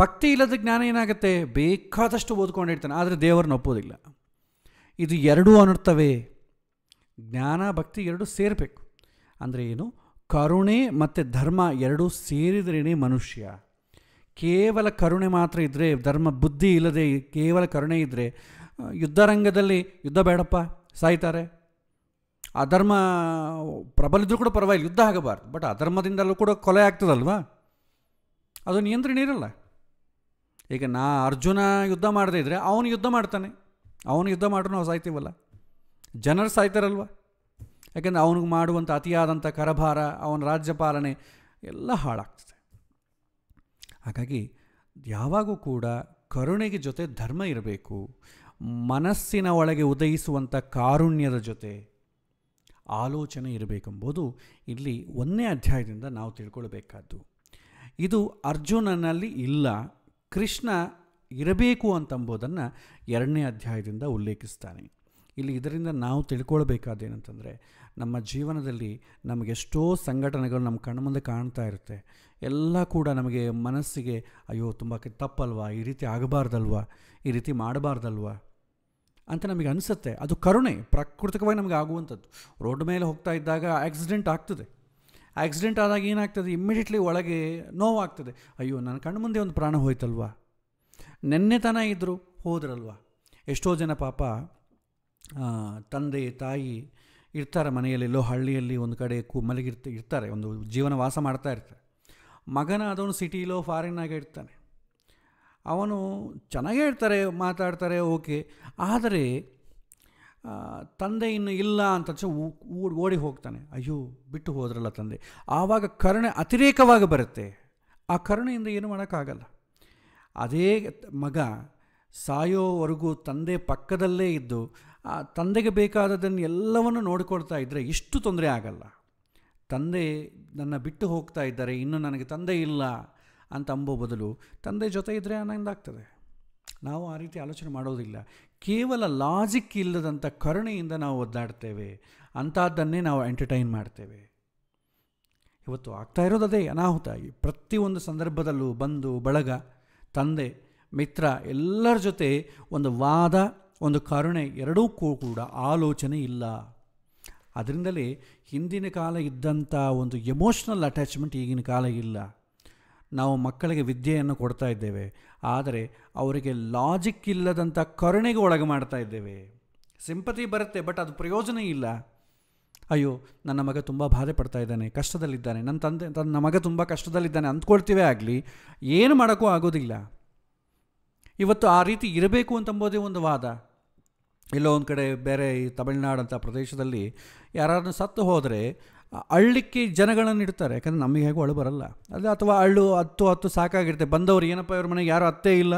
ಭಕ್ತಿ ಇಲ್ಲದ ಜ್ಞಾನ ಏನಾಗುತ್ತೆ ಬೇಕಾದಷ್ಟು ಓದ್ಕೊಂಡಿರ್ತಾನೆ ಆದರೆ ದೇವರನ್ನ ಒಪ್ಪೋದಿಲ್ಲ ಇದು ಎರಡೂ ಅನ್ನಿರ್ತವೆ ಜ್ಞಾನ ಭಕ್ತಿ ಎರಡೂ ಸೇರಬೇಕು ಅಂದರೆ ಏನು ಕರುಣೆ ಮತ್ತು ಧರ್ಮ ಎರಡೂ ಸೇರಿದ್ರೇ ಮನುಷ್ಯ ಕೇವಲ ಕರುಣೆ ಮಾತ್ರ ಇದ್ದರೆ ಧರ್ಮ ಬುದ್ಧಿ ಇಲ್ಲದೆ ಕೇವಲ ಕರುಣೆ ಇದ್ದರೆ ಯುದ್ಧರಂಗದಲ್ಲಿ ಯುದ್ಧ ಬೇಡಪ್ಪ ಸಾಯ್ತಾರೆ ಅಧರ್ಮ ಪ್ರಬಲಿದ್ರೂ ಕೂಡ ಪರವಾಗಿಲ್ಲ ಯುದ್ಧ ಆಗಬಾರ್ದು ಬಟ್ ಅಧರ್ಮದಿಂದಲೂ ಕೂಡ ಕೊಲೆ ಆಗ್ತದಲ್ವಾ ಅದು ನಿಯಂತ್ರಣ ಇರಲ್ಲ ಈಗ ನಾ ಅರ್ಜುನ ಯುದ್ಧ ಮಾಡದೇ ಇದ್ದರೆ ಅವನು ಯುದ್ಧ ಮಾಡ್ತಾನೆ ಅವನು ಯುದ್ಧ ಮಾಡ್ರೂ ನಾವು ಸಾಯ್ತೀವಲ್ಲ ಜನರು ಸಾಯ್ತಾರಲ್ವ ಯಾಕೆಂದರೆ ಅವನಿಗೆ ಮಾಡುವಂಥ ಅತಿಯಾದಂಥ ಕರಭಾರ ಅವನ ರಾಜ್ಯಪಾಲನೆ ಎಲ್ಲ ಹಾಳಾಗ್ತದೆ ಹಾಗಾಗಿ ಯಾವಾಗೂ ಕೂಡ ಕರುಣೆಗೆ ಜೊತೆ ಧರ್ಮ ಇರಬೇಕು ಮನಸ್ಸಿನ ಒಳಗೆ ಉದಯಿಸುವಂಥ ಕಾರುಣ್ಯದ ಜೊತೆ ಆಲೋಚನೆ ಇರಬೇಕೆಂಬುದು ಇಲ್ಲಿ ಒಂದನೇ ಅಧ್ಯಾಯದಿಂದ ನಾವು ತಿಳ್ಕೊಳ್ಬೇಕಾದ್ದು ಇದು ಅರ್ಜುನನಲ್ಲಿ ಇಲ್ಲ ಕೃಷ್ಣ ಇರಬೇಕು ಅಂತಂಬೋದನ್ನು ಎರಡನೇ ಅಧ್ಯಾಯದಿಂದ ಉಲ್ಲೇಖಿಸ್ತಾನೆ ಇಲ್ಲಿ ಇದರಿಂದ ನಾವು ತಿಳ್ಕೊಳ್ಬೇಕಾದೇನಂತಂದರೆ ನಮ್ಮ ಜೀವನದಲ್ಲಿ ನಮಗೆಷ್ಟೋ ಸಂಘಟನೆಗಳು ನಮ್ಮ ಕಣ್ಮುಂದೆ ಕಾಣ್ತಾ ಇರುತ್ತೆ ಎಲ್ಲ ಕೂಡ ನಮಗೆ ಮನಸ್ಸಿಗೆ ಅಯ್ಯೋ ತುಂಬ ತಪ್ಪಲ್ವಾ ಈ ರೀತಿ ಆಗಬಾರ್ದಲ್ವಾ ಈ ರೀತಿ ಮಾಡಬಾರ್ದಲ್ವಾ ಅಂತ ನಮಗೆ ಅನಿಸುತ್ತೆ ಅದು ಕರುಣೆ ಪ್ರಾಕೃತಿಕವಾಗಿ ನಮಗೆ ಆಗುವಂಥದ್ದು ರೋಡ್ ಮೇಲೆ ಹೋಗ್ತಾ ಇದ್ದಾಗ ಆಕ್ಸಿಡೆಂಟ್ ಆಗ್ತದೆ ಆಕ್ಸಿಡೆಂಟ್ ಆದಾಗ ಏನಾಗ್ತದೆ ಇಮ್ಮಿಡಿಯೇಟ್ಲಿ ಒಳಗೆ ನೋವಾಗ್ತದೆ ಅಯ್ಯೋ ನನ್ನ ಕಣ್ಣು ಮುಂದೆ ಒಂದು ಪ್ರಾಣ ಹೋಯ್ತಲ್ವಾ ನೆನ್ನೆ ತನ ಇದ್ದರು ಹೋದ್ರಲ್ವ ಎಷ್ಟೋ ಜನ ಪಾಪ ತಂದೆ ತಾಯಿ ಇರ್ತಾರೆ ಮನೆಯಲ್ಲಿ ಎಲ್ಲೋ ಹಳ್ಳಿಯಲ್ಲಿ ಒಂದು ಕಡೆ ಕು ಮಲಗಿರ್ತ ಇರ್ತಾರೆ ಒಂದು ಜೀವನ ವಾಸ ಮಾಡ್ತಾ ಇರ್ತಾರೆ ಮಗನಾದವನು ಸಿಟಿಲೋ ಫಾರಿನ್ನಾಗೆ ಇರ್ತಾನೆ ಅವನು ಚೆನ್ನಾಗೇ ಇರ್ತಾರೆ ಮಾತಾಡ್ತಾರೆ ಓಕೆ ಆದರೆ ತಂದೆ ಇನ್ನು ಇಲ್ಲ ಅಂತ ಓಡಿ ಹೋಗ್ತಾನೆ ಅಯ್ಯೋ ಬಿಟ್ಟು ಹೋದ್ರಲ್ಲ ತಂದೆ ಆವಾಗ ಕರುಣೆ ಅತಿರೇಕವಾಗಿ ಬರುತ್ತೆ ಆ ಕರುಣೆಯಿಂದ ಏನು ಮಾಡೋಕ್ಕಾಗಲ್ಲ ಅದೇ ಮಗ ಸಾಯೋವರೆಗೂ ತಂದೆ ಪಕ್ಕದಲ್ಲೇ ಇದ್ದು ಆ ತಂದೆಗೆ ಬೇಕಾದದನ್ನು ಎಲ್ಲವನ್ನು ನೋಡಿಕೊಳ್ತಾ ಇದ್ದರೆ ಇಷ್ಟು ತೊಂದರೆ ಆಗಲ್ಲ ತಂದೆ ನನ್ನ ಬಿಟ್ಟು ಹೋಗ್ತಾ ಇದ್ದಾರೆ ಇನ್ನೂ ನನಗೆ ತಂದೆ ಇಲ್ಲ ಅಂತ ಅಂಬೋ ಬದಲು ತಂದೆ ಜೊತೆ ಇದ್ದರೆ ಆನಂದ ಆಗ್ತದೆ ನಾವು ಆ ರೀತಿ ಆಲೋಚನೆ ಮಾಡೋದಿಲ್ಲ ಕೇವಲ ಲಾಜಿಕ್ ಇಲ್ಲದಂಥ ಕರುಣೆಯಿಂದ ನಾವು ಒದ್ದಾಡ್ತೇವೆ ಅಂಥದ್ದನ್ನೇ ನಾವು ಎಂಟರ್ಟೈನ್ ಮಾಡ್ತೇವೆ ಇವತ್ತು ಆಗ್ತಾ ಇರೋದು ಅದೇ ಅನಾಹುತ ಪ್ರತಿಯೊಂದು ಸಂದರ್ಭದಲ್ಲೂ ಬಂದು ಬಳಗ ತಂದೆ ಮಿತ್ರ ಎಲ್ಲರ ಜೊತೆ ಒಂದು ವಾದ ಒಂದು ಕರುಣೆ ಎರಡೂ ಕೂಡ ಆಲೋಚನೆ ಇಲ್ಲ ಅದರಿಂದಲೇ ಹಿಂದಿನ ಕಾಲ ಇದ್ದಂಥ ಒಂದು ಎಮೋಷ್ನಲ್ ಅಟ್ಯಾಚ್ಮೆಂಟ್ ಈಗಿನ ಕಾಲ ಇಲ್ಲ ನಾವು ಮಕ್ಕಳಿಗೆ ವಿದ್ಯೆಯನ್ನು ಕೊಡ್ತಾ ಇದ್ದೇವೆ ಆದರೆ ಅವರಿಗೆ ಲಾಜಿಕ್ ಇಲ್ಲದಂಥ ಕರುಣೆಗೆ ಒಳಗೆ ಮಾಡ್ತಾ ಇದ್ದೇವೆ ಸಿಂಪತಿ ಬರುತ್ತೆ ಬಟ್ ಅದು ಪ್ರಯೋಜನ ಇಲ್ಲ ಅಯ್ಯೋ ನನ್ನ ಮಗ ತುಂಬ ಬಾಧೆ ಪಡ್ತಾ ಇದ್ದಾನೆ ಕಷ್ಟದಲ್ಲಿದ್ದಾನೆ ನನ್ನ ತಂದೆ ನನ್ನ ಮಗ ತುಂಬ ಕಷ್ಟದಲ್ಲಿದ್ದಾನೆ ಅಂದ್ಕೊಳ್ತೀವೇ ಆಗಲಿ ಏನು ಮಾಡೋಕ್ಕೂ ಆಗೋದಿಲ್ಲ ಇವತ್ತು ಆ ರೀತಿ ಇರಬೇಕು ಅಂತಂಬೋದೇ ಒಂದು ವಾದ ಎಲ್ಲೋ ಒಂದು ಕಡೆ ಬೇರೆ ಈ ತಮಿಳ್ನಾಡಂಥ ಪ್ರದೇಶದಲ್ಲಿ ಯಾರಾದ್ರೂ ಸತ್ತು ಹೋದರೆ ಅಳ್ಳಕ್ಕೆ ಜನಗಳನ್ನು ಇಡ್ತಾರೆ ಯಾಕಂದರೆ ನಮಗೆ ಹೇಗೂ ಅಳು ಬರಲ್ಲ ಅಲ್ಲ ಅಥವಾ ಅಳ್ಳು ಹತ್ತು ಹತ್ತು ಸಾಕಾಗಿರುತ್ತೆ ಬಂದವರು ಏನಪ್ಪ ಇವ್ರ ಮನೆಗೆ ಯಾರು ಅತ್ತೇ ಇಲ್ಲ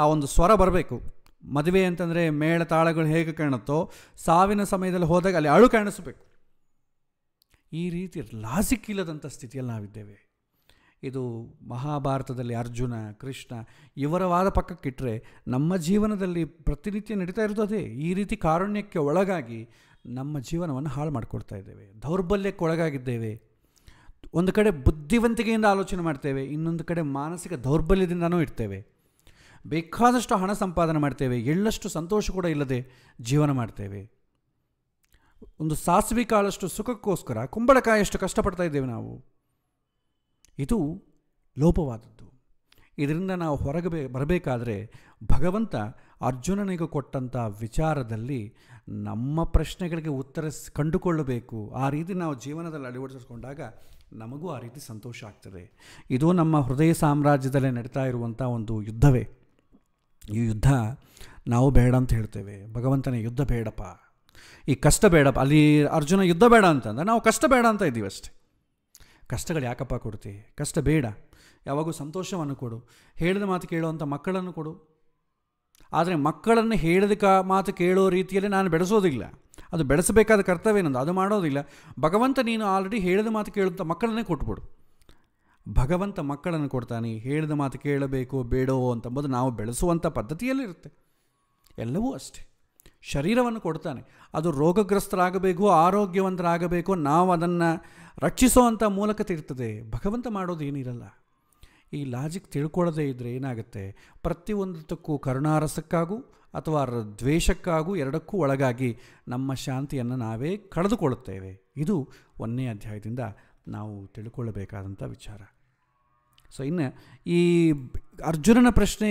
ಆ ಒಂದು ಸ್ವರ ಬರಬೇಕು ಮದುವೆ ಅಂತಂದರೆ ಮೇಳ ತಾಳಗಳು ಹೇಗೆ ಕಾಣುತ್ತೋ ಸಾವಿನ ಸಮಯದಲ್ಲಿ ಹೋದಾಗ ಅಲ್ಲಿ ಅಳು ಕಾಣಿಸ್ಬೇಕು ಈ ರೀತಿ ಲಾಸಿಕ್ಕಿಲ್ಲದಂಥ ಸ್ಥಿತಿಯಲ್ಲಿ ನಾವಿದ್ದೇವೆ ಇದು ಮಹಾಭಾರತದಲ್ಲಿ ಅರ್ಜುನ ಕೃಷ್ಣ ಇವರ ವಾದ ಪಕ್ಕಕ್ಕಿಟ್ಟರೆ ನಮ್ಮ ಜೀವನದಲ್ಲಿ ಪ್ರತಿನಿತ್ಯ ನಡೀತಾ ಇರ್ತದೆ ಈ ರೀತಿ ಕಾರುಣ್ಯಕ್ಕೆ ಒಳಗಾಗಿ ನಮ್ಮ ಜೀವನವನ್ನು ಹಾಳು ಮಾಡಿಕೊಡ್ತಾ ಇದ್ದೇವೆ ದೌರ್ಬಲ್ಯಕ್ಕೆ ಒಳಗಾಗಿದ್ದೇವೆ ಒಂದು ಕಡೆ ಬುದ್ಧಿವಂತಿಕೆಯಿಂದ ಆಲೋಚನೆ ಮಾಡ್ತೇವೆ ಇನ್ನೊಂದು ಕಡೆ ಮಾನಸಿಕ ದೌರ್ಬಲ್ಯದಿಂದನೂ ಇರ್ತೇವೆ ಬೇಕಾದಷ್ಟು ಹಣ ಸಂಪಾದನೆ ಮಾಡ್ತೇವೆ ಎಳ್ಳಷ್ಟು ಸಂತೋಷ ಕೂಡ ಇಲ್ಲದೆ ಜೀವನ ಮಾಡ್ತೇವೆ ಒಂದು ಸಾಸಿವೆ ಕಾಳಷ್ಟು ಸುಖಕ್ಕೋಸ್ಕರ ಕುಂಬಳಕಾಯಿಯಷ್ಟು ಕಷ್ಟಪಡ್ತಾ ಇದ್ದೇವೆ ನಾವು ಇದು ಲೋಪವಾದದ್ದು ಇದರಿಂದ ನಾವು ಹೊರಗೆ ಬರಬೇಕಾದ್ರೆ ಭಗವಂತ ಅರ್ಜುನನಿಗೆ ಕೊಟ್ಟಂಥ ವಿಚಾರದಲ್ಲಿ ನಮ್ಮ ಪ್ರಶ್ನೆಗಳಿಗೆ ಉತ್ತರ ಕಂಡುಕೊಳ್ಳಬೇಕು ಆ ರೀತಿ ನಾವು ಜೀವನದಲ್ಲಿ ಅಳವಡಿಸಿಕೊಂಡಾಗ ನಮಗೂ ಆ ರೀತಿ ಸಂತೋಷ ಆಗ್ತದೆ ಇದು ನಮ್ಮ ಹೃದಯ ಸಾಮ್ರಾಜ್ಯದಲ್ಲೇ ನಡೀತಾ ಇರುವಂಥ ಒಂದು ಯುದ್ಧವೇ ಈ ಯುದ್ಧ ನಾವು ಬೇಡ ಅಂತ ಹೇಳ್ತೇವೆ ಭಗವಂತನ ಯುದ್ಧ ಬೇಡಪ್ಪ ಈ ಕಷ್ಟ ಬೇಡಪ್ಪ ಅಲ್ಲಿ ಅರ್ಜುನ ಯುದ್ಧ ಬೇಡ ಅಂತಂದ್ರೆ ನಾವು ಕಷ್ಟ ಬೇಡ ಅಂತ ಇದ್ದೀವಿ ಅಷ್ಟೇ ಕಷ್ಟಗಳು ಯಾಕಪ್ಪ ಕೊಡ್ತಿ ಕಷ್ಟ ಬೇಡ ಯಾವಾಗೂ ಸಂತೋಷವನ್ನು ಕೊಡು ಹೇಳಿದ ಮಾತು ಕೇಳುವಂಥ ಮಕ್ಕಳನ್ನು ಕೊಡು ಆದರೆ ಮಕ್ಕಳನ್ನು ಹೇಳಿದ ಕ ಮಾತು ಕೇಳೋ ರೀತಿಯಲ್ಲಿ ನಾನು ಬೆಳೆಸೋದಿಲ್ಲ ಅದು ಬೆಳೆಸಬೇಕಾದ ಕರ್ತವ್ಯ ಏನೊಂದು ಅದು ಮಾಡೋದಿಲ್ಲ ಭಗವಂತ ನೀನು ಆಲ್ರೆಡಿ ಹೇಳಿದ ಮಾತು ಕೇಳುವಂಥ ಮಕ್ಕಳನ್ನೇ ಕೊಟ್ಬಿಡು ಭಗವಂತ ಮಕ್ಕಳನ್ನು ಕೊಡ್ತಾನೆ ಹೇಳಿದ ಮಾತು ಕೇಳಬೇಕು ಬೇಡವೋ ಅಂತಂಬುದು ನಾವು ಬೆಳೆಸುವಂಥ ಪದ್ಧತಿಯಲ್ಲಿರುತ್ತೆ ಎಲ್ಲವೂ ಅಷ್ಟೇ ಶರೀರವನ್ನು ಕೊಡ್ತಾನೆ ಅದು ರೋಗಗ್ರಸ್ತರಾಗಬೇಕು ಆರೋಗ್ಯವಂತರಾಗಬೇಕು ನಾವು ಅದನ್ನು ರಕ್ಷಿಸುವಂಥ ಇರ್ತದೆ ಭಗವಂತ ಮಾಡೋದು ಏನಿರಲ್ಲ ಈ ಲಾಜಿಕ್ ತಿಳ್ಕೊಳ್ಳದೇ ಇದ್ದರೆ ಏನಾಗುತ್ತೆ ಪ್ರತಿಯೊಂದಕ್ಕೂ ಕರುಣಾರಸಕ್ಕಾಗೂ ಅಥವಾ ದ್ವೇಷಕ್ಕಾಗೂ ಎರಡಕ್ಕೂ ಒಳಗಾಗಿ ನಮ್ಮ ಶಾಂತಿಯನ್ನು ನಾವೇ ಕಳೆದುಕೊಳ್ಳುತ್ತೇವೆ ಇದು ಒಂದನೇ ಅಧ್ಯಾಯದಿಂದ ನಾವು ತಿಳ್ಕೊಳ್ಳಬೇಕಾದಂಥ ವಿಚಾರ ಸೊ ಇನ್ನು ಈ ಅರ್ಜುನನ ಪ್ರಶ್ನೆ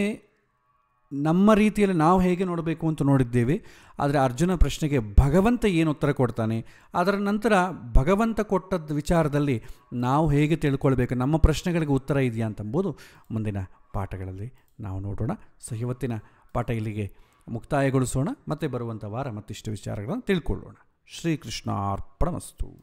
ನಮ್ಮ ರೀತಿಯಲ್ಲಿ ನಾವು ಹೇಗೆ ನೋಡಬೇಕು ಅಂತ ನೋಡಿದ್ದೇವೆ ಆದರೆ ಅರ್ಜುನ ಪ್ರಶ್ನೆಗೆ ಭಗವಂತ ಏನು ಉತ್ತರ ಕೊಡ್ತಾನೆ ಅದರ ನಂತರ ಭಗವಂತ ಕೊಟ್ಟದ ವಿಚಾರದಲ್ಲಿ ನಾವು ಹೇಗೆ ತಿಳ್ಕೊಳ್ಬೇಕು ನಮ್ಮ ಪ್ರಶ್ನೆಗಳಿಗೆ ಉತ್ತರ ಇದೆಯಾ ಅಂತಂಬೋದು ಮುಂದಿನ ಪಾಠಗಳಲ್ಲಿ ನಾವು ನೋಡೋಣ ಸೊ ಇವತ್ತಿನ ಪಾಠ ಇಲ್ಲಿಗೆ ಮುಕ್ತಾಯಗೊಳಿಸೋಣ ಮತ್ತೆ ಬರುವಂಥ ವಾರ ಮತ್ತಿಷ್ಟು ವಿಚಾರಗಳನ್ನು ತಿಳ್ಕೊಳ್ಳೋಣ ವಸ್ತು